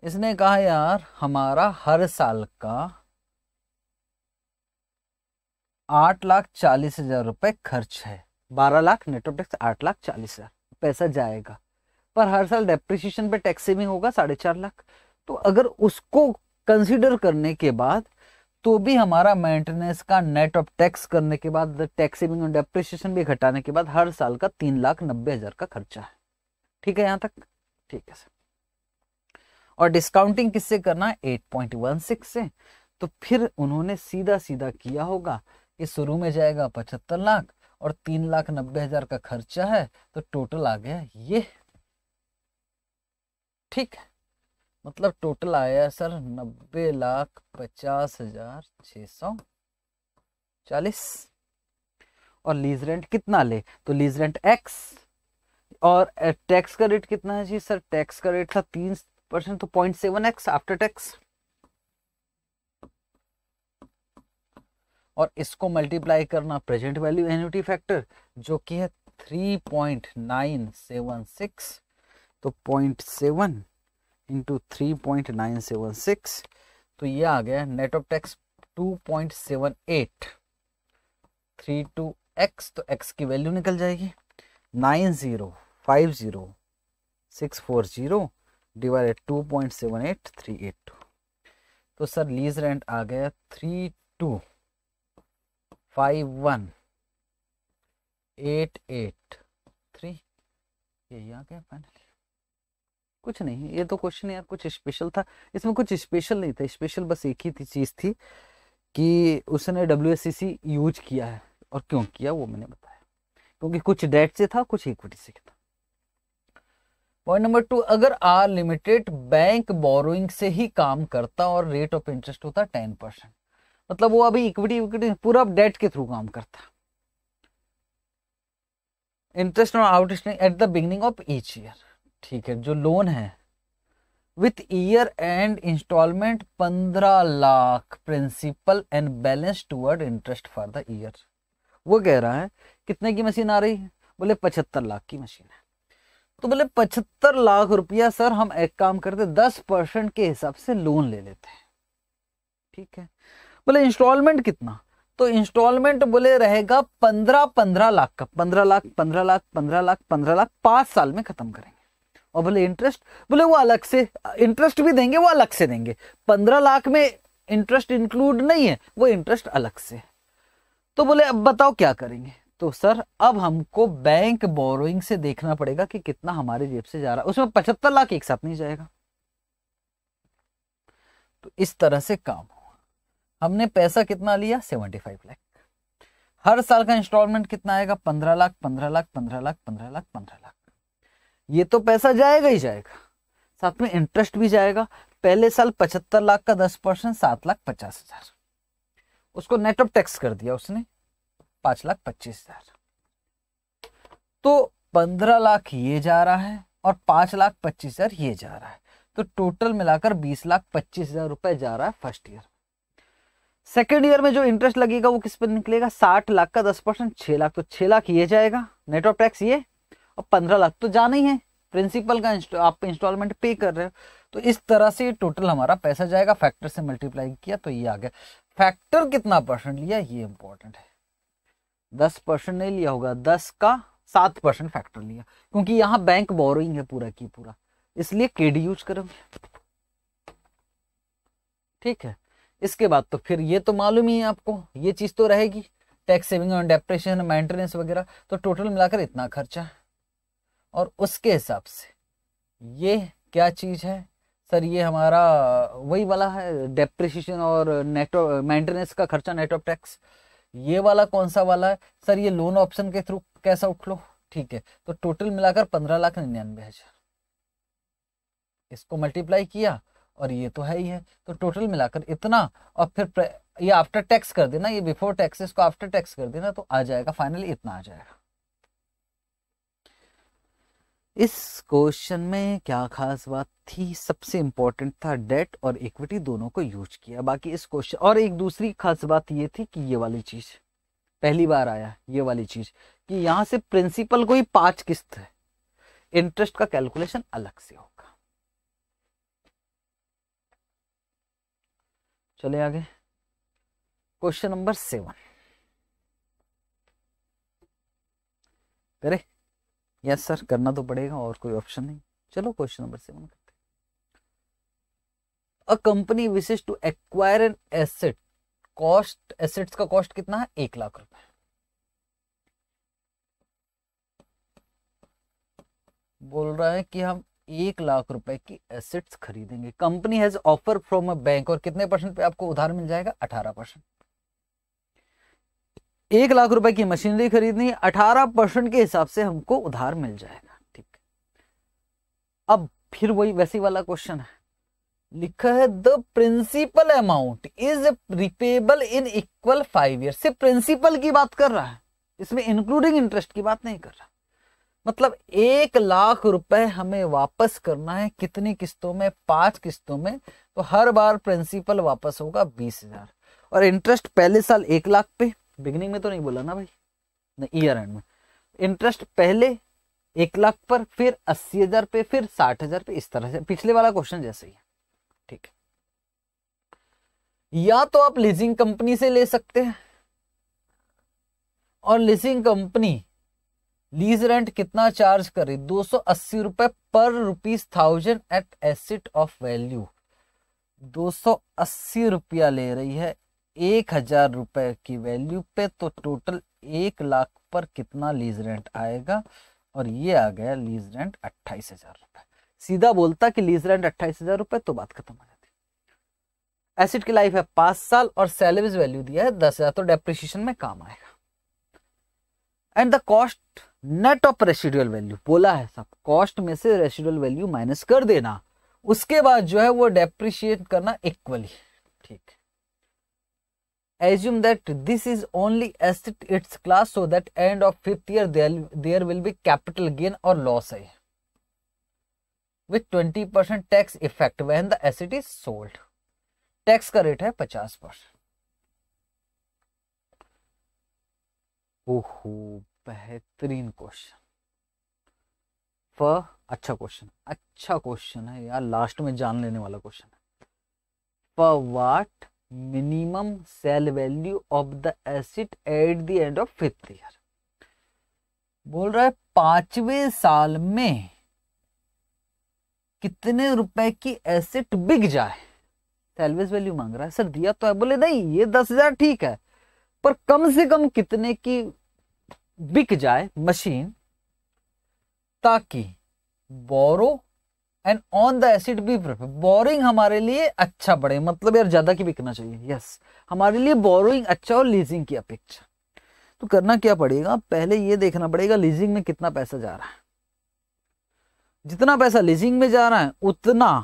इसने कहा यार हमारा हर साल का आठ लाख चालीस हजार रुपए खर्च है बारह लाख नेटो टैक्स आठ लाख चालीस हजार पैसा जाएगा पर हर साल डेप्रिसिएशन पे टैक्स सेविंग होगा साढ़े चार लाख तो अगर उसको कंसीडर करने के बाद तो भी हमारा मेंटेनेंस का नेट ऑफ टैक्स करने के बाद टैक्स सेविंग और डेप्रिसिएशन भी घटाने के बाद हर साल का तीन लाख नब्बे हजार का खर्चा है ठीक है यहाँ तक ठीक है सर और डिस्काउंटिंग किससे करना है से तो फिर उन्होंने सीधा सीधा किया होगा ये शुरू में जाएगा पचहत्तर लाख और तीन लाख नब्बे हजार का खर्चा है तो टोटल आ गया ये ठीक है मतलब टोटल आया सर नब्बे लाख पचास हजार छ सौ चालीस और लीज रेंट कितना ले तो लीज रेंट एक्स और टैक्स का रेट कितना है जी सर टैक्स का रेट था तीन परसेंट तो point seven x after tax और इसको मल्टीप्लाई करना प्रेजेंट वैल्यू एन्यूटी फैक्टर जो कि है three point nine seven six तो point seven into three point nine seven six तो ये आ गया net of tax two point seven eight three two x तो एक्स की वैल्यू निकल जाएगी nine zero five zero six four zero divided two point seven eight three eight two तो sir lease rent आ गया three two five one eight eight three यही आ गया फाइनल कुछ नहीं ये तो क्वेश्चन यार कुछ स्पेशल था इसमें कुछ स्पेशल नहीं था स्पेशल बस एक ही थी चीज़ थी कि उसने डब्ल्यू यूज किया है और क्यों किया वो मैंने बताया क्योंकि कुछ डेट से था कुछ इक्विटी से था पॉइंट नंबर टू अगर आर लिमिटेड बैंक बोरोइंग से ही काम करता और रेट ऑफ इंटरेस्ट होता टेन परसेंट मतलब वो अभी इक्विटी इक्विटी पूरा डेट के थ्रू काम करता इंटरेस्ट और out at the beginning of each year ठीक है जो लोन है विथ ईयर एंड इंस्टॉलमेंट पंद्रह lakh principal and balance toward interest for the year वो कह रहा है कितने की मशीन आ रही है बोले पचहत्तर लाख की मशीन है तो बोले पचहत्तर लाख रुपया सर हम एक काम करते दस परसेंट के हिसाब से लोन ले लेते हैं ठीक है बोले इंस्टॉलमेंट कितना तो इंस्टॉलमेंट बोले रहेगा पंद्रह पंद्रह लाख का पंद्रह लाख पंद्रह लाख पंद्रह लाख पंद्रह लाख पांच साल में खत्म करेंगे और बोले इंटरेस्ट बोले वो अलग से इंटरेस्ट भी देंगे वो अलग से देंगे पंद्रह लाख में इंटरेस्ट इंक्लूड नहीं है वो इंटरेस्ट अलग से है तो बोले अब बताओ क्या करेंगे तो सर अब हमको बैंक बोरोइंग से देखना पड़ेगा कि कितना हमारे जेब से जा रहा है उसमें पचहत्तर लाख एक साथ नहीं जाएगा तो इस तरह से काम हमने पैसा कितना लिया सेवेंटी फाइव लाख हर साल का इंस्टॉलमेंट कितना आएगा पंद्रह लाख पंद्रह लाख पंद्रह लाख पंद्रह लाख पंद्रह लाख ये तो पैसा जाएगा ही जाएगा साथ में इंटरेस्ट भी जाएगा पहले साल पचहत्तर लाख का दस परसेंट सात लाख पचास हजार उसको नेट ऑफ टैक्स कर दिया उसने पांच लाख पच्चीस हजार तो पंद्रह लाख ये जा रहा है और पांच लाख पच्चीस हजार ये जा रहा है तो टोटल मिलाकर बीस लाख पच्चीस हजार रुपए जा रहा है फर्स्ट ईयर सेकेंड ईयर में जो इंटरेस्ट लगेगा वो किस पर निकलेगा साठ लाख का दस परसेंट छह लाख तो छह लाख ये जाएगा नेट ऑफ टैक्स ये और पंद्रह लाख तो जाना ही है प्रिंसिपल का आप इंस्टॉलमेंट पे कर रहे हो तो इस तरह से टोटल हमारा पैसा जाएगा फैक्टर से मल्टीप्लाई किया तो ये आ गया फैक्टर कितना परसेंट लिया ये इंपॉर्टेंट है दस परसेंट नहीं लिया होगा दस का सात परसेंट फैक्टर लिया क्योंकि यहां बैंक बोरोइंग है पूरा की पूरा इसलिए केडी यूज करोगे ठीक है इसके बाद तो फिर ये तो मालूम ही है आपको ये चीज़ तो रहेगी टैक्स सेविंग और डेप्रेशन मेंटेनेंस वगैरह तो टोटल मिलाकर इतना खर्चा है और उसके हिसाब से ये क्या चीज़ है सर ये हमारा वही वाला है डेप्रेशन और नेटो मेंटेनेंस का खर्चा नेट ऑफ टैक्स ये वाला कौन सा वाला है सर ये लोन ऑप्शन के थ्रू कैसा उठ लो ठीक है तो टोटल मिलाकर पंद्रह लाख निन्यानवे हजार इसको मल्टीप्लाई किया और ये तो है ही है तो टोटल मिलाकर इतना और फिर ये आफ्टर टैक्स कर देना ये बिफोर टैक्सेस को आफ्टर टैक्स कर देना तो आ जाएगा फाइनली इतना आ जाएगा इस क्वेश्चन में क्या खास बात थी सबसे इंपॉर्टेंट था डेट और इक्विटी दोनों को यूज किया बाकी इस क्वेश्चन और एक दूसरी खास बात ये थी कि ये वाली चीज पहली बार आया ये वाली चीज कि यहां से प्रिंसिपल को ही पांच किस्त है इंटरेस्ट का कैलकुलेशन अलग से हो चले आगे क्वेश्चन नंबर सेवन करे यस सर करना तो पड़ेगा और कोई ऑप्शन नहीं चलो क्वेश्चन नंबर सेवन करते a company wishes to acquire an asset cost assets का कॉस्ट कितना है एक लाख रुपए बोल रहा है कि हम एक लाख रुपए की एसेट्स खरीदेंगे company has offer from a bank और कितने परसेंट पे आपको उधार मिल जाएगा अठारह परसेंट एक लाख रुपए की मशीनरी खरीदनी अठारह परसेंट के हिसाब से हमको उधार मिल जाएगा ठीक अब फिर वही वैसी वाला क्वेश्चन है लिखा है the principal amount is repayable in equal five year सिर्फ प्रिंसिपल की बात कर रहा है इसमें इंक्लूडिंग इंटरेस्ट की बात नहीं कर रहा मतलब एक लाख रुपए हमें वापस करना है कितनी किस्तों में पांच किस्तों में तो हर बार प्रिंसिपल वापस होगा बीस हजार और इंटरेस्ट पहले साल एक लाख पे बिगनिंग में तो नहीं बोला ना भाई नहीं ईयर एंड में इंटरेस्ट पहले एक लाख पर फिर अस्सी हजार पे फिर साठ हजार पे इस तरह से पिछले वाला क्वेश्चन जैसे ही है ठीक है या तो आप लीजिंग कंपनी से ले सकते हैं और लीजिंग कंपनी लीज रेंट कितना चार्ज रही दो सौ अस्सी रुपए per rupees thousand at asset of value दो सौ अस्सी रुपया ले रही है एक हजार रुपए की वैल्यू पे तो टोटल एक लाख पर कितना लीज रेंट आएगा और ये आ गया लीज रेंट अट्ठाईस हजार रुपए सीधा बोलता कि लीज रेंट अट्ठाईस हजार रुपए तो बात खत्म हो जाती एसिड की लाइफ है पांच साल और सैलरीज वैल्यू दिया है दस हजार तो डेप्रिशिएशन में काम आएगा and the cost net of residual value बोला है सब कॉस्ट में से रेसिडुअल वैल्यू माइनस कर देना उसके बाद जो है वो डेप्रिशिएट करना इक्वली ठीक assume that this is only asset its class so that end of fifth year there will be capital gain और लॉस है with twenty percent tax effect when the asset is sold tax का rate है पचास percent ओहो बेहतरीन question फ अच्छा question अच्छा क्वेश्चन है यार लास्ट में जान लेने वाला क्वेश्चन है फ what minimum sale value of the asset at the end of fifth year बोल रहा है पांचवें साल में कितने रुपए की एसिड बिक जाए सेल्वेज वैल्यू मांग रहा है सर दिया तो है बोले नहीं ये दस हजार ठीक है पर कम से कम कितने की बिक जाए मशीन ताकि borrow and on the asset be prefer borrowing हमारे लिए अच्छा बढ़े मतलब यार ज्यादा की बिकना चाहिए यस हमारे लिए बोरोइंग अच्छा और लीजिंग की अपेक्षा तो करना क्या पड़ेगा पहले ये देखना पड़ेगा लीजिंग में कितना पैसा जा रहा है जितना पैसा लीजिंग में जा रहा है उतना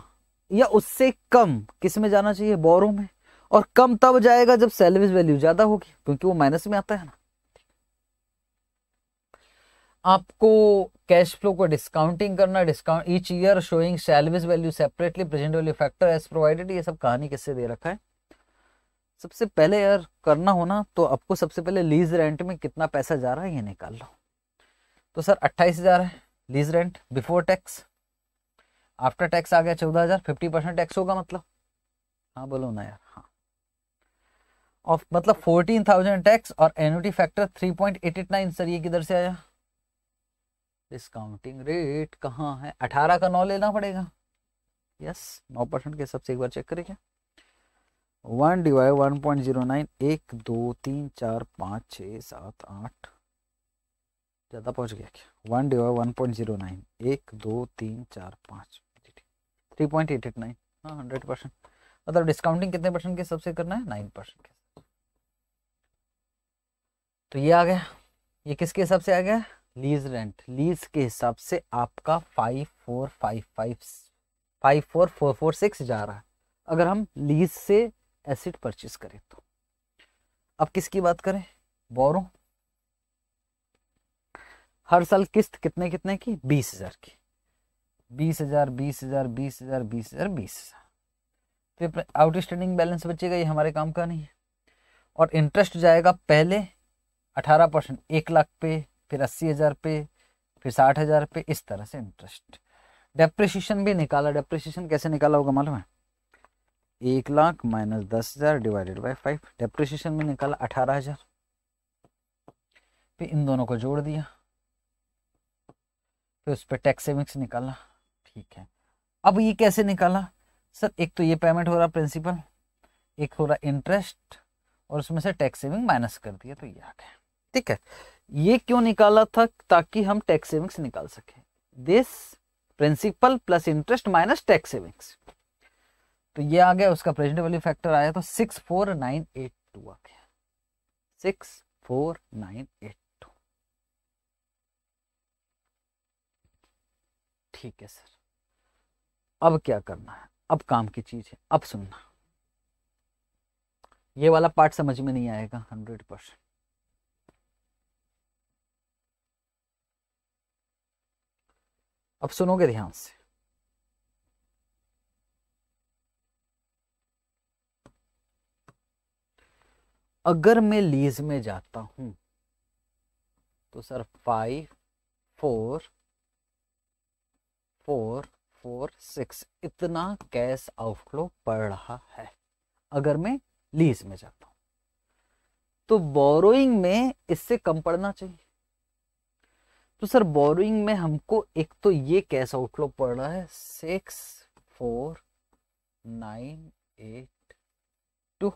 या उससे कम किस में जाना चाहिए बोरो में और कम तब जाएगा जब सर्विस वैल्यू ज्यादा होगी क्योंकि वो माइनस में आता है ना आपको कैश फ्लो को डिस्काउंटिंग करना discount each year showing salvage value separately present value factor as provided ये सब कहानी किससे दे रखा है सबसे पहले यार करना हो ना तो आपको सबसे पहले लीज रेंट में कितना पैसा जा रहा है ये निकाल लो तो सर अट्ठाईस हजार है lease rent before tax after tax आ गया चौदह हजार फिफ्टी परसेंट टैक्स होगा मतलब हाँ बोलो ना यार हाँ मतलब और मतलब फोर्टीन थाउजेंड टैक्स और annuity factor three point eight eight nine sir ये किधर से आया डिस्काउंटिंग रेट कहाँ है अठारह का नौ लेना पड़ेगा यस नौ परसेंट के सबसे एक बार चेक करेंगे one divide one point zero nine एक दो तीन चार पाँच छः सात आठ ज़्यादा पहुंच गया क्या one divide one point zero nine एक दो तीन चार पाँच three point eight eight nine हाँ हंड्रेड परसेंट मतलब डिस्काउंटिंग कितने परसेंट के सबसे करना है नाइन परसेंट के तो ये आ गया ये किसके हिसाब से आ गया लीज रेंट लीज के हिसाब से आपका five four five five five four four four six जा रहा है अगर हम लीज से एसिड परचेज करें तो अब किसकी बात करें बोरो हर साल किस्त कितने कितने की बीस हजार की बीस हजार बीस हजार बीस हजार बीस हजार बीस हजार तो आउटस्टैंडिंग बैलेंस बचेगा ये हमारे काम का नहीं है और इंटरेस्ट जाएगा पहले अठारह परसेंट एक लाख पे फिर अस्सी हज़ार पे फिर साठ हज़ार पे इस तरह से इंटरेस्ट डेप्रिसिएशन भी निकाला डेप्रिसिएशन कैसे निकाला होगा मालूम है एक लाख माइनस दस हज़ार डिवाइडेड बाई फाइव डेप्रिसिएशन में निकाला अठारह हज़ार फिर इन दोनों को जोड़ दिया फिर उस पर टैक्स सेविंग्स निकाला ठीक है अब ये कैसे निकाला सर एक तो ये पेमेंट हो रहा प्रिंसिपल एक हो रहा इंटरेस्ट और उसमें से टैक्स सेविंग माइनस कर दिया तो ये आ गया ठीक है ये क्यों निकाला था ताकि हम टैक्स सेविंग्स निकाल सके this principal plus interest minus tax savings तो ये आ गया उसका प्रेजेंट वैल्यू फैक्टर आया तो six four nine eight two आ गया six four nine eight two ठीक है सर अब क्या करना है अब काम की चीज है अब सुनना ये वाला पार्ट समझ में नहीं आएगा हंड्रेड परसेंट अब सुनोगे ध्यान से अगर मैं लीज में जाता हूं तो sir five four four four six इतना कैश आउटफ्लो पड़ रहा है अगर मैं लीज में जाता हूं तो बोरोइंग में इससे कम पड़ना चाहिए तो सर बोरिंग में हमको एक तो ये कैश आउटफ्लो पड़ रहा है six four nine eight two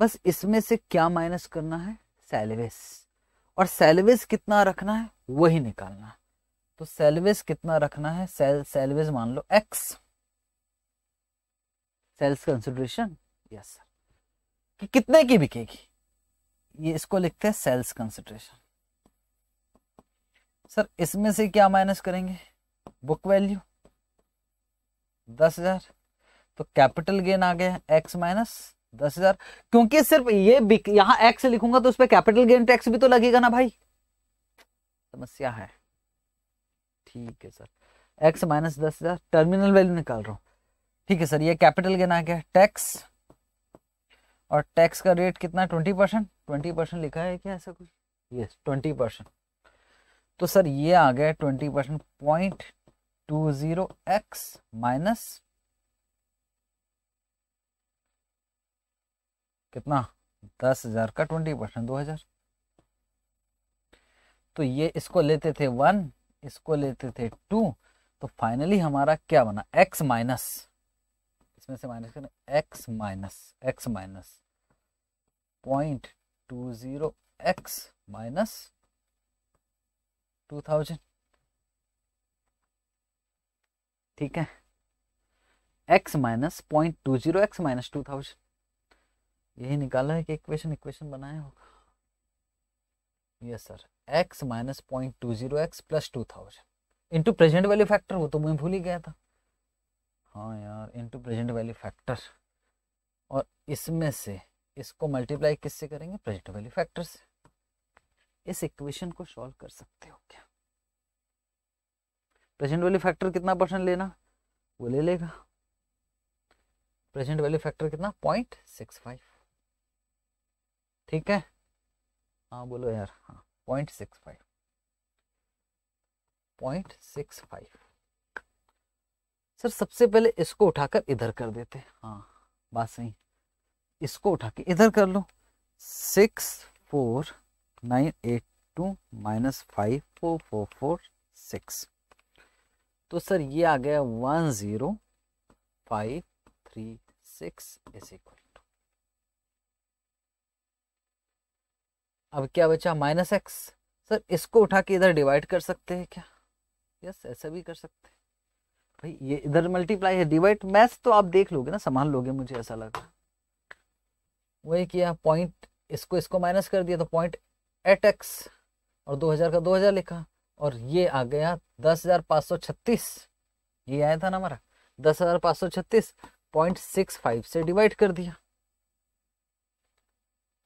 बस इसमें से क्या माइनस करना है सेलवेस और सेलवेस कितना रखना है वही निकालना है तो सेलवेस कितना रखना है सेल सेलवेस मान लो x sales consideration yes sir कि कितने की बिकेगी ये इसको लिखते हैं सेल्स कंसेंट्रेशन सर इसमें से क्या माइनस करेंगे बुक वैल्यू दस हजार तो कैपिटल गेन आ गया एक्स माइनस दस हजार क्योंकि सिर्फ ये यहां एक्स लिखूंगा तो उस पर कैपिटल गेन टैक्स भी तो लगेगा ना भाई समस्या है ठीक है सर एक्स माइनस दस हजार टर्मिनल वैल्यू निकाल रहा हूं ठीक है सर ये कैपिटल गेन आ गया टैक्स और टैक्स का रेट कितना ट्वेंटी परसेंट ट्वेंटी परसेंट लिखा है क्या ऐसा कुछ यस ट्वेंटी परसेंट तो सर ये आ गया twenty percent point two zero x minus कितना दस हजार का ट्वेंटी परसेंट दो हजार तो ये इसको लेते थे वन इसको लेते थे टू तो फाइनली हमारा क्या बना एक्स माइनस इसमें से माइनस करना X minus X minus point two zero x minus two thousand ठीक है X minus point two zero x minus two thousand यही निकाला है कि इक्वेशन इक्वेशन बनाया होगा yes sir X minus point two zero X plus two thousand into present value factor वो तो मैं भूल ही गया था हाँ यार इंटू प्रेजेंट वैल्यू फैक्टर और इसमें से इसको मल्टीप्लाई किससे करेंगे प्रेजेंट वैल्यू फैक्टर से इस इक्वेशन को सॉल्व कर सकते हो क्या प्रेजेंट वैल्यू फैक्टर कितना परसेंट लेना वो ले लेगा प्रेजेंट वैल्यू फैक्टर कितना पॉइंट सिक्स फाइव ठीक है हाँ बोलो यार हाँ point six five point six five sir सबसे पहले इसको उठाकर इधर कर देते हाँ बात सही इसको उठा के इधर कर लो six four nine eight two minus five four four four six तो सर ये आ गया one zero five three six is equal to अब क्या बचा माइनस एक्स सर इसको उठा के इधर डिवाइड कर सकते हैं क्या यस ऐसा भी कर सकते हैं भाई ये इधर मल्टीप्लाई है डिवाइड मैथ तो आप देख लोगे ना संभाल लोगे मुझे ऐसा लगा वही किया पॉइंट इसको इसको माइनस कर दिया तो पॉइंट एट एक्स और 2000 का 2000 लिखा और ये आ गया छत्तीस ये आया था ना हमारा फाइव से डिवाइड कर दिया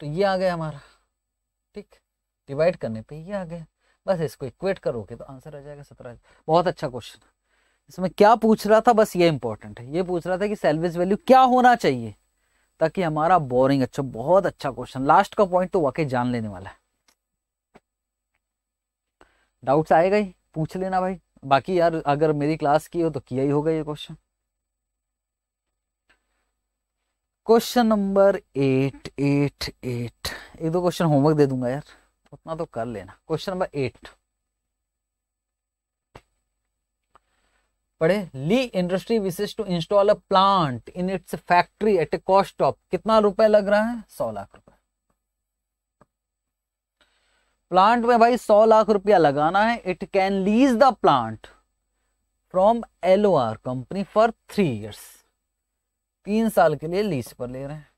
तो ये आ गया हमारा ठीक डिवाइड करने पे ये आ गया बस इसको इक्वेट करोगे तो आंसर आ जाएगा सत्रह बहुत अच्छा क्वेश्चन इसमें क्या पूछ रहा था बस ये इंपॉर्टेंट है ये पूछ रहा था कि सेल्वेज वैल्यू क्या होना चाहिए ताकि हमारा बोरिंग अच्छा बहुत अच्छा क्वेश्चन लास्ट का पॉइंट तो वाकई जान लेने वाला है डाउट्स आएगा ही पूछ लेना भाई बाकी यार अगर मेरी क्लास की हो तो किया ही होगा ये question question number eight eight eight एक दो क्वेश्चन होमवर्क दे दूंगा यार उतना तो कर लेना क्वेश्चन नंबर एट पढ़े Lee industry wishes to install a plant in its factory at a cost of कितना रुपए लग रहा है सौ लाख रुपए प्लांट में भाई सौ लाख रुपया लगाना है it can lease the plant from L company for three years तीन साल के लिए लीज पर ले रहे हैं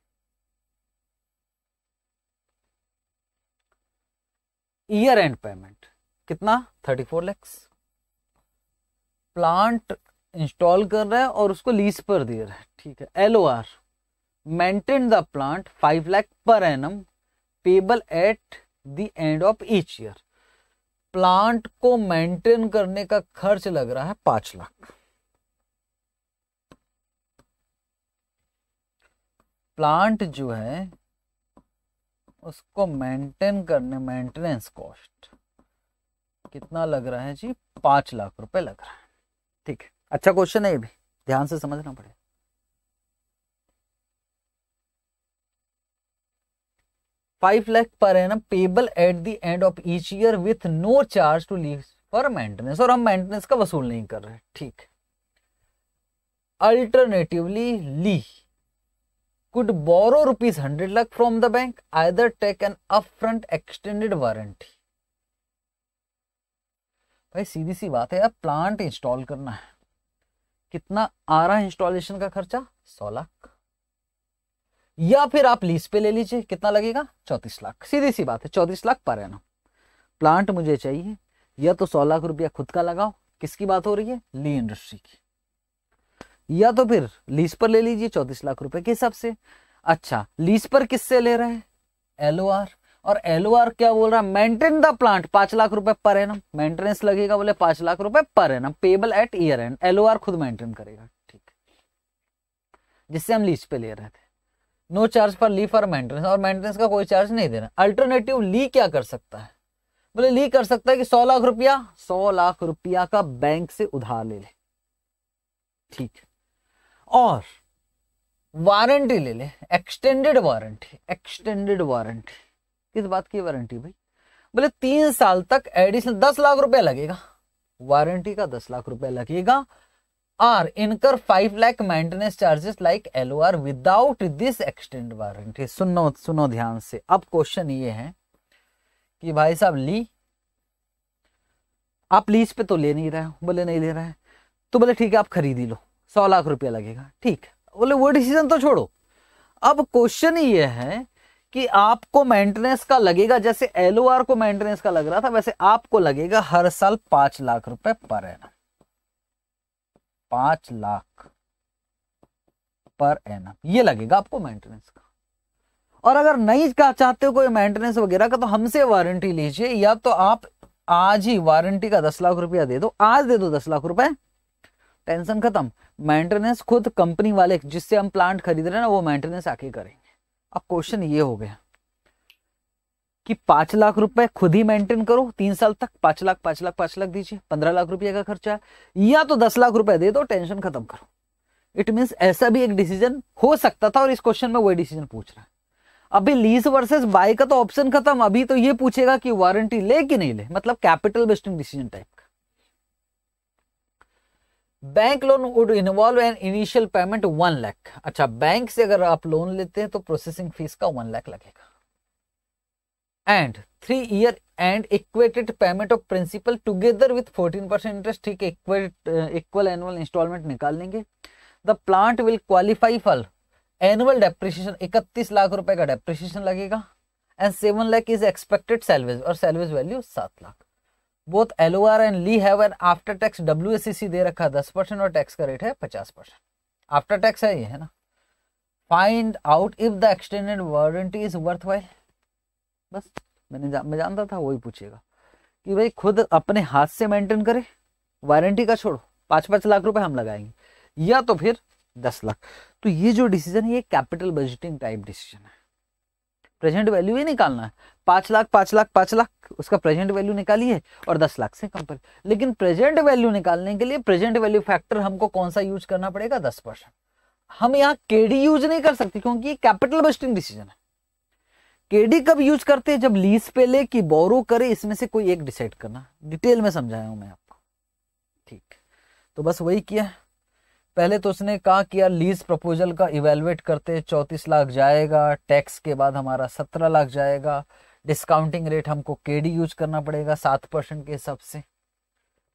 ईयर एंड पेमेंट कितना thirty four lakhs plant install कर रहा है और उसको लीज पर दे रहा है ठीक है L O R maintain the plant five lakh per annum payable at the end of each year plant को मेंटेन करने का खर्च लग रहा है पांच लाख प्लांट जो है उसको मेंटेन करने मेंटेनेंस कॉस्ट कितना लग रहा है जी पांच लाख रुपए लग रहा है ठीक है अच्छा क्वेश्चन है ये भी ध्यान से समझना पड़ेगा फाइव लैख पर है ना payable at the end of each year with no charge to leave for maintenance और हम मेंटेनेंस का वसूल नहीं कर रहे ठीक है alternatively Lee could borrow rupees 100 lakh from the bank take an upfront extended warranty भाई सीधी सी बात है अब प्लांट इंस्टॉल करना है कितना आ रहा है इंस्टॉलेशन का खर्चा सौ लाख या फिर आप लीज पे ले लीजिए कितना लगेगा चौतीस लाख सीधी सी बात है चौतीस लाख पर एनम प्लांट मुझे चाहिए या तो सौ लाख रुपया खुद का लगाओ किसकी बात हो रही है ली इंडस्ट्री की या तो फिर लीज पर ले लीजिए चौतीस लाख रुपए के हिसाब से अच्छा लीज पर किससे ले रहे हैं एलओआर आर और एल क्या बोल रहा है मेंटेन द प्लांट पांच लाख रुपए पर एनम मेंटेनेंस लगेगा बोले पांच लाख रुपए per annum payable at year end L खुद मेंटेन करेगा ठीक जिससे हम लीज पे ले रहे थे नो चार्ज पर ली फॉर मेंटेनेंस और मेंटेनेंस का कोई चार्ज नहीं देना अल्टरनेटिव ली क्या कर सकता है बोले ली कर सकता है कि सौ लाख रुपया सौ लाख रुपया का बैंक से उधार ले ले ठीक और वारंटी ले ले एक्सटेंडेड वारंटी एक्सटेंडेड वारंटी किस बात की वारंटी भाई बोले तीन साल तक एडिशनल दस लाख रुपया लगेगा वारंटी का दस लाख रुपया लगेगा or incur five lakh maintenance charges like L O R without this extend warranty सुनो सुनो ध्यान से अब क्वेश्चन ये है कि भाई साहब ली आप लीज पे तो ले नहीं रहे हो बोले नहीं ले रहे हैं तो बोले ठीक है आप खरीद ही लो सौ लाख रुपया लगेगा ठीक बोले वो डिसीजन तो छोड़ो अब क्वेश्चन ये है कि आपको मेंटेनेंस का लगेगा जैसे एल को मेंटेनेंस का लग रहा था वैसे आपको लगेगा हर साल पांच लाख रुपए पर एन पांच लाख पर एन ये लगेगा आपको मेंटेनेंस का और अगर नहीं का चाहते हो कोई मेंटेनेंस वगैरह का तो हमसे वारंटी लीजिए या तो आप आज ही वारंटी का दस लाख रुपया दे दो आज दे दो दस लाख रुपए टेंशन खत्म मेंटेनेंस खुद कंपनी वाले जिससे हम प्लांट खरीद रहे हैं ना वो मेंटेनेंस आके करें अब क्वेश्चन ये हो गया कि पांच लाख रुपए खुद ही मेंटेन करो तीन साल तक पांच लाख पांच लाख पांच लाख दीजिए पंद्रह लाख रुपए का खर्चा या तो दस लाख रुपए दे दो टेंशन खत्म करो इट मीन ऐसा भी एक डिसीजन हो सकता था और इस क्वेश्चन में वही डिसीजन पूछ रहा है अभी लीज वर्सेस बाय का तो ऑप्शन खत्म अभी तो ये पूछेगा कि वारंटी ले कि नहीं ले मतलब कैपिटल बेस्टिंग डिसीजन टाइप का bank loan would involve an initial payment one lakh अच्छा बैंक से अगर आप लोन लेते हैं तो प्रोसेसिंग फीस का वन लैख लगेगा and three year end equated payment of principal together with fourteen percent interest ठीक इक्वल एनुअल इंस्टॉलमेंट निकाल लेंगे the plant will qualify for annual depreciation इकतीस लाख रुपए का डेप्रिशिएशन लगेगा and seven lakh is expected salvage और सैलवेज वैल्यू सात lakh both L and Lee have an after tax W दे रखा दस परसेंट और टैक्स का रेट है पचास परसेंट आफ्टर टैक्स है ये है ना find out if the extended warranty is worthwhile बस मैंने जा, मैं जानता था वही पूछेगा कि भाई खुद अपने हाथ से मेंटेन करे वारंटी का छोड़ो पाँच पाँच लाख रुपए हम लगाएंगे या तो फिर दस लाख तो ये जो डिसीजन है ये कैपिटल बजटिंग टाइप डिसीजन है प्रेजेंट वैल्यू ही निकालना है पांच लाख पांच लाख पांच लाख उसका प्रेजेंट वैल्यू निकालिए और दस लाख से कम पर लेकिन प्रेजेंट वैल्यू निकालने के लिए प्रेजेंट वैल्यू फैक्टर हमको कौन सा यूज करना पड़ेगा दस परसेंट हम यहाँ केडी यूज नहीं कर सकते क्योंकि ये कैपिटल बस्टिंग डिसीजन है केडी कब यूज करते हैं जब लीज पे ले कि बोरो करे इसमें से कोई एक डिसाइड करना डिटेल में समझाया हूं मैं आपको ठीक तो बस वही किया पहले तो उसने कहा कि यार लीज प्रपोजल का इवेलुएट करते चौंतीस लाख जाएगा टैक्स के बाद हमारा सत्रह लाख जाएगा डिस्काउंटिंग रेट हमको के डी यूज करना पड़ेगा सात परसेंट के हिसाब से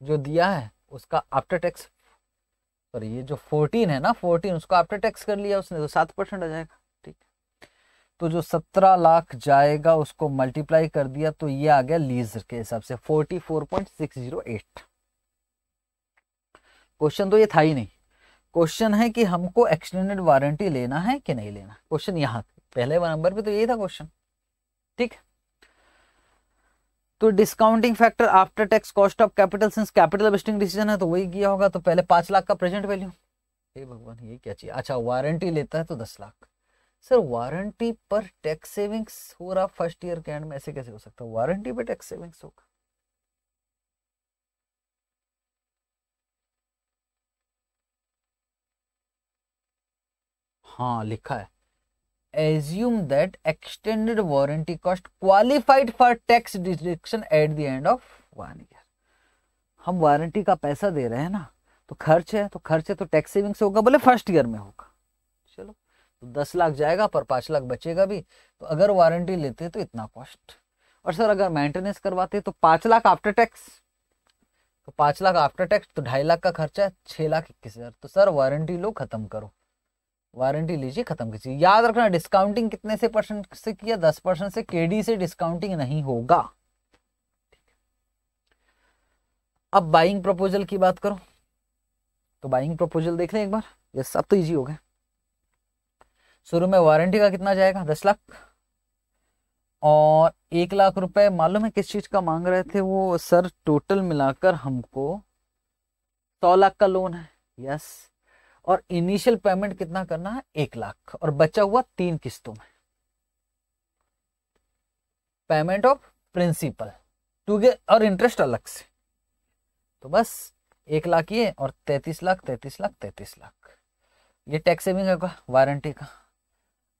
जो दिया है उसका आफ्टर टैक्स पर ये जो फोर्टीन है ना फोर्टीन उसको आफ्टर टैक्स कर लिया उसने तो सात परसेंट आ जाएगा ठीक तो जो सत्रह लाख जाएगा उसको मल्टीप्लाई कर दिया तो ये आ गया लीज के हिसाब से forty four point six zero eight question तो ये था ही नहीं क्वेश्चन है कि हमको एक्सटेंडेड वारंटी लेना है कि नहीं लेना क्वेश्चन यहाँ पहले नंबर पे तो यही था क्वेश्चन ठीक तो discounting factor after tax cost of capital since capital budgeting decision है तो वही किया होगा तो पहले पांच लाख का प्रेजेंट वैल्यू हे भगवान ये क्या चाहिए अच्छा वारंटी लेता है तो दस लाख सर वारंटी पर टैक्स सेविंग्स हो रहा फर्स्ट ईयर के एंड में ऐसे कैसे हो सकता है वारंटी पर टैक्स सेविंग्स होगा हाँ लिखा है assume that extended warranty cost qualified for tax deduction at the end of one year हम वारंटी का पैसा दे रहे हैं ना तो खर्च है तो खर्च है तो टैक्स सेविंग से होगा बोले फर्स्ट ईयर में होगा चलो तो दस लाख जाएगा पर पांच लाख बचेगा भी तो अगर वारंटी लेते तो इतना कॉस्ट और सर अगर मेंटेनेंस करवाते तो पांच लाख आफ्टर टैक्स तो पांच लाख आफ्टर टैक्स तो ढाई लाख का खर्चा है छह लाख इक्कीस हज़ार तो सर वारंटी लो खत्म करो वारंटी लीजिए खत्म कीजिए याद रखना डिस्काउंटिंग कितने से परसेंट से किया दस परसेंट से केडी से डिस्काउंटिंग नहीं होगा अब बाइंग प्रपोजल की बात करो तो बाइंग प्रपोजल देख लें एक बार ये सब तो इजी हो गया शुरू में वारंटी का कितना जाएगा दस लाख और एक लाख रुपए मालूम है किस चीज का मांग रहे थे वो सर टोटल मिलाकर हमको सौ लाख का लोन है यस और इनिशियल पेमेंट कितना करना है एक लाख और बचा हुआ तीन किस्तों में पेमेंट ऑफ प्रिंसिपल टू और इंटरेस्ट अलग से तो बस एक लाख ये और तैतीस लाख तैतीस लाख तैतीस लाख ये टैक्स सेविंग होगा वारंटी का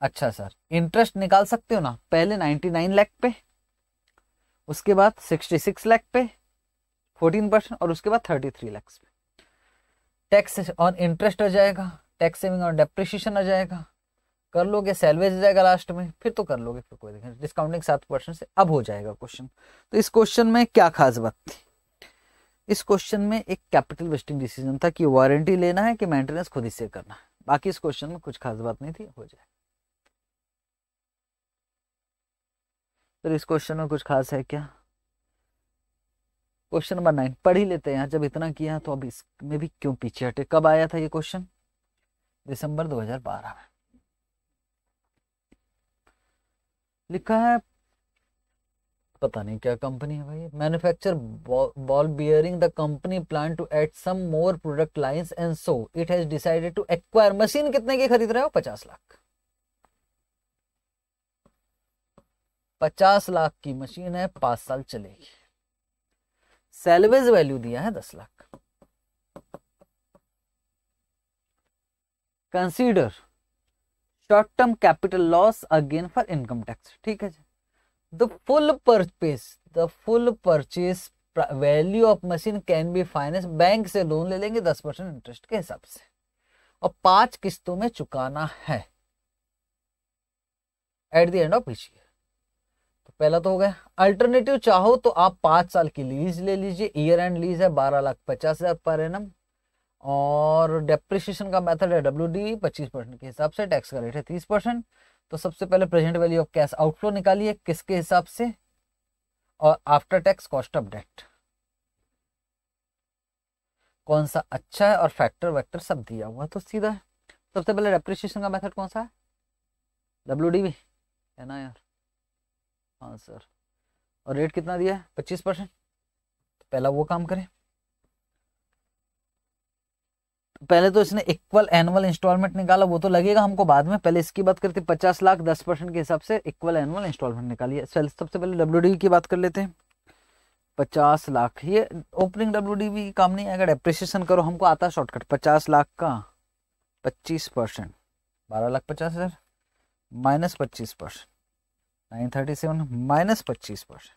अच्छा सर इंटरेस्ट निकाल सकते हो ना पहले नाइन लाख पे उसके बाद सिक्सटी सिक्स लैख पे फोर्टीन परसेंट और उसके बाद थर्टी थ्री लैक्स पे टैक्स ऑन इंटरेस्ट आ जाएगा टैक्स सेविंग ऑन डेप्रिशिएशन आ जाएगा कर लोगे सैलवेज आ जाएगा लास्ट में फिर तो कर लोगे फिर कोई दिक्कत डिस्काउंटिंग सात परसेंट से अब हो जाएगा क्वेश्चन तो इस क्वेश्चन में क्या खास बात थी इस क्वेश्चन में एक कैपिटल वेस्टिंग डिसीजन था कि वारंटी लेना है कि मेंटेनेंस खुद ही से करना है बाकी इस क्वेश्चन में कुछ खास बात नहीं थी हो जाए तो इस क्वेश्चन में कुछ खास है क्या क्वेश्चन नंबर नाइन पढ़ ही लेते हैं जब इतना किया तो अब इसमें भी क्यों पीछे हटे कब आया था ये क्वेश्चन दिसंबर 2012 में लिखा है पता नहीं क्या कंपनी है भाई manufacture ball bearing the company plan to add some more product lines and so it has decided to acquire machine कितने की खरीद रहे हो पचास लाख पचास लाख की मशीन है पांच साल चलेगी सेलवेज वैल्यू दिया है दस lakh consider short term capital loss again for income tax ठीक है जी the full purchase the full purchase value of machine can be finance bank से लोन ले लेंगे दस परसेंट इंटरेस्ट के हिसाब से और पांच किस्तों में चुकाना है at the end of each year पहला तो हो गया अल्टरनेटिव चाहो तो आप पाँच साल की लीज ले लीजिए ईयर एंड लीज है बारह लाख पचास हज़ार पर एनम और डेप्रिशिएशन का मेथड है डब्ल्यू डी पच्चीस परसेंट के हिसाब से टैक्स का रेट है तीस परसेंट तो सबसे पहले present value of cash outflow निकालिए किसके हिसाब से और after tax cost of debt कौन सा अच्छा है और फैक्टर वैक्टर सब दिया हुआ तो सीधा है सबसे पहले डेप्रिशिएशन का मेथड कौन सा है डब्ल्यू डी भी है ना यार आंसर हाँ, और रेट कितना दिया है पच्चीस परसेंट तो पहला वो काम करें तो पहले तो इसने इक्वल एनुअल इंस्टॉलमेंट निकाला वो तो लगेगा हमको बाद में पहले इसकी बात करते पचास लाख दस परसेंट के हिसाब से इक्वल एनुअल इंस्टॉलमेंट निकाली है सबसे पहले डब्ल्यू की बात कर लेते हैं पचास लाख ये ओपनिंग डब्ल्यू डी भी काम नहीं है अगर डेप्रिसिएशन करो हमको आता शॉर्टकट पचास लाख का पच्चीस परसेंट बारह लाख पचास हज़ार माइनस पच्चीस percent nine thirty seven minus पच्चीस परसेंट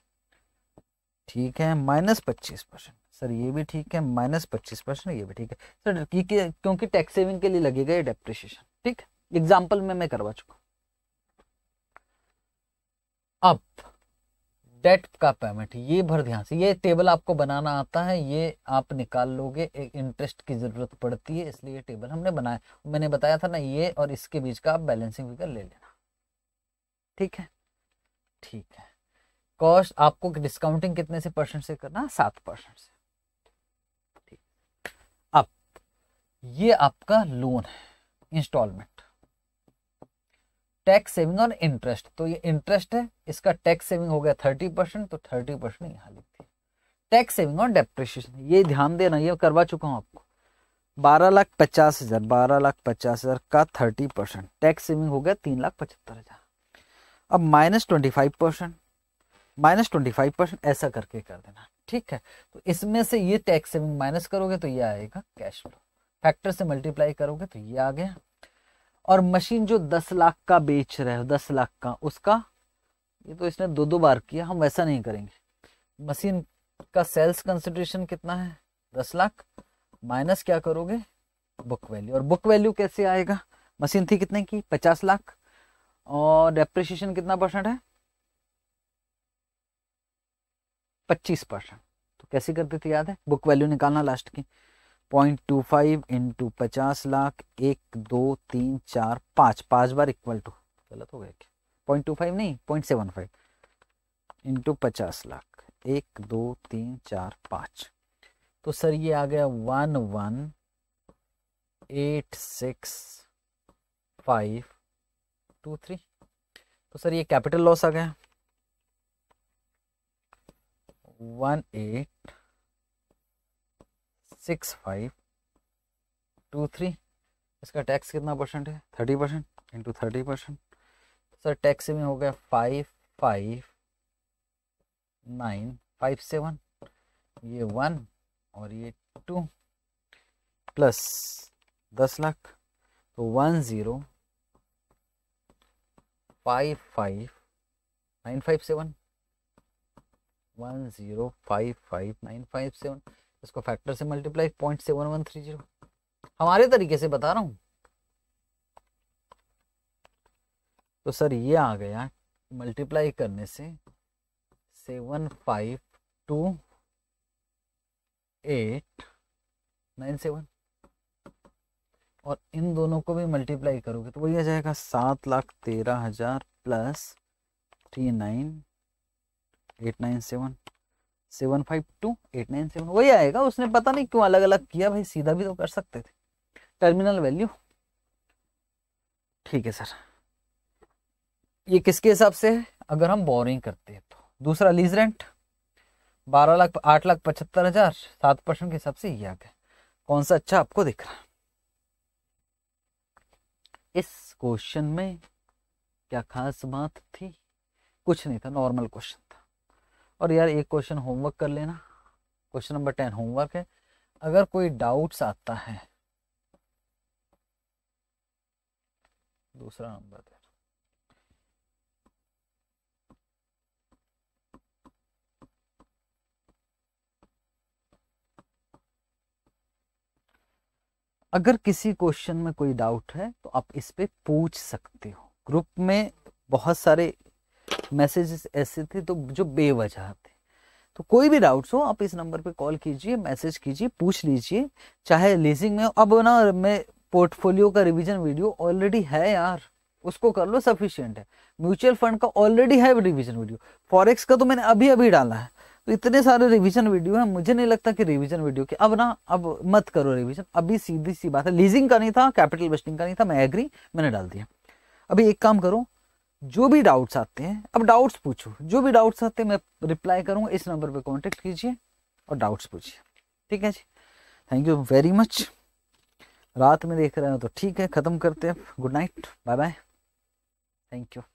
ठीक है माइनस पच्चीस परसेंट सर ये भी ठीक है माइनस पच्चीस परसेंट ये भी ठीक है सर क्योंकि टैक्स सेविंग के लिए लगेगा ये डेप्रिशिएशन ठीक एग्जाम्पल में मैं करवा चुका अब डेट का पेमेंट ये भर ध्यान से ये टेबल आपको बनाना आता है ये आप निकाल लोगे एक इंटरेस्ट की जरूरत पड़ती है इसलिए ये टेबल हमने बनाया मैंने बताया था ना ये और इसके बीच का आप बैलेंसिंग फिगर ले लेना ठीक है ठीक है कॉस्ट आपको डिस्काउंटिंग कितने से परसेंट से करना सात परसेंट से ठीक अब ये आपका लोन है इंस्टॉलमेंट टैक्स सेविंग और इंटरेस्ट तो ये इंटरेस्ट है इसका टैक्स सेविंग हो गया थर्टी परसेंट तो थर्टी परसेंट यहाँ लिख दिया टैक्स सेविंग और डेप्रिशिएशन ये ध्यान देना ये करवा चुका हूं आपको बारह लाख पचास हजार बारह लाख पचास हजार का थर्टी परसेंट टैक्स सेविंग हो गया तीन लाख पचहत्तर हजार अब minus twenty five percent minus twenty five percent ऐसा करके कर देना ठीक है तो इसमें से ये टैक्स सेविंग माइनस करोगे तो ये आएगा कैश फ्लो फैक्टर से मल्टीप्लाई करोगे तो ये आ गया और मशीन जो दस लाख का बेच रहे हो दस लाख का उसका ये तो इसने दो दो बार किया हम वैसा नहीं करेंगे मशीन का सेल्स कंसिड्रेशन कितना है दस लाख माइनस क्या करोगे बुक वैल्यू और बुक वैल्यू कैसे आएगा मशीन थी कितने की पचास लाख और डेप्रिसिएशन कितना परसेंट है पच्चीस परसेंट तो कैसे करते थे याद है बुक वैल्यू निकालना लास्ट की पॉइंट टू फाइव इंटू पचास लाख एक दो तीन चार पाँच पांच बार इक्वल टू गलत हो गया क्या पॉइंट टू फाइव नहीं पॉइंट सेवन फाइव इंटू पचास लाख एक दो तीन चार पाँच तो सर ये आ गया one one eight six five two three तो सर ये कैपिटल लॉस आ गया one eight six five two three इसका टैक्स कितना परसेंट है thirty percent into thirty percent sir tax में हो गया five five nine five seven ये वन और ये टू प्लस दस लाख तो one zero five five nine five seven one zero five five nine five seven इसको फैक्टर से multiply point seven one three zero हमारे तरीके से बता रहा हूँ तो सर ये आ गया मल्टीप्लाई करने से seven five two eight nine seven और इन दोनों को भी मल्टीप्लाई करोगे तो वही आ जाएगा सात लाख तेरह हज़ार plus three nine eight nine seven seven five two eight nine seven वही आएगा उसने पता नहीं क्यों अलग अलग किया भाई सीधा भी तो कर सकते थे टर्मिनल वैल्यू ठीक है सर ये किसके हिसाब से है अगर हम बोरिंग करते हैं तो दूसरा लीज रेंट बारह लाख आठ लाख पचहत्तर हजार सात परसेंट के हिसाब से ये आ गया कौन सा अच्छा आपको दिख रहा है इस क्वेश्चन में क्या खास बात थी कुछ नहीं था नॉर्मल क्वेश्चन था और यार एक क्वेश्चन होमवर्क कर लेना क्वेश्चन नंबर टेन होमवर्क है अगर कोई डाउट्स आता है दूसरा नंबर अगर किसी क्वेश्चन में कोई डाउट है तो आप इस पर पूछ सकते हो ग्रुप में बहुत सारे मैसेजेस ऐसे थे तो जो बेवजह थे तो कोई भी डाउट्स हो आप इस नंबर पे कॉल कीजिए मैसेज कीजिए पूछ लीजिए चाहे लीजिंग में अब ना मैं पोर्टफोलियो का रिवीजन वीडियो ऑलरेडी है यार उसको कर लो सफिशियंट है म्यूचुअल फंड का ऑलरेडी है रिवीजन वीडियो फॉरेक्स का तो मैंने अभी अभी डाला है तो इतने सारे रिवीजन वीडियो हैं मुझे नहीं लगता कि रिवीजन वीडियो के अब ना अब मत करो रिवीजन अभी सीधी सी बात है लीजिंग का नहीं था कैपिटल वेस्टिंग का नहीं था मैं एग्री मैंने डाल दिया अभी एक काम करो जो भी डाउट्स आते हैं अब डाउट्स पूछो जो भी डाउट्स आते हैं मैं रिप्लाई करूंगा इस नंबर पर कॉन्टेक्ट कीजिए और डाउट्स पूछिए ठीक है जी थैंक यू वेरी मच रात में देख रहे हो तो ठीक है ख़त्म करते हैं good night bye bye thank you